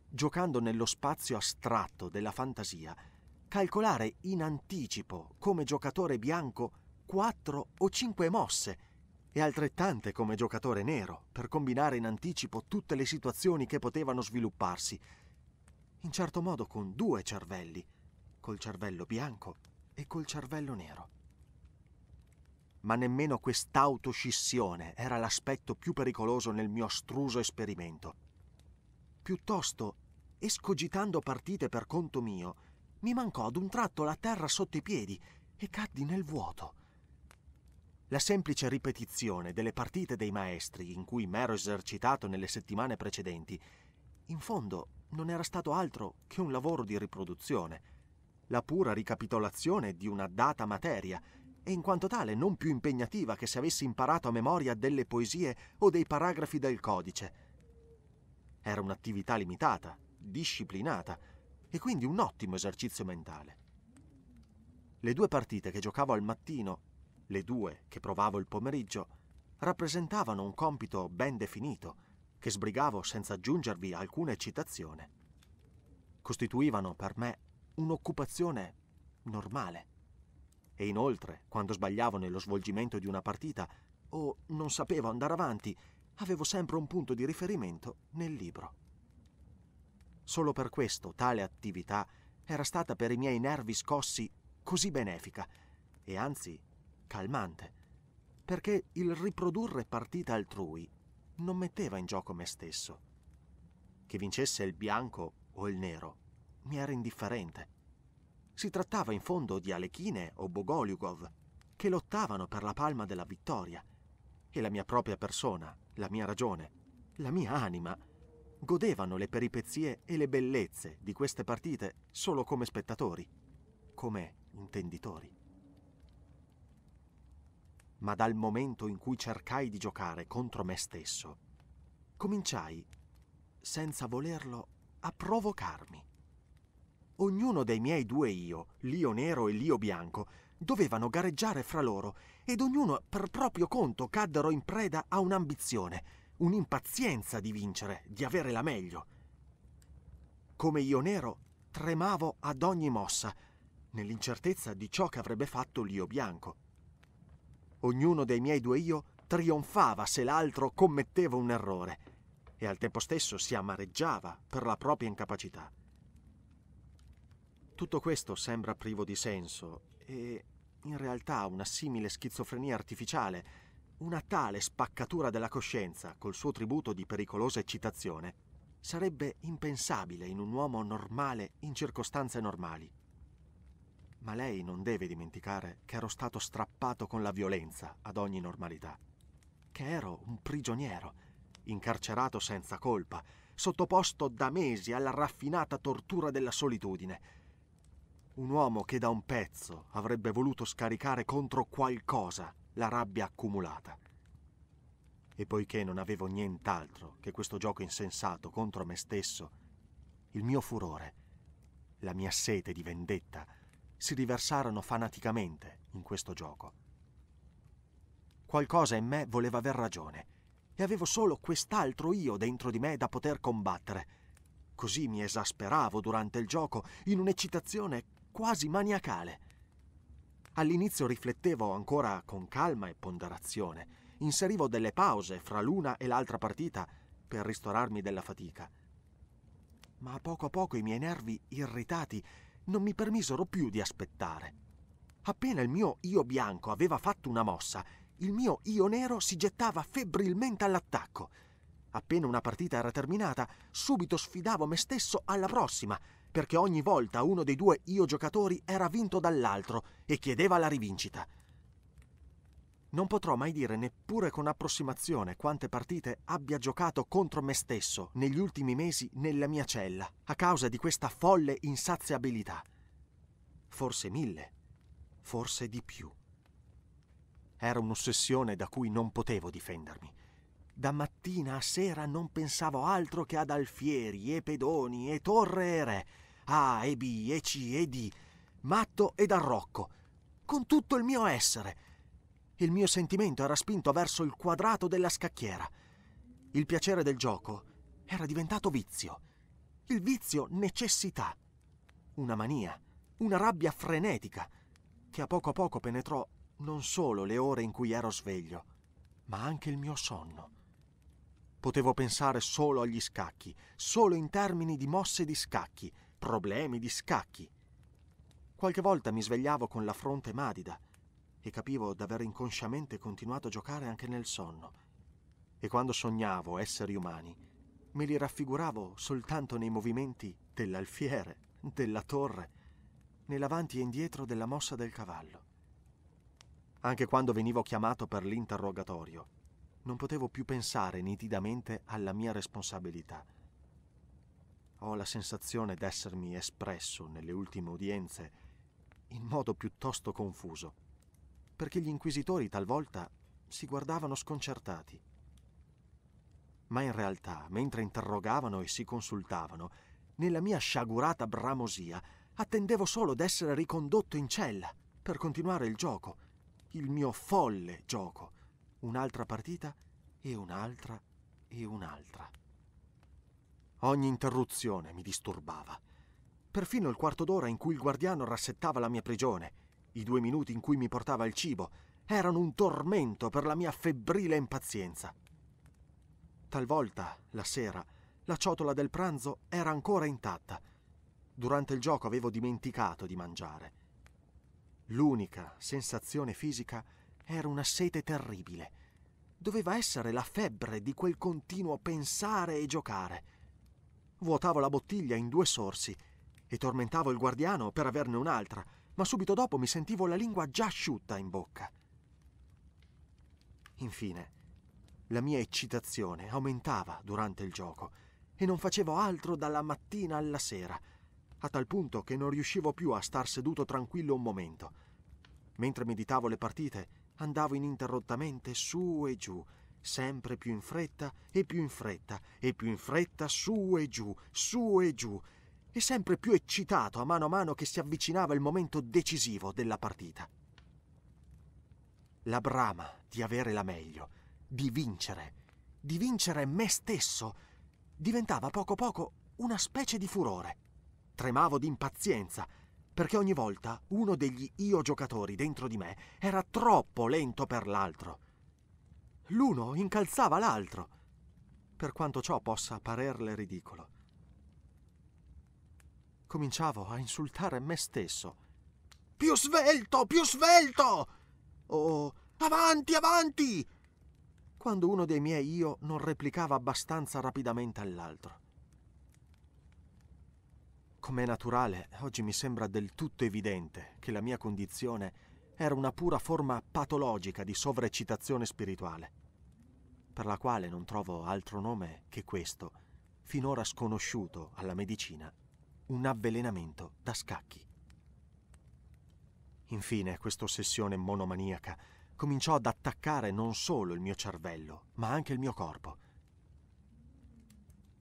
giocando nello spazio astratto della fantasia, calcolare in anticipo, come giocatore bianco, 4 o 5 mosse, e altrettante come giocatore nero, per combinare in anticipo tutte le situazioni che potevano svilupparsi, in certo modo con due cervelli, col cervello bianco e col cervello nero. Ma nemmeno quest'autoscissione era l'aspetto più pericoloso nel mio astruso esperimento. Piuttosto, escogitando partite per conto mio, mi mancò ad un tratto la terra sotto i piedi e caddi nel vuoto la semplice ripetizione delle partite dei maestri in cui m'ero esercitato nelle settimane precedenti, in fondo non era stato altro che un lavoro di riproduzione, la pura ricapitolazione di una data materia, e in quanto tale non più impegnativa che se avessi imparato a memoria delle poesie o dei paragrafi del codice. Era un'attività limitata, disciplinata, e quindi un ottimo esercizio mentale. Le due partite che giocavo al mattino le due che provavo il pomeriggio, rappresentavano un compito ben definito, che sbrigavo senza aggiungervi alcuna eccitazione. Costituivano per me un'occupazione normale. E inoltre, quando sbagliavo nello svolgimento di una partita o non sapevo andare avanti, avevo sempre un punto di riferimento nel libro. Solo per questo tale attività era stata per i miei nervi scossi così benefica e anzi calmante, perché il riprodurre partita altrui non metteva in gioco me stesso. Che vincesse il bianco o il nero, mi era indifferente. Si trattava in fondo di Alechine o Bogoliugov, che lottavano per la palma della vittoria, e la mia propria persona, la mia ragione, la mia anima, godevano le peripezie e le bellezze di queste partite solo come spettatori, come intenditori ma dal momento in cui cercai di giocare contro me stesso, cominciai, senza volerlo, a provocarmi. Ognuno dei miei due io, l'io nero e l'io bianco, dovevano gareggiare fra loro ed ognuno per proprio conto caddero in preda a un'ambizione, un'impazienza di vincere, di avere la meglio. Come io nero, tremavo ad ogni mossa, nell'incertezza di ciò che avrebbe fatto l'io bianco ognuno dei miei due io trionfava se l'altro commetteva un errore e al tempo stesso si amareggiava per la propria incapacità. Tutto questo sembra privo di senso e in realtà una simile schizofrenia artificiale, una tale spaccatura della coscienza col suo tributo di pericolosa eccitazione, sarebbe impensabile in un uomo normale in circostanze normali. Ma lei non deve dimenticare che ero stato strappato con la violenza ad ogni normalità. Che ero un prigioniero, incarcerato senza colpa, sottoposto da mesi alla raffinata tortura della solitudine. Un uomo che da un pezzo avrebbe voluto scaricare contro qualcosa la rabbia accumulata. E poiché non avevo nient'altro che questo gioco insensato contro me stesso, il mio furore, la mia sete di vendetta, si riversarono fanaticamente in questo gioco. Qualcosa in me voleva aver ragione e avevo solo quest'altro io dentro di me da poter combattere. Così mi esasperavo durante il gioco in un'eccitazione quasi maniacale. All'inizio riflettevo ancora con calma e ponderazione, inserivo delle pause fra l'una e l'altra partita per ristorarmi della fatica. Ma a poco a poco i miei nervi irritati non mi permisero più di aspettare. Appena il mio io bianco aveva fatto una mossa, il mio io nero si gettava febbrilmente all'attacco. Appena una partita era terminata, subito sfidavo me stesso alla prossima, perché ogni volta uno dei due io giocatori era vinto dall'altro e chiedeva la rivincita non potrò mai dire neppure con approssimazione quante partite abbia giocato contro me stesso negli ultimi mesi nella mia cella, a causa di questa folle insaziabilità. Forse mille, forse di più. Era un'ossessione da cui non potevo difendermi. Da mattina a sera non pensavo altro che ad Alfieri e Pedoni e Torre e Re, A e B e C e D, Matto ed Arrocco, con tutto il mio essere il mio sentimento era spinto verso il quadrato della scacchiera. Il piacere del gioco era diventato vizio. Il vizio necessità. Una mania, una rabbia frenetica, che a poco a poco penetrò non solo le ore in cui ero sveglio, ma anche il mio sonno. Potevo pensare solo agli scacchi, solo in termini di mosse di scacchi, problemi di scacchi. Qualche volta mi svegliavo con la fronte madida e capivo d'aver inconsciamente continuato a giocare anche nel sonno. E quando sognavo esseri umani, me li raffiguravo soltanto nei movimenti dell'alfiere, della torre, nell'avanti e indietro della mossa del cavallo. Anche quando venivo chiamato per l'interrogatorio, non potevo più pensare nitidamente alla mia responsabilità. Ho la sensazione d'essermi espresso nelle ultime udienze in modo piuttosto confuso perché gli inquisitori talvolta si guardavano sconcertati. Ma in realtà, mentre interrogavano e si consultavano, nella mia sciagurata bramosia attendevo solo d'essere ricondotto in cella per continuare il gioco, il mio folle gioco, un'altra partita e un'altra e un'altra. Ogni interruzione mi disturbava. Perfino il quarto d'ora in cui il guardiano rassettava la mia prigione i due minuti in cui mi portava il cibo erano un tormento per la mia febbrile impazienza. Talvolta, la sera, la ciotola del pranzo era ancora intatta. Durante il gioco avevo dimenticato di mangiare. L'unica sensazione fisica era una sete terribile. Doveva essere la febbre di quel continuo pensare e giocare. Vuotavo la bottiglia in due sorsi e tormentavo il guardiano per averne un'altra ma subito dopo mi sentivo la lingua già asciutta in bocca. Infine, la mia eccitazione aumentava durante il gioco e non facevo altro dalla mattina alla sera, a tal punto che non riuscivo più a star seduto tranquillo un momento. Mentre meditavo le partite, andavo ininterrottamente su e giù, sempre più in fretta e più in fretta e più in fretta su e giù, su e giù, e sempre più eccitato a mano a mano che si avvicinava il momento decisivo della partita. La brama di avere la meglio, di vincere, di vincere me stesso, diventava poco poco una specie di furore. Tremavo di impazienza, perché ogni volta uno degli io giocatori dentro di me era troppo lento per l'altro. L'uno incalzava l'altro, per quanto ciò possa parerle ridicolo. Cominciavo a insultare me stesso. Più svelto, più svelto! O oh, avanti, avanti! Quando uno dei miei io non replicava abbastanza rapidamente all'altro. Com'è naturale, oggi mi sembra del tutto evidente che la mia condizione era una pura forma patologica di sovraeccitazione spirituale, per la quale non trovo altro nome che questo, finora sconosciuto alla medicina un avvelenamento da scacchi. Infine, questa ossessione monomaniaca cominciò ad attaccare non solo il mio cervello, ma anche il mio corpo.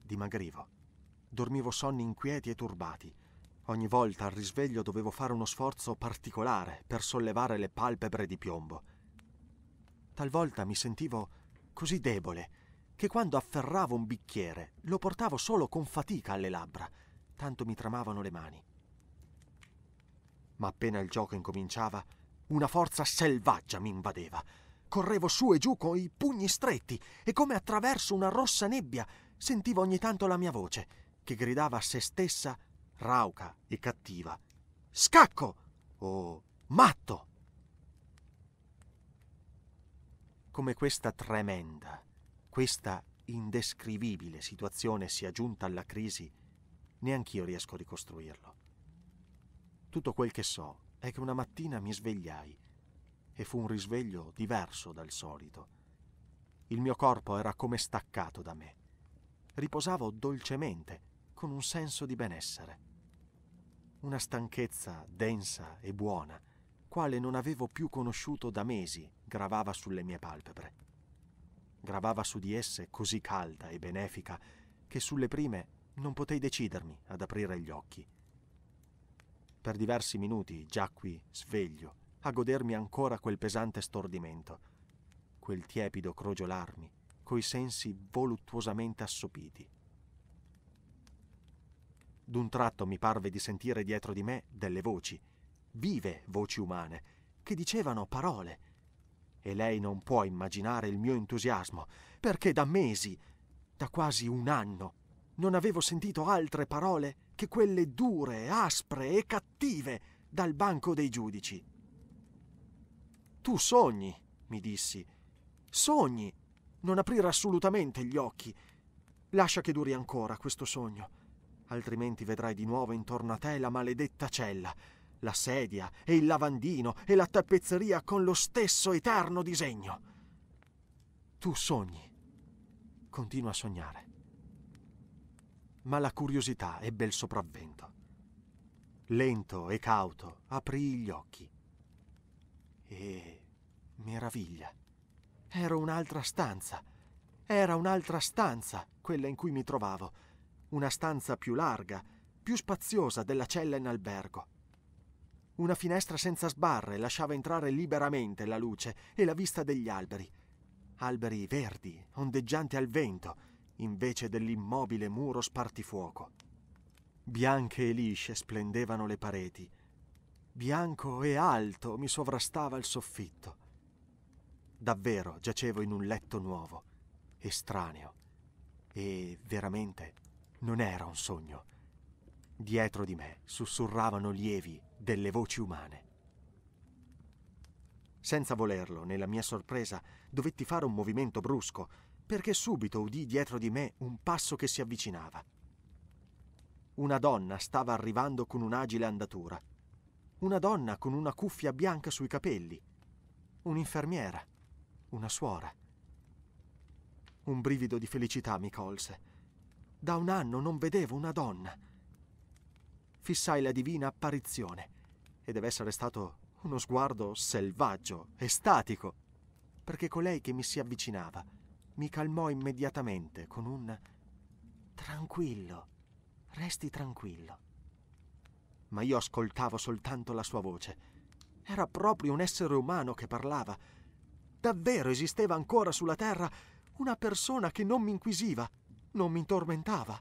Dimagrivo. Dormivo sonni inquieti e turbati. Ogni volta al risveglio dovevo fare uno sforzo particolare per sollevare le palpebre di piombo. Talvolta mi sentivo così debole che quando afferravo un bicchiere lo portavo solo con fatica alle labbra tanto mi tramavano le mani. Ma appena il gioco incominciava, una forza selvaggia mi invadeva. Correvo su e giù con i pugni stretti e come attraverso una rossa nebbia sentivo ogni tanto la mia voce, che gridava a se stessa, rauca e cattiva. Scacco! o matto! Come questa tremenda, questa indescrivibile situazione sia giunta alla crisi neanch'io riesco a ricostruirlo. Tutto quel che so è che una mattina mi svegliai e fu un risveglio diverso dal solito. Il mio corpo era come staccato da me. Riposavo dolcemente, con un senso di benessere. Una stanchezza densa e buona, quale non avevo più conosciuto da mesi, gravava sulle mie palpebre. Gravava su di esse così calda e benefica che sulle prime non potei decidermi ad aprire gli occhi. Per diversi minuti giacqui sveglio, a godermi ancora quel pesante stordimento, quel tiepido crogiolarmi, coi sensi voluttuosamente assopiti. D'un tratto mi parve di sentire dietro di me delle voci, vive voci umane, che dicevano parole. E lei non può immaginare il mio entusiasmo, perché da mesi, da quasi un anno, non avevo sentito altre parole che quelle dure, aspre e cattive dal banco dei giudici. Tu sogni, mi dissi. Sogni. Non aprire assolutamente gli occhi. Lascia che duri ancora questo sogno, altrimenti vedrai di nuovo intorno a te la maledetta cella, la sedia e il lavandino e la tappezzeria con lo stesso eterno disegno. Tu sogni. Continua a sognare ma la curiosità ebbe il sopravvento. Lento e cauto aprì gli occhi. E meraviglia. Era un'altra stanza. Era un'altra stanza, quella in cui mi trovavo. Una stanza più larga, più spaziosa della cella in albergo. Una finestra senza sbarre lasciava entrare liberamente la luce e la vista degli alberi. Alberi verdi, ondeggianti al vento, invece dell'immobile muro spartifuoco. Bianche e lisce splendevano le pareti. Bianco e alto mi sovrastava il soffitto. Davvero giacevo in un letto nuovo, estraneo. E veramente non era un sogno. Dietro di me sussurravano lievi delle voci umane. Senza volerlo, nella mia sorpresa, dovetti fare un movimento brusco perché subito udì dietro di me un passo che si avvicinava. Una donna stava arrivando con un'agile andatura. Una donna con una cuffia bianca sui capelli. Un'infermiera. Una suora. Un brivido di felicità mi colse. Da un anno non vedevo una donna. Fissai la divina apparizione e deve essere stato uno sguardo selvaggio, estatico, perché colei che mi si avvicinava mi calmò immediatamente con un Tranquillo, resti tranquillo. Ma io ascoltavo soltanto la sua voce. Era proprio un essere umano che parlava. Davvero esisteva ancora sulla terra una persona che non mi inquisiva, non mi tormentava.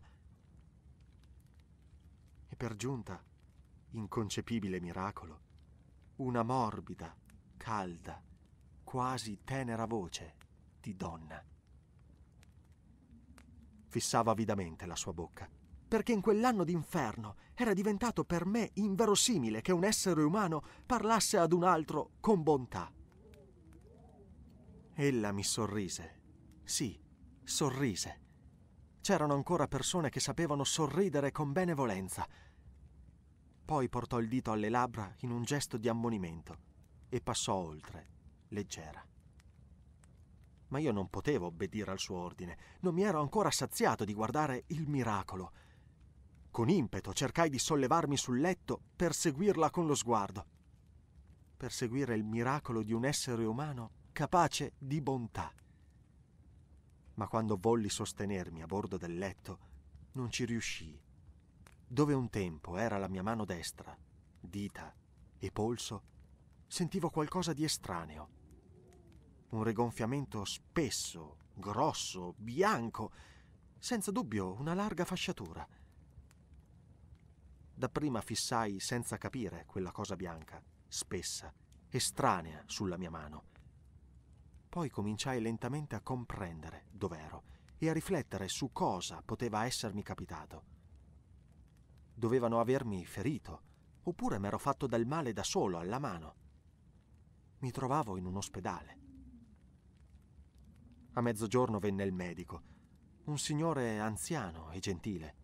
E per giunta, inconcepibile miracolo, una morbida, calda, quasi tenera voce di donna. Fissava avidamente la sua bocca. Perché in quell'anno d'inferno era diventato per me inverosimile che un essere umano parlasse ad un altro con bontà. Ella mi sorrise. Sì, sorrise. C'erano ancora persone che sapevano sorridere con benevolenza. Poi portò il dito alle labbra in un gesto di ammonimento e passò oltre, leggera ma io non potevo obbedire al suo ordine, non mi ero ancora saziato di guardare il miracolo. Con impeto cercai di sollevarmi sul letto per seguirla con lo sguardo. Per seguire il miracolo di un essere umano capace di bontà. Ma quando volli sostenermi a bordo del letto, non ci riuscii. Dove un tempo era la mia mano destra, dita e polso, sentivo qualcosa di estraneo un rigonfiamento spesso, grosso, bianco, senza dubbio una larga fasciatura. Dapprima fissai senza capire quella cosa bianca, spessa, estranea sulla mia mano. Poi cominciai lentamente a comprendere dov'ero e a riflettere su cosa poteva essermi capitato. Dovevano avermi ferito, oppure m'ero fatto del male da solo alla mano. Mi trovavo in un ospedale. A mezzogiorno venne il medico, un signore anziano e gentile.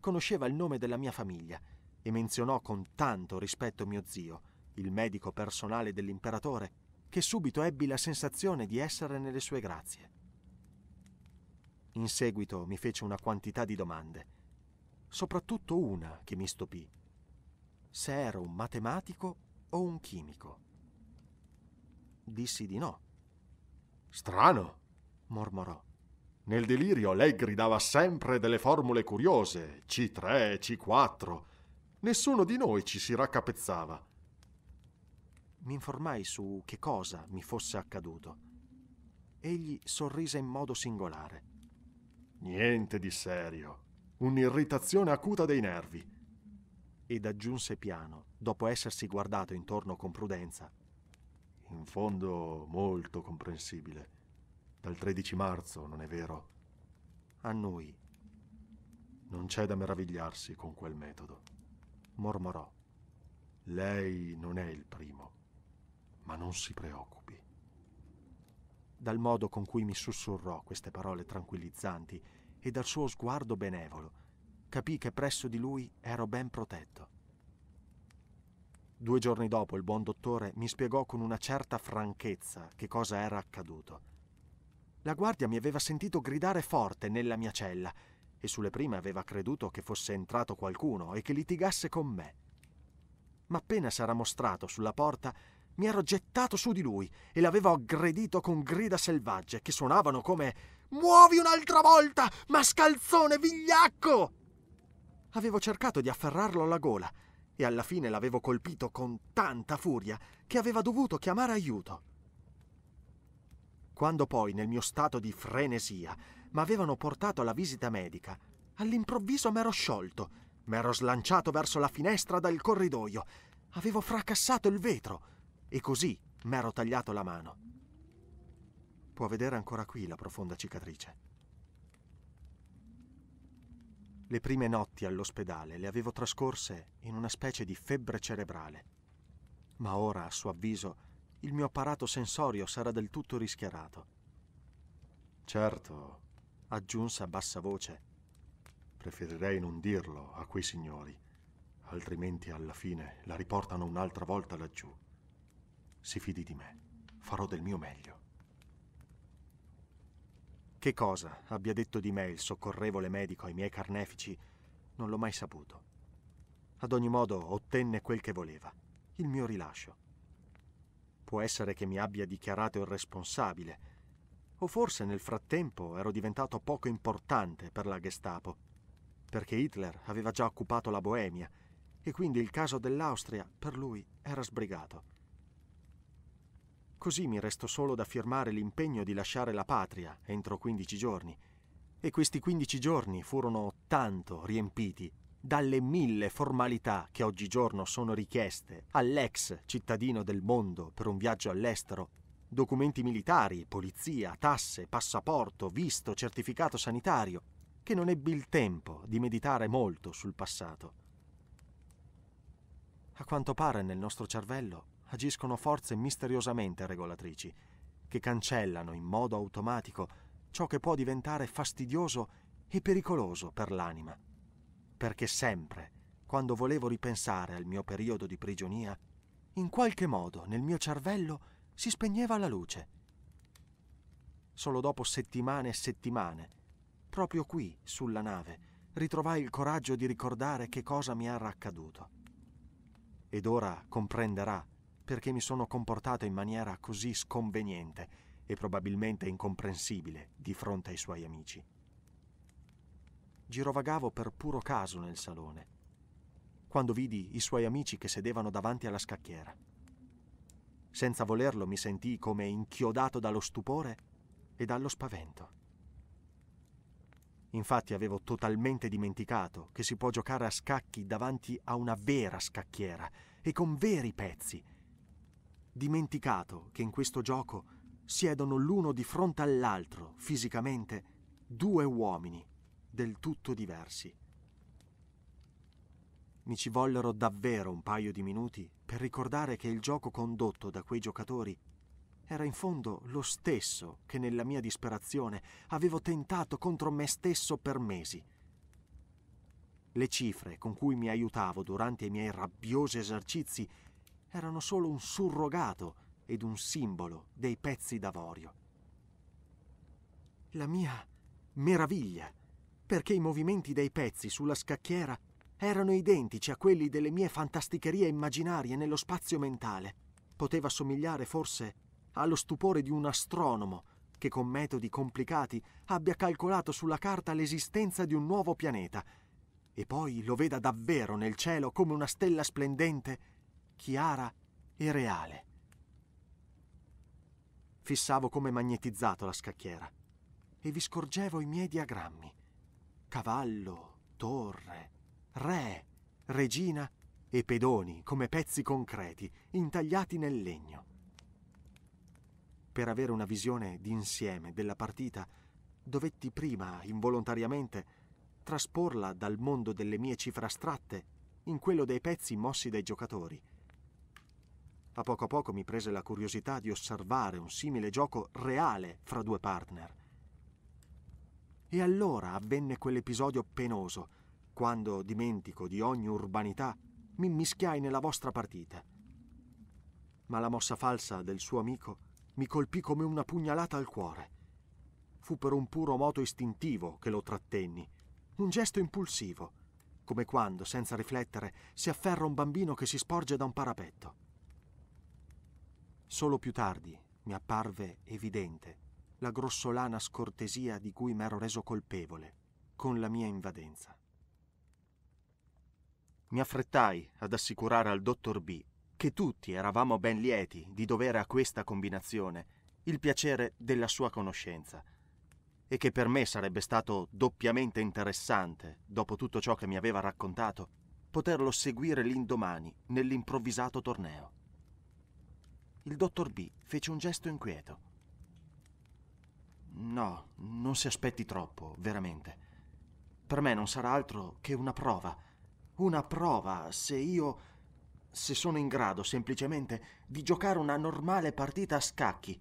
Conosceva il nome della mia famiglia e menzionò con tanto rispetto mio zio, il medico personale dell'imperatore, che subito ebbi la sensazione di essere nelle sue grazie. In seguito mi fece una quantità di domande, soprattutto una che mi stupì. Se ero un matematico o un chimico. Dissi di no. Strano, mormorò. Nel delirio lei gridava sempre delle formule curiose, C3, C4. Nessuno di noi ci si raccapezzava. Mi informai su che cosa mi fosse accaduto. Egli sorrise in modo singolare. Niente di serio. Un'irritazione acuta dei nervi. Ed aggiunse piano, dopo essersi guardato intorno con prudenza. In fondo molto comprensibile dal 13 marzo, non è vero? A noi. Non c'è da meravigliarsi con quel metodo. Mormorò. Lei non è il primo, ma non si preoccupi. Dal modo con cui mi sussurrò queste parole tranquillizzanti e dal suo sguardo benevolo, capì che presso di lui ero ben protetto. Due giorni dopo il buon dottore mi spiegò con una certa franchezza che cosa era accaduto la guardia mi aveva sentito gridare forte nella mia cella e sulle prime aveva creduto che fosse entrato qualcuno e che litigasse con me. Ma appena s'era mostrato sulla porta, mi ero gettato su di lui e l'avevo aggredito con grida selvagge che suonavano come Muovi un'altra volta, mascalzone vigliacco! Avevo cercato di afferrarlo alla gola e alla fine l'avevo colpito con tanta furia che aveva dovuto chiamare aiuto. Quando poi, nel mio stato di frenesia, mi avevano portato alla visita medica, all'improvviso m'ero sciolto, m'ero slanciato verso la finestra dal corridoio, avevo fracassato il vetro e così m'ero tagliato la mano. Può vedere ancora qui la profonda cicatrice. Le prime notti all'ospedale le avevo trascorse in una specie di febbre cerebrale, ma ora, a suo avviso, il mio apparato sensorio sarà del tutto rischiarato. Certo, aggiunse a bassa voce. Preferirei non dirlo a quei signori, altrimenti alla fine la riportano un'altra volta laggiù. Si fidi di me, farò del mio meglio. Che cosa abbia detto di me il soccorrevole medico ai miei carnefici, non l'ho mai saputo. Ad ogni modo ottenne quel che voleva, il mio rilascio. Può essere che mi abbia dichiarato irresponsabile. O forse nel frattempo ero diventato poco importante per la Gestapo, perché Hitler aveva già occupato la Boemia e quindi il caso dell'Austria per lui era sbrigato. Così mi restò solo da firmare l'impegno di lasciare la patria entro 15 giorni, e questi 15 giorni furono tanto riempiti dalle mille formalità che oggigiorno sono richieste all'ex cittadino del mondo per un viaggio all'estero, documenti militari, polizia, tasse, passaporto, visto, certificato sanitario, che non ebbi il tempo di meditare molto sul passato. A quanto pare nel nostro cervello agiscono forze misteriosamente regolatrici, che cancellano in modo automatico ciò che può diventare fastidioso e pericoloso per l'anima perché sempre, quando volevo ripensare al mio periodo di prigionia, in qualche modo nel mio cervello si spegneva la luce. Solo dopo settimane e settimane, proprio qui, sulla nave, ritrovai il coraggio di ricordare che cosa mi era accaduto. Ed ora comprenderà perché mi sono comportato in maniera così sconveniente e probabilmente incomprensibile di fronte ai suoi amici girovagavo per puro caso nel salone, quando vidi i suoi amici che sedevano davanti alla scacchiera. Senza volerlo mi sentii come inchiodato dallo stupore e dallo spavento. Infatti avevo totalmente dimenticato che si può giocare a scacchi davanti a una vera scacchiera e con veri pezzi. Dimenticato che in questo gioco siedono l'uno di fronte all'altro, fisicamente, due uomini del tutto diversi. Mi ci vollero davvero un paio di minuti per ricordare che il gioco condotto da quei giocatori era in fondo lo stesso che nella mia disperazione avevo tentato contro me stesso per mesi. Le cifre con cui mi aiutavo durante i miei rabbiosi esercizi erano solo un surrogato ed un simbolo dei pezzi d'avorio. La mia meraviglia perché i movimenti dei pezzi sulla scacchiera erano identici a quelli delle mie fantasticherie immaginarie nello spazio mentale. Poteva somigliare forse allo stupore di un astronomo che con metodi complicati abbia calcolato sulla carta l'esistenza di un nuovo pianeta e poi lo veda davvero nel cielo come una stella splendente, chiara e reale. Fissavo come magnetizzato la scacchiera e vi scorgevo i miei diagrammi cavallo, torre, re, regina e pedoni come pezzi concreti intagliati nel legno. Per avere una visione d'insieme della partita, dovetti prima, involontariamente, trasporla dal mondo delle mie cifre astratte in quello dei pezzi mossi dai giocatori. A poco a poco mi prese la curiosità di osservare un simile gioco reale fra due partner e allora avvenne quell'episodio penoso, quando, dimentico di ogni urbanità, mi mischiai nella vostra partita. Ma la mossa falsa del suo amico mi colpì come una pugnalata al cuore. Fu per un puro moto istintivo che lo trattenni, un gesto impulsivo, come quando, senza riflettere, si afferra un bambino che si sporge da un parapetto. Solo più tardi mi apparve evidente la grossolana scortesia di cui m'ero reso colpevole con la mia invadenza. Mi affrettai ad assicurare al dottor B che tutti eravamo ben lieti di dovere a questa combinazione il piacere della sua conoscenza e che per me sarebbe stato doppiamente interessante, dopo tutto ciò che mi aveva raccontato, poterlo seguire l'indomani nell'improvvisato torneo. Il dottor B fece un gesto inquieto No, non si aspetti troppo, veramente. Per me non sarà altro che una prova. Una prova se io... se sono in grado semplicemente di giocare una normale partita a scacchi.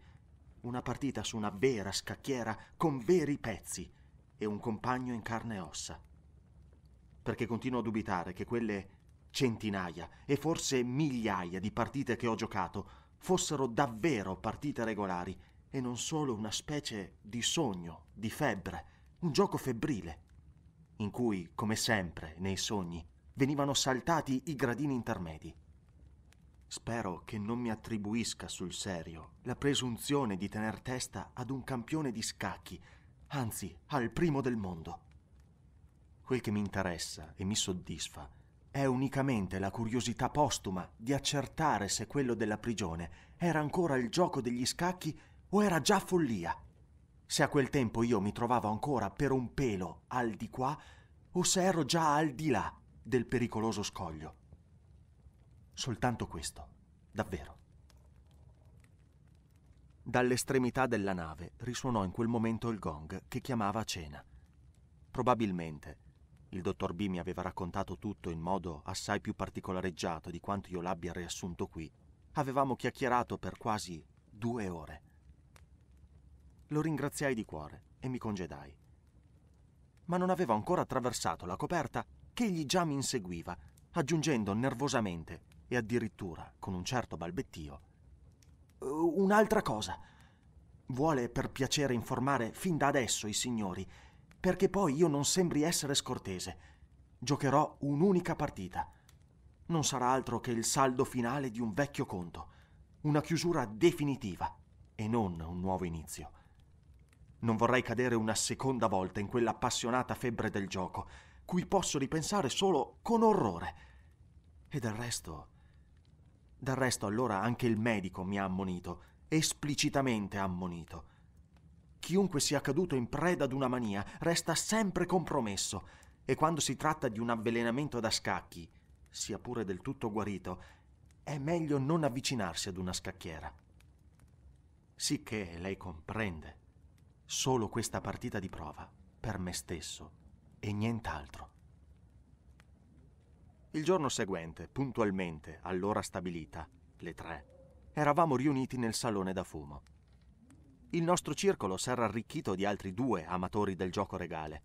Una partita su una vera scacchiera con veri pezzi e un compagno in carne e ossa. Perché continuo a dubitare che quelle centinaia e forse migliaia di partite che ho giocato fossero davvero partite regolari e non solo una specie di sogno, di febbre, un gioco febbrile, in cui, come sempre nei sogni, venivano saltati i gradini intermedi. Spero che non mi attribuisca sul serio la presunzione di tener testa ad un campione di scacchi, anzi al primo del mondo. Quel che mi interessa e mi soddisfa è unicamente la curiosità postuma di accertare se quello della prigione era ancora il gioco degli scacchi o era già follia. Se a quel tempo io mi trovavo ancora per un pelo al di qua o se ero già al di là del pericoloso scoglio. Soltanto questo, davvero. Dall'estremità della nave risuonò in quel momento il gong che chiamava a cena. Probabilmente il dottor B mi aveva raccontato tutto in modo assai più particolareggiato di quanto io l'abbia riassunto qui. Avevamo chiacchierato per quasi due ore. Lo ringraziai di cuore e mi congedai. Ma non avevo ancora attraversato la coperta che egli già mi inseguiva, aggiungendo nervosamente e addirittura con un certo balbettio. Un'altra cosa. Vuole per piacere informare fin da adesso i signori, perché poi io non sembri essere scortese. Giocherò un'unica partita. Non sarà altro che il saldo finale di un vecchio conto, una chiusura definitiva e non un nuovo inizio. Non vorrei cadere una seconda volta in quella appassionata febbre del gioco, cui posso ripensare solo con orrore. E del resto... Del resto allora anche il medico mi ha ammonito, esplicitamente ammonito. Chiunque sia caduto in preda ad una mania resta sempre compromesso e quando si tratta di un avvelenamento da scacchi, sia pure del tutto guarito, è meglio non avvicinarsi ad una scacchiera. Sicché lei comprende solo questa partita di prova, per me stesso e nient'altro. Il giorno seguente, puntualmente, all'ora stabilita, le tre, eravamo riuniti nel salone da fumo. Il nostro circolo s'era arricchito di altri due amatori del gioco regale,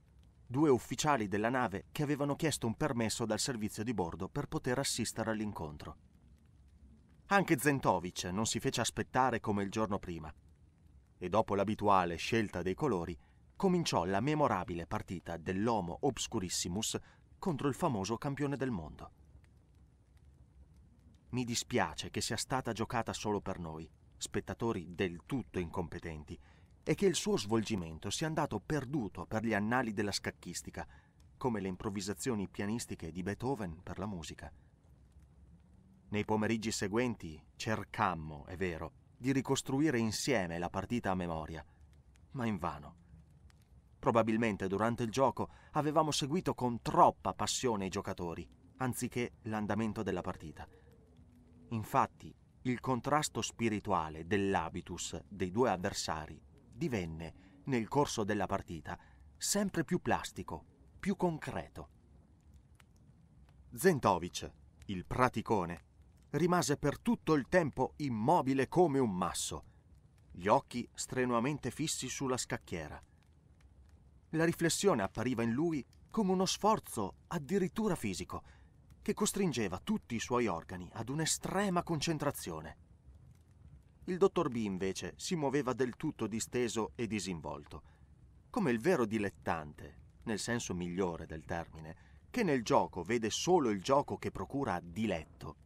due ufficiali della nave che avevano chiesto un permesso dal servizio di bordo per poter assistere all'incontro. Anche Zentovic non si fece aspettare come il giorno prima e dopo l'abituale scelta dei colori, cominciò la memorabile partita dell'Homo Obscurissimus contro il famoso campione del mondo. Mi dispiace che sia stata giocata solo per noi, spettatori del tutto incompetenti, e che il suo svolgimento sia andato perduto per gli annali della scacchistica, come le improvvisazioni pianistiche di Beethoven per la musica. Nei pomeriggi seguenti cercammo, è vero, di ricostruire insieme la partita a memoria, ma invano. Probabilmente durante il gioco avevamo seguito con troppa passione i giocatori, anziché l'andamento della partita. Infatti, il contrasto spirituale dell'habitus dei due avversari divenne, nel corso della partita, sempre più plastico, più concreto. Zentovic, il praticone, rimase per tutto il tempo immobile come un masso, gli occhi strenuamente fissi sulla scacchiera. La riflessione appariva in lui come uno sforzo addirittura fisico, che costringeva tutti i suoi organi ad un'estrema concentrazione. Il dottor B invece si muoveva del tutto disteso e disinvolto, come il vero dilettante, nel senso migliore del termine, che nel gioco vede solo il gioco che procura diletto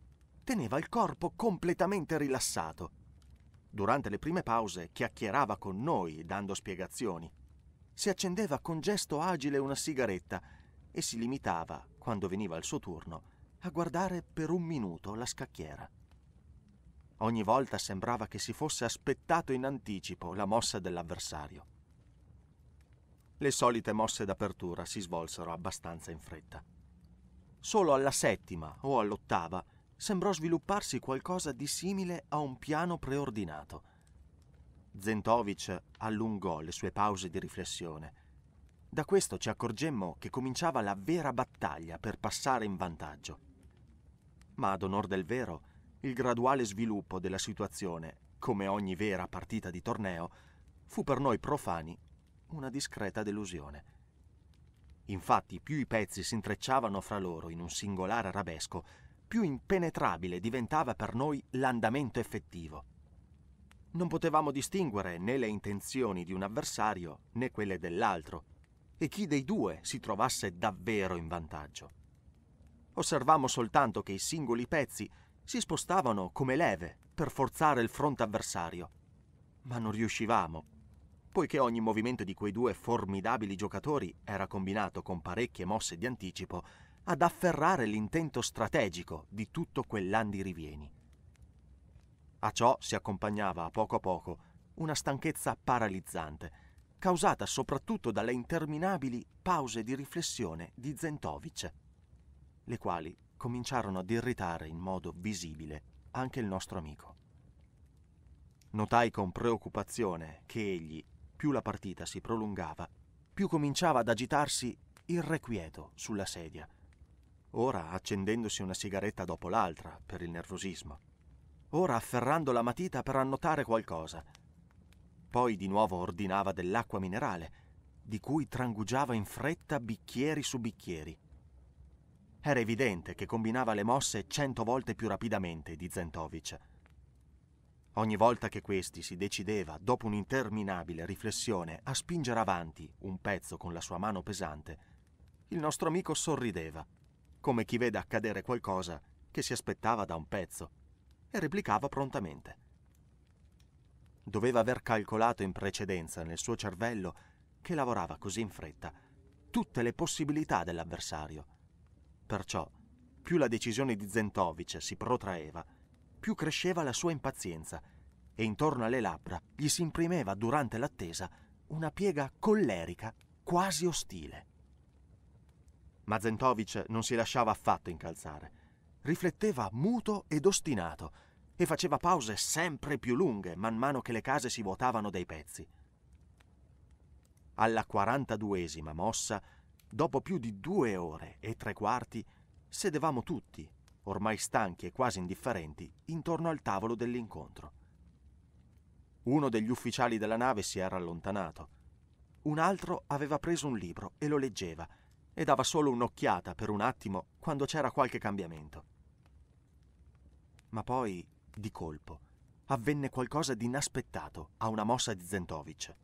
teneva il corpo completamente rilassato. Durante le prime pause chiacchierava con noi, dando spiegazioni. Si accendeva con gesto agile una sigaretta e si limitava, quando veniva il suo turno, a guardare per un minuto la scacchiera. Ogni volta sembrava che si fosse aspettato in anticipo la mossa dell'avversario. Le solite mosse d'apertura si svolsero abbastanza in fretta. Solo alla settima o all'ottava sembrò svilupparsi qualcosa di simile a un piano preordinato. Zentovic allungò le sue pause di riflessione. Da questo ci accorgemmo che cominciava la vera battaglia per passare in vantaggio. Ma ad onor del vero, il graduale sviluppo della situazione, come ogni vera partita di torneo, fu per noi profani una discreta delusione. Infatti più i pezzi si intrecciavano fra loro in un singolare arabesco, più impenetrabile diventava per noi l'andamento effettivo. Non potevamo distinguere né le intenzioni di un avversario né quelle dell'altro, e chi dei due si trovasse davvero in vantaggio. Osservavamo soltanto che i singoli pezzi si spostavano come leve per forzare il fronte avversario, ma non riuscivamo, poiché ogni movimento di quei due formidabili giocatori era combinato con parecchie mosse di anticipo ad afferrare l'intento strategico di tutto quell'Andi Rivieni. A ciò si accompagnava a poco a poco una stanchezza paralizzante, causata soprattutto dalle interminabili pause di riflessione di Zentovic, le quali cominciarono ad irritare in modo visibile anche il nostro amico. Notai con preoccupazione che egli, più la partita si prolungava, più cominciava ad agitarsi irrequieto sulla sedia, ora accendendosi una sigaretta dopo l'altra per il nervosismo, ora afferrando la matita per annotare qualcosa. Poi di nuovo ordinava dell'acqua minerale, di cui trangugiava in fretta bicchieri su bicchieri. Era evidente che combinava le mosse cento volte più rapidamente di Zentovic. Ogni volta che questi si decideva, dopo un'interminabile riflessione, a spingere avanti un pezzo con la sua mano pesante, il nostro amico sorrideva come chi vede accadere qualcosa che si aspettava da un pezzo, e replicava prontamente. Doveva aver calcolato in precedenza nel suo cervello, che lavorava così in fretta, tutte le possibilità dell'avversario. Perciò, più la decisione di Zentovic si protraeva, più cresceva la sua impazienza e intorno alle labbra gli si imprimeva durante l'attesa una piega collerica quasi ostile. Ma Zentovic non si lasciava affatto incalzare. Rifletteva muto ed ostinato e faceva pause sempre più lunghe man mano che le case si vuotavano dei pezzi. Alla 42esima mossa, dopo più di due ore e tre quarti, sedevamo tutti, ormai stanchi e quasi indifferenti, intorno al tavolo dell'incontro. Uno degli ufficiali della nave si era allontanato. Un altro aveva preso un libro e lo leggeva – e dava solo un'occhiata per un attimo quando c'era qualche cambiamento. Ma poi, di colpo, avvenne qualcosa di inaspettato a una mossa di Zentovic.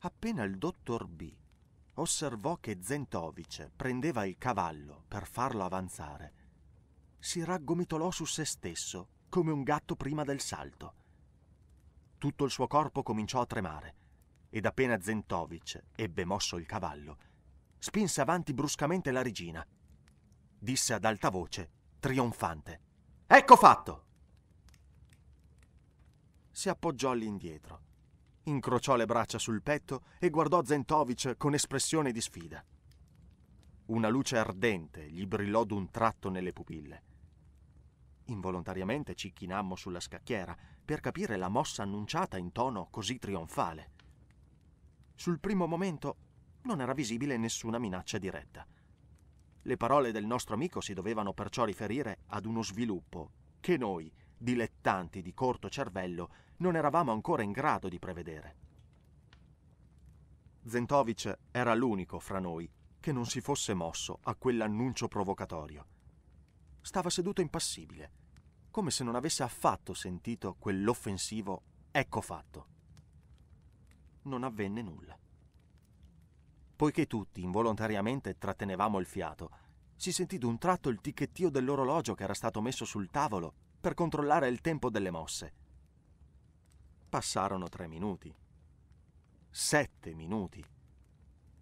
Appena il dottor B osservò che Zentovic prendeva il cavallo per farlo avanzare, si raggomitolò su se stesso come un gatto prima del salto. Tutto il suo corpo cominciò a tremare ed appena Zentovic ebbe mosso il cavallo, spinse avanti bruscamente la regina. Disse ad alta voce, trionfante. Ecco fatto! Si appoggiò all'indietro, incrociò le braccia sul petto e guardò Zentovich con espressione di sfida. Una luce ardente gli brillò d'un tratto nelle pupille. Involontariamente ci chinammo sulla scacchiera per capire la mossa annunciata in tono così trionfale. Sul primo momento non era visibile nessuna minaccia diretta. Le parole del nostro amico si dovevano perciò riferire ad uno sviluppo che noi, dilettanti di corto cervello, non eravamo ancora in grado di prevedere. Zentovic era l'unico fra noi che non si fosse mosso a quell'annuncio provocatorio. Stava seduto impassibile, come se non avesse affatto sentito quell'offensivo ecco fatto. Non avvenne nulla. Poiché tutti involontariamente trattenevamo il fiato, si sentì d'un tratto il ticchettio dell'orologio che era stato messo sul tavolo per controllare il tempo delle mosse. Passarono tre minuti, sette minuti,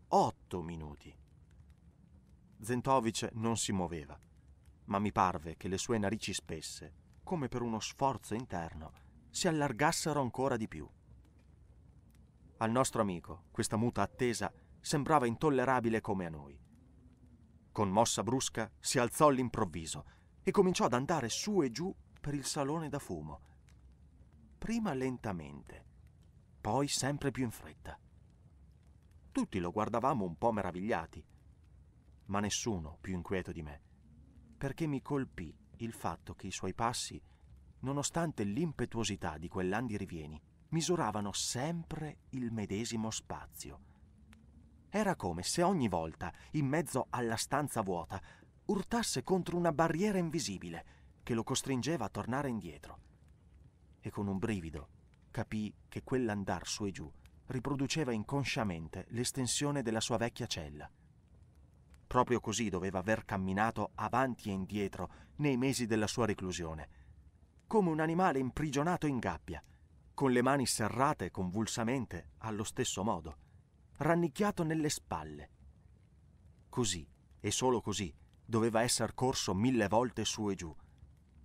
otto minuti. Zentovic non si muoveva, ma mi parve che le sue narici spesse, come per uno sforzo interno, si allargassero ancora di più. Al nostro amico questa muta attesa sembrava intollerabile come a noi. Con mossa brusca si alzò all'improvviso e cominciò ad andare su e giù per il salone da fumo. Prima lentamente, poi sempre più in fretta. Tutti lo guardavamo un po' meravigliati, ma nessuno più inquieto di me, perché mi colpì il fatto che i suoi passi, nonostante l'impetuosità di quell'andirivieni, misuravano sempre il medesimo spazio era come se ogni volta, in mezzo alla stanza vuota, urtasse contro una barriera invisibile che lo costringeva a tornare indietro. E con un brivido capì che quell'andar su e giù riproduceva inconsciamente l'estensione della sua vecchia cella. Proprio così doveva aver camminato avanti e indietro nei mesi della sua reclusione, come un animale imprigionato in gabbia, con le mani serrate convulsamente allo stesso modo rannicchiato nelle spalle. Così, e solo così, doveva esser corso mille volte su e giù,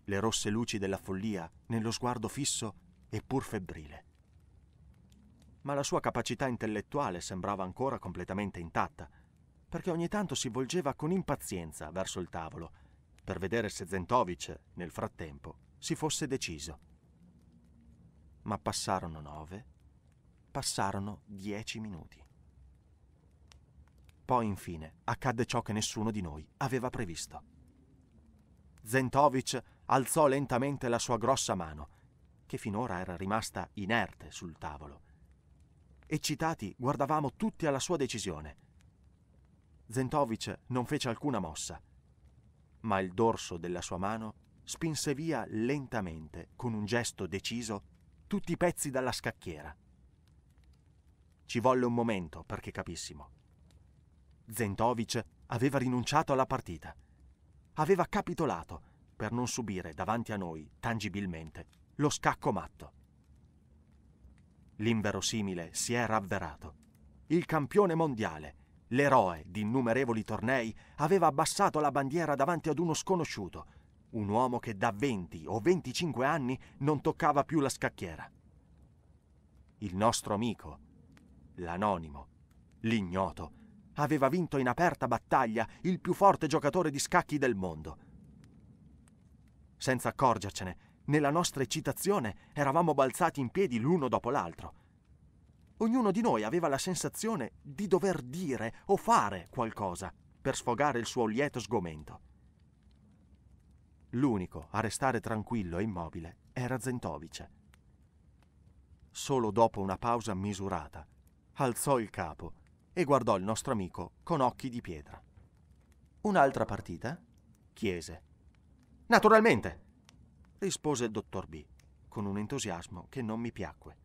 le rosse luci della follia nello sguardo fisso e pur febbrile. Ma la sua capacità intellettuale sembrava ancora completamente intatta, perché ogni tanto si volgeva con impazienza verso il tavolo, per vedere se Zentovic, nel frattempo, si fosse deciso. Ma passarono nove, passarono dieci minuti. Poi infine accadde ciò che nessuno di noi aveva previsto. Zentovic alzò lentamente la sua grossa mano, che finora era rimasta inerte sul tavolo. Eccitati guardavamo tutti alla sua decisione. Zentovic non fece alcuna mossa, ma il dorso della sua mano spinse via lentamente, con un gesto deciso, tutti i pezzi dalla scacchiera. Ci volle un momento perché capissimo. Zentovic aveva rinunciato alla partita. Aveva capitolato per non subire davanti a noi, tangibilmente, lo scacco matto. L'inverosimile si era avverato. Il campione mondiale, l'eroe di innumerevoli tornei, aveva abbassato la bandiera davanti ad uno sconosciuto, un uomo che da 20 o 25 anni non toccava più la scacchiera. Il nostro amico, l'anonimo, l'ignoto, aveva vinto in aperta battaglia il più forte giocatore di scacchi del mondo. Senza accorgercene, nella nostra eccitazione eravamo balzati in piedi l'uno dopo l'altro. Ognuno di noi aveva la sensazione di dover dire o fare qualcosa per sfogare il suo lieto sgomento. L'unico a restare tranquillo e immobile era Zentovice. Solo dopo una pausa misurata, alzò il capo e guardò il nostro amico con occhi di pietra. Un'altra partita? chiese. Naturalmente, rispose il dottor B, con un entusiasmo che non mi piacque.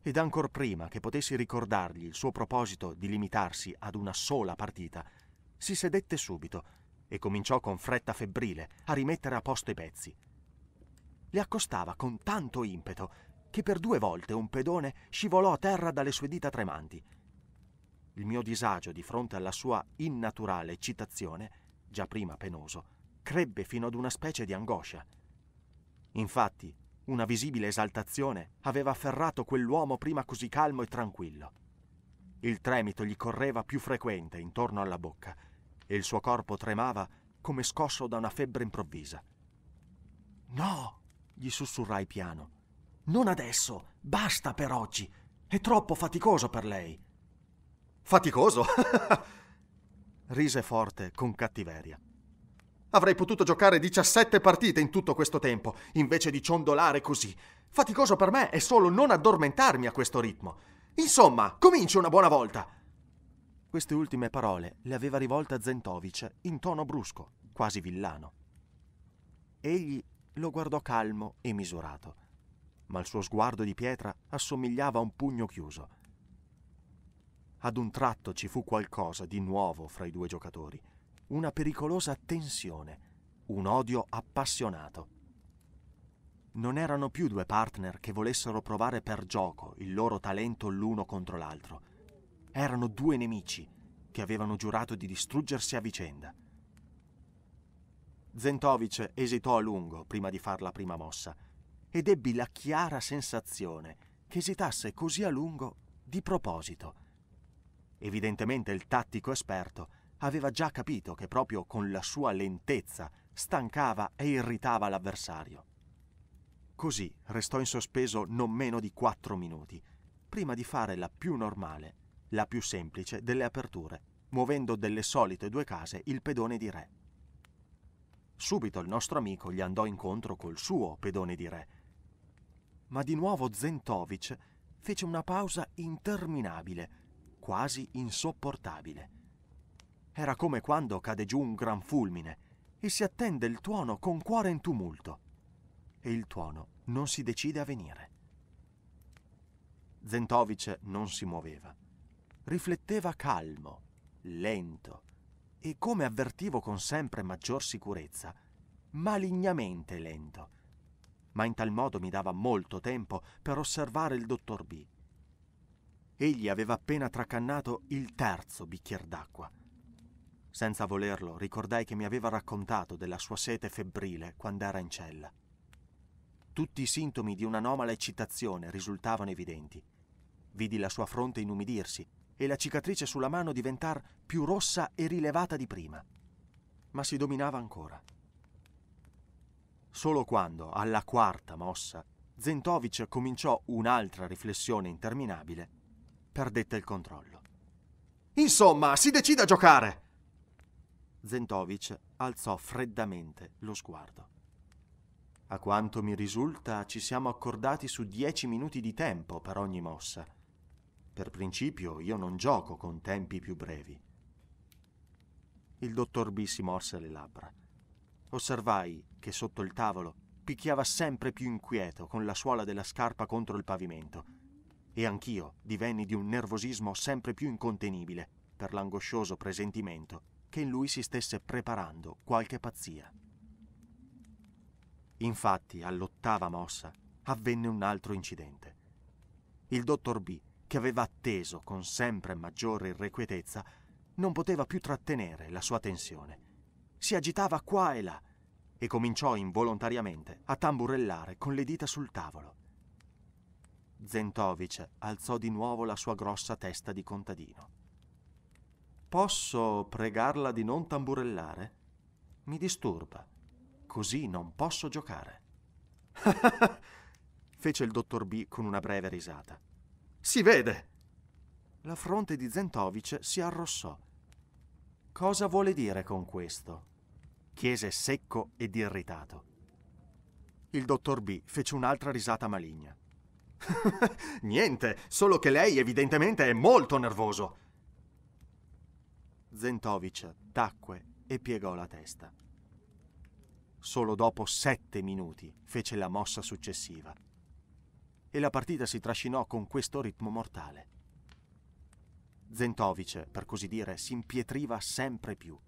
Ed ancor prima che potessi ricordargli il suo proposito di limitarsi ad una sola partita, si sedette subito e cominciò con fretta febbrile a rimettere a posto i pezzi. Le accostava con tanto impeto che per due volte un pedone scivolò a terra dalle sue dita tremanti il mio disagio di fronte alla sua innaturale eccitazione, già prima penoso, crebbe fino ad una specie di angoscia. Infatti, una visibile esaltazione aveva afferrato quell'uomo prima così calmo e tranquillo. Il tremito gli correva più frequente intorno alla bocca e il suo corpo tremava come scosso da una febbre improvvisa. No, gli sussurrai piano. Non adesso, basta per oggi. È troppo faticoso per lei. Faticoso! [laughs] Rise forte con cattiveria. Avrei potuto giocare 17 partite in tutto questo tempo, invece di ciondolare così. Faticoso per me è solo non addormentarmi a questo ritmo. Insomma, cominci una buona volta! Queste ultime parole le aveva rivolte a Zentovic in tono brusco, quasi villano. Egli lo guardò calmo e misurato, ma il suo sguardo di pietra assomigliava a un pugno chiuso ad un tratto ci fu qualcosa di nuovo fra i due giocatori, una pericolosa tensione, un odio appassionato. Non erano più due partner che volessero provare per gioco il loro talento l'uno contro l'altro. Erano due nemici che avevano giurato di distruggersi a vicenda. Zentovic esitò a lungo prima di far la prima mossa ed ebbi la chiara sensazione che esitasse così a lungo di proposito. Evidentemente il tattico esperto aveva già capito che proprio con la sua lentezza stancava e irritava l'avversario. Così restò in sospeso non meno di quattro minuti, prima di fare la più normale, la più semplice delle aperture, muovendo delle solite due case il pedone di re. Subito il nostro amico gli andò incontro col suo pedone di re. Ma di nuovo Zentovic fece una pausa interminabile, quasi insopportabile. Era come quando cade giù un gran fulmine e si attende il tuono con cuore in tumulto. E il tuono non si decide a venire. Zentovic non si muoveva. Rifletteva calmo, lento e, come avvertivo con sempre maggior sicurezza, malignamente lento. Ma in tal modo mi dava molto tempo per osservare il dottor B egli aveva appena tracannato il terzo bicchier d'acqua. Senza volerlo, ricordai che mi aveva raccontato della sua sete febbrile quando era in cella. Tutti i sintomi di un'anomala eccitazione risultavano evidenti. Vidi la sua fronte inumidirsi e la cicatrice sulla mano diventar più rossa e rilevata di prima. Ma si dominava ancora. Solo quando, alla quarta mossa, Zentovic cominciò un'altra riflessione interminabile, perdette il controllo. Insomma, si decida a giocare! Zentovic alzò freddamente lo sguardo. A quanto mi risulta, ci siamo accordati su dieci minuti di tempo per ogni mossa. Per principio io non gioco con tempi più brevi. Il dottor B si morse le labbra. Osservai che sotto il tavolo picchiava sempre più inquieto con la suola della scarpa contro il pavimento e anch'io divenni di un nervosismo sempre più incontenibile per l'angoscioso presentimento che in lui si stesse preparando qualche pazzia. Infatti, all'ottava mossa, avvenne un altro incidente. Il dottor B, che aveva atteso con sempre maggiore irrequietezza, non poteva più trattenere la sua tensione. Si agitava qua e là e cominciò involontariamente a tamburellare con le dita sul tavolo. Zentovic alzò di nuovo la sua grossa testa di contadino. Posso pregarla di non tamburellare? Mi disturba. Così non posso giocare. [laughs] fece il dottor B con una breve risata. Si vede! La fronte di Zentovic si arrossò. Cosa vuole dire con questo? chiese secco ed irritato. Il dottor B fece un'altra risata maligna. [laughs] Niente, solo che lei evidentemente è molto nervoso. Zentovic tacque e piegò la testa. Solo dopo sette minuti fece la mossa successiva. E la partita si trascinò con questo ritmo mortale. Zentovic, per così dire, si impietriva sempre più.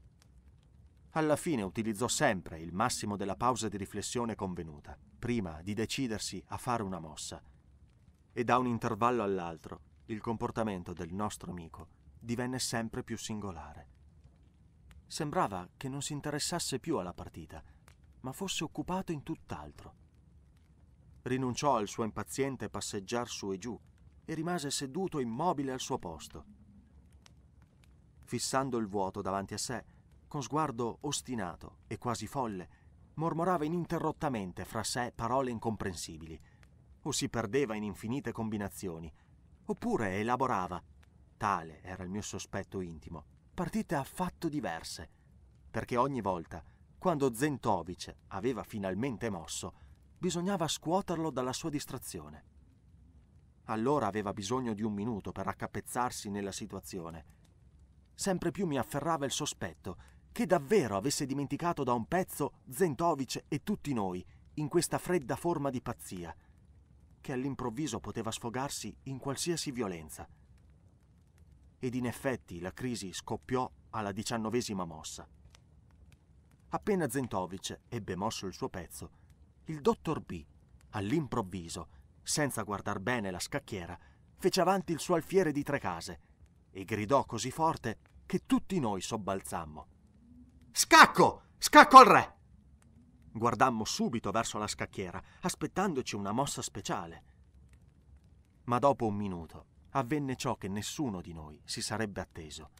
Alla fine utilizzò sempre il massimo della pausa di riflessione convenuta, prima di decidersi a fare una mossa – e da un intervallo all'altro il comportamento del nostro amico divenne sempre più singolare. Sembrava che non si interessasse più alla partita, ma fosse occupato in tutt'altro. Rinunciò al suo impaziente passeggiar su e giù e rimase seduto immobile al suo posto. Fissando il vuoto davanti a sé, con sguardo ostinato e quasi folle, mormorava ininterrottamente fra sé parole incomprensibili o si perdeva in infinite combinazioni, oppure elaborava, tale era il mio sospetto intimo, partite affatto diverse, perché ogni volta, quando Zentovic aveva finalmente mosso, bisognava scuoterlo dalla sua distrazione. Allora aveva bisogno di un minuto per raccapezzarsi nella situazione. Sempre più mi afferrava il sospetto che davvero avesse dimenticato da un pezzo Zentovic e tutti noi in questa fredda forma di pazzia che all'improvviso poteva sfogarsi in qualsiasi violenza. Ed in effetti la crisi scoppiò alla diciannovesima mossa. Appena Zentovic ebbe mosso il suo pezzo, il dottor B, all'improvviso, senza guardar bene la scacchiera, fece avanti il suo alfiere di tre case e gridò così forte che tutti noi sobbalzammo. Scacco! Scacco al re! Guardammo subito verso la scacchiera, aspettandoci una mossa speciale. Ma dopo un minuto avvenne ciò che nessuno di noi si sarebbe atteso.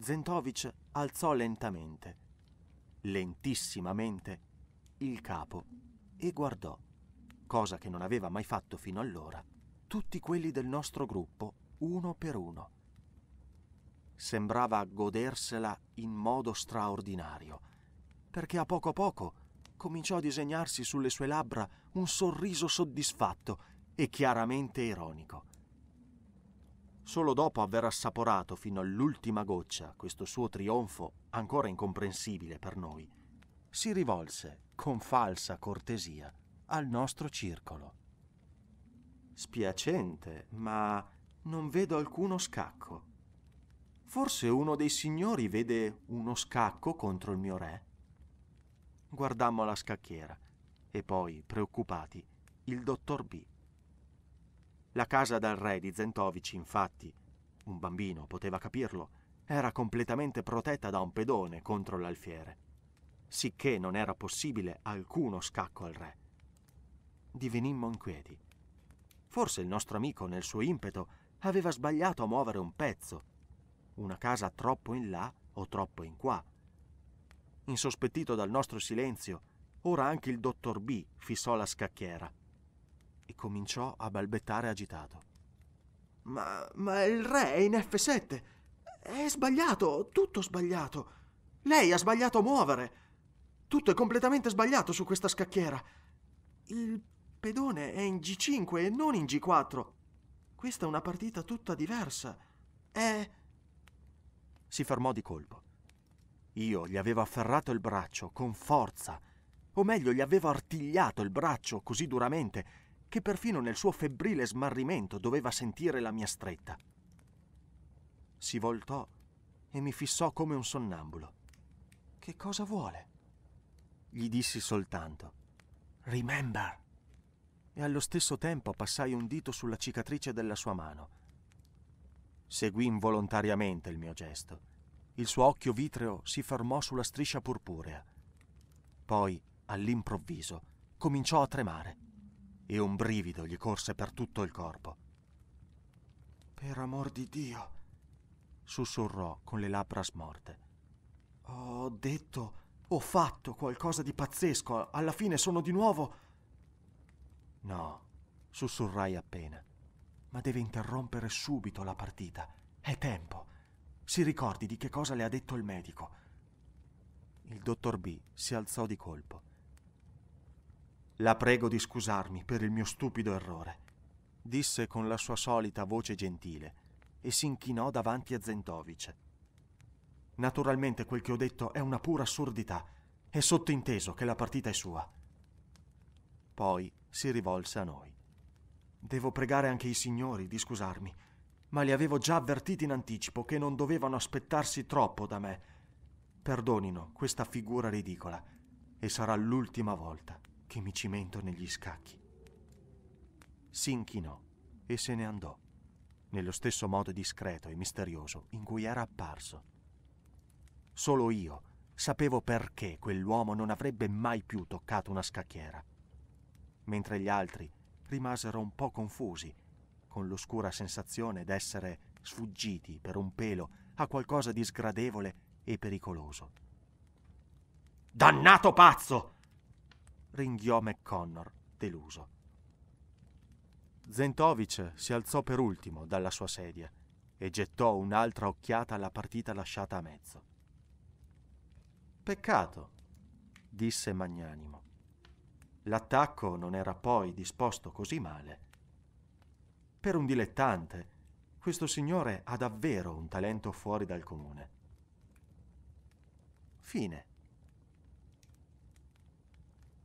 Zentovic alzò lentamente, lentissimamente, il capo e guardò, cosa che non aveva mai fatto fino allora, tutti quelli del nostro gruppo uno per uno. Sembrava godersela in modo straordinario perché a poco a poco cominciò a disegnarsi sulle sue labbra un sorriso soddisfatto e chiaramente ironico. Solo dopo aver assaporato fino all'ultima goccia questo suo trionfo, ancora incomprensibile per noi, si rivolse con falsa cortesia al nostro circolo. Spiacente, ma non vedo alcuno scacco. Forse uno dei signori vede uno scacco contro il mio re? guardammo la scacchiera e poi, preoccupati, il dottor B. La casa dal re di Zentovici, infatti, un bambino poteva capirlo, era completamente protetta da un pedone contro l'alfiere, sicché non era possibile alcuno scacco al re. Divenimmo inquieti. Forse il nostro amico, nel suo impeto, aveva sbagliato a muovere un pezzo, una casa troppo in là o troppo in qua, insospettito dal nostro silenzio, ora anche il dottor B fissò la scacchiera e cominciò a balbettare agitato. Ma, ma il re è in F7. È sbagliato, tutto sbagliato. Lei ha sbagliato a muovere. Tutto è completamente sbagliato su questa scacchiera. Il pedone è in G5 e non in G4. Questa è una partita tutta diversa. È... Si fermò di colpo. Io gli avevo afferrato il braccio con forza, o meglio gli avevo artigliato il braccio così duramente che perfino nel suo febbrile smarrimento doveva sentire la mia stretta. Si voltò e mi fissò come un sonnambulo. Che cosa vuole? Gli dissi soltanto. Remember. E allo stesso tempo passai un dito sulla cicatrice della sua mano. Seguì involontariamente il mio gesto il suo occhio vitreo si fermò sulla striscia purpurea. Poi, all'improvviso, cominciò a tremare e un brivido gli corse per tutto il corpo. Per amor di Dio, sussurrò con le labbra smorte. Ho detto, ho fatto qualcosa di pazzesco, alla fine sono di nuovo... No, sussurrai appena, ma deve interrompere subito la partita, è tempo si ricordi di che cosa le ha detto il medico. Il dottor B si alzò di colpo. La prego di scusarmi per il mio stupido errore, disse con la sua solita voce gentile e si inchinò davanti a Zentovice. Naturalmente quel che ho detto è una pura assurdità. È sottinteso che la partita è sua. Poi si rivolse a noi. Devo pregare anche i signori di scusarmi ma li avevo già avvertiti in anticipo che non dovevano aspettarsi troppo da me. Perdonino questa figura ridicola e sarà l'ultima volta che mi cimento negli scacchi. Si inchinò e se ne andò, nello stesso modo discreto e misterioso in cui era apparso. Solo io sapevo perché quell'uomo non avrebbe mai più toccato una scacchiera, mentre gli altri rimasero un po' confusi con l'oscura sensazione d'essere sfuggiti per un pelo a qualcosa di sgradevole e pericoloso. Dannato pazzo! ringhiò McConnor, deluso. Zentovich si alzò per ultimo dalla sua sedia e gettò un'altra occhiata alla partita lasciata a mezzo. Peccato, disse magnanimo. L'attacco non era poi disposto così male per un dilettante. Questo signore ha davvero un talento fuori dal comune. Fine.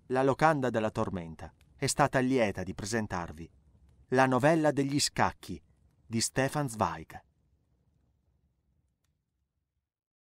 La locanda della tormenta è stata lieta di presentarvi la novella degli scacchi di Stefan Zweig.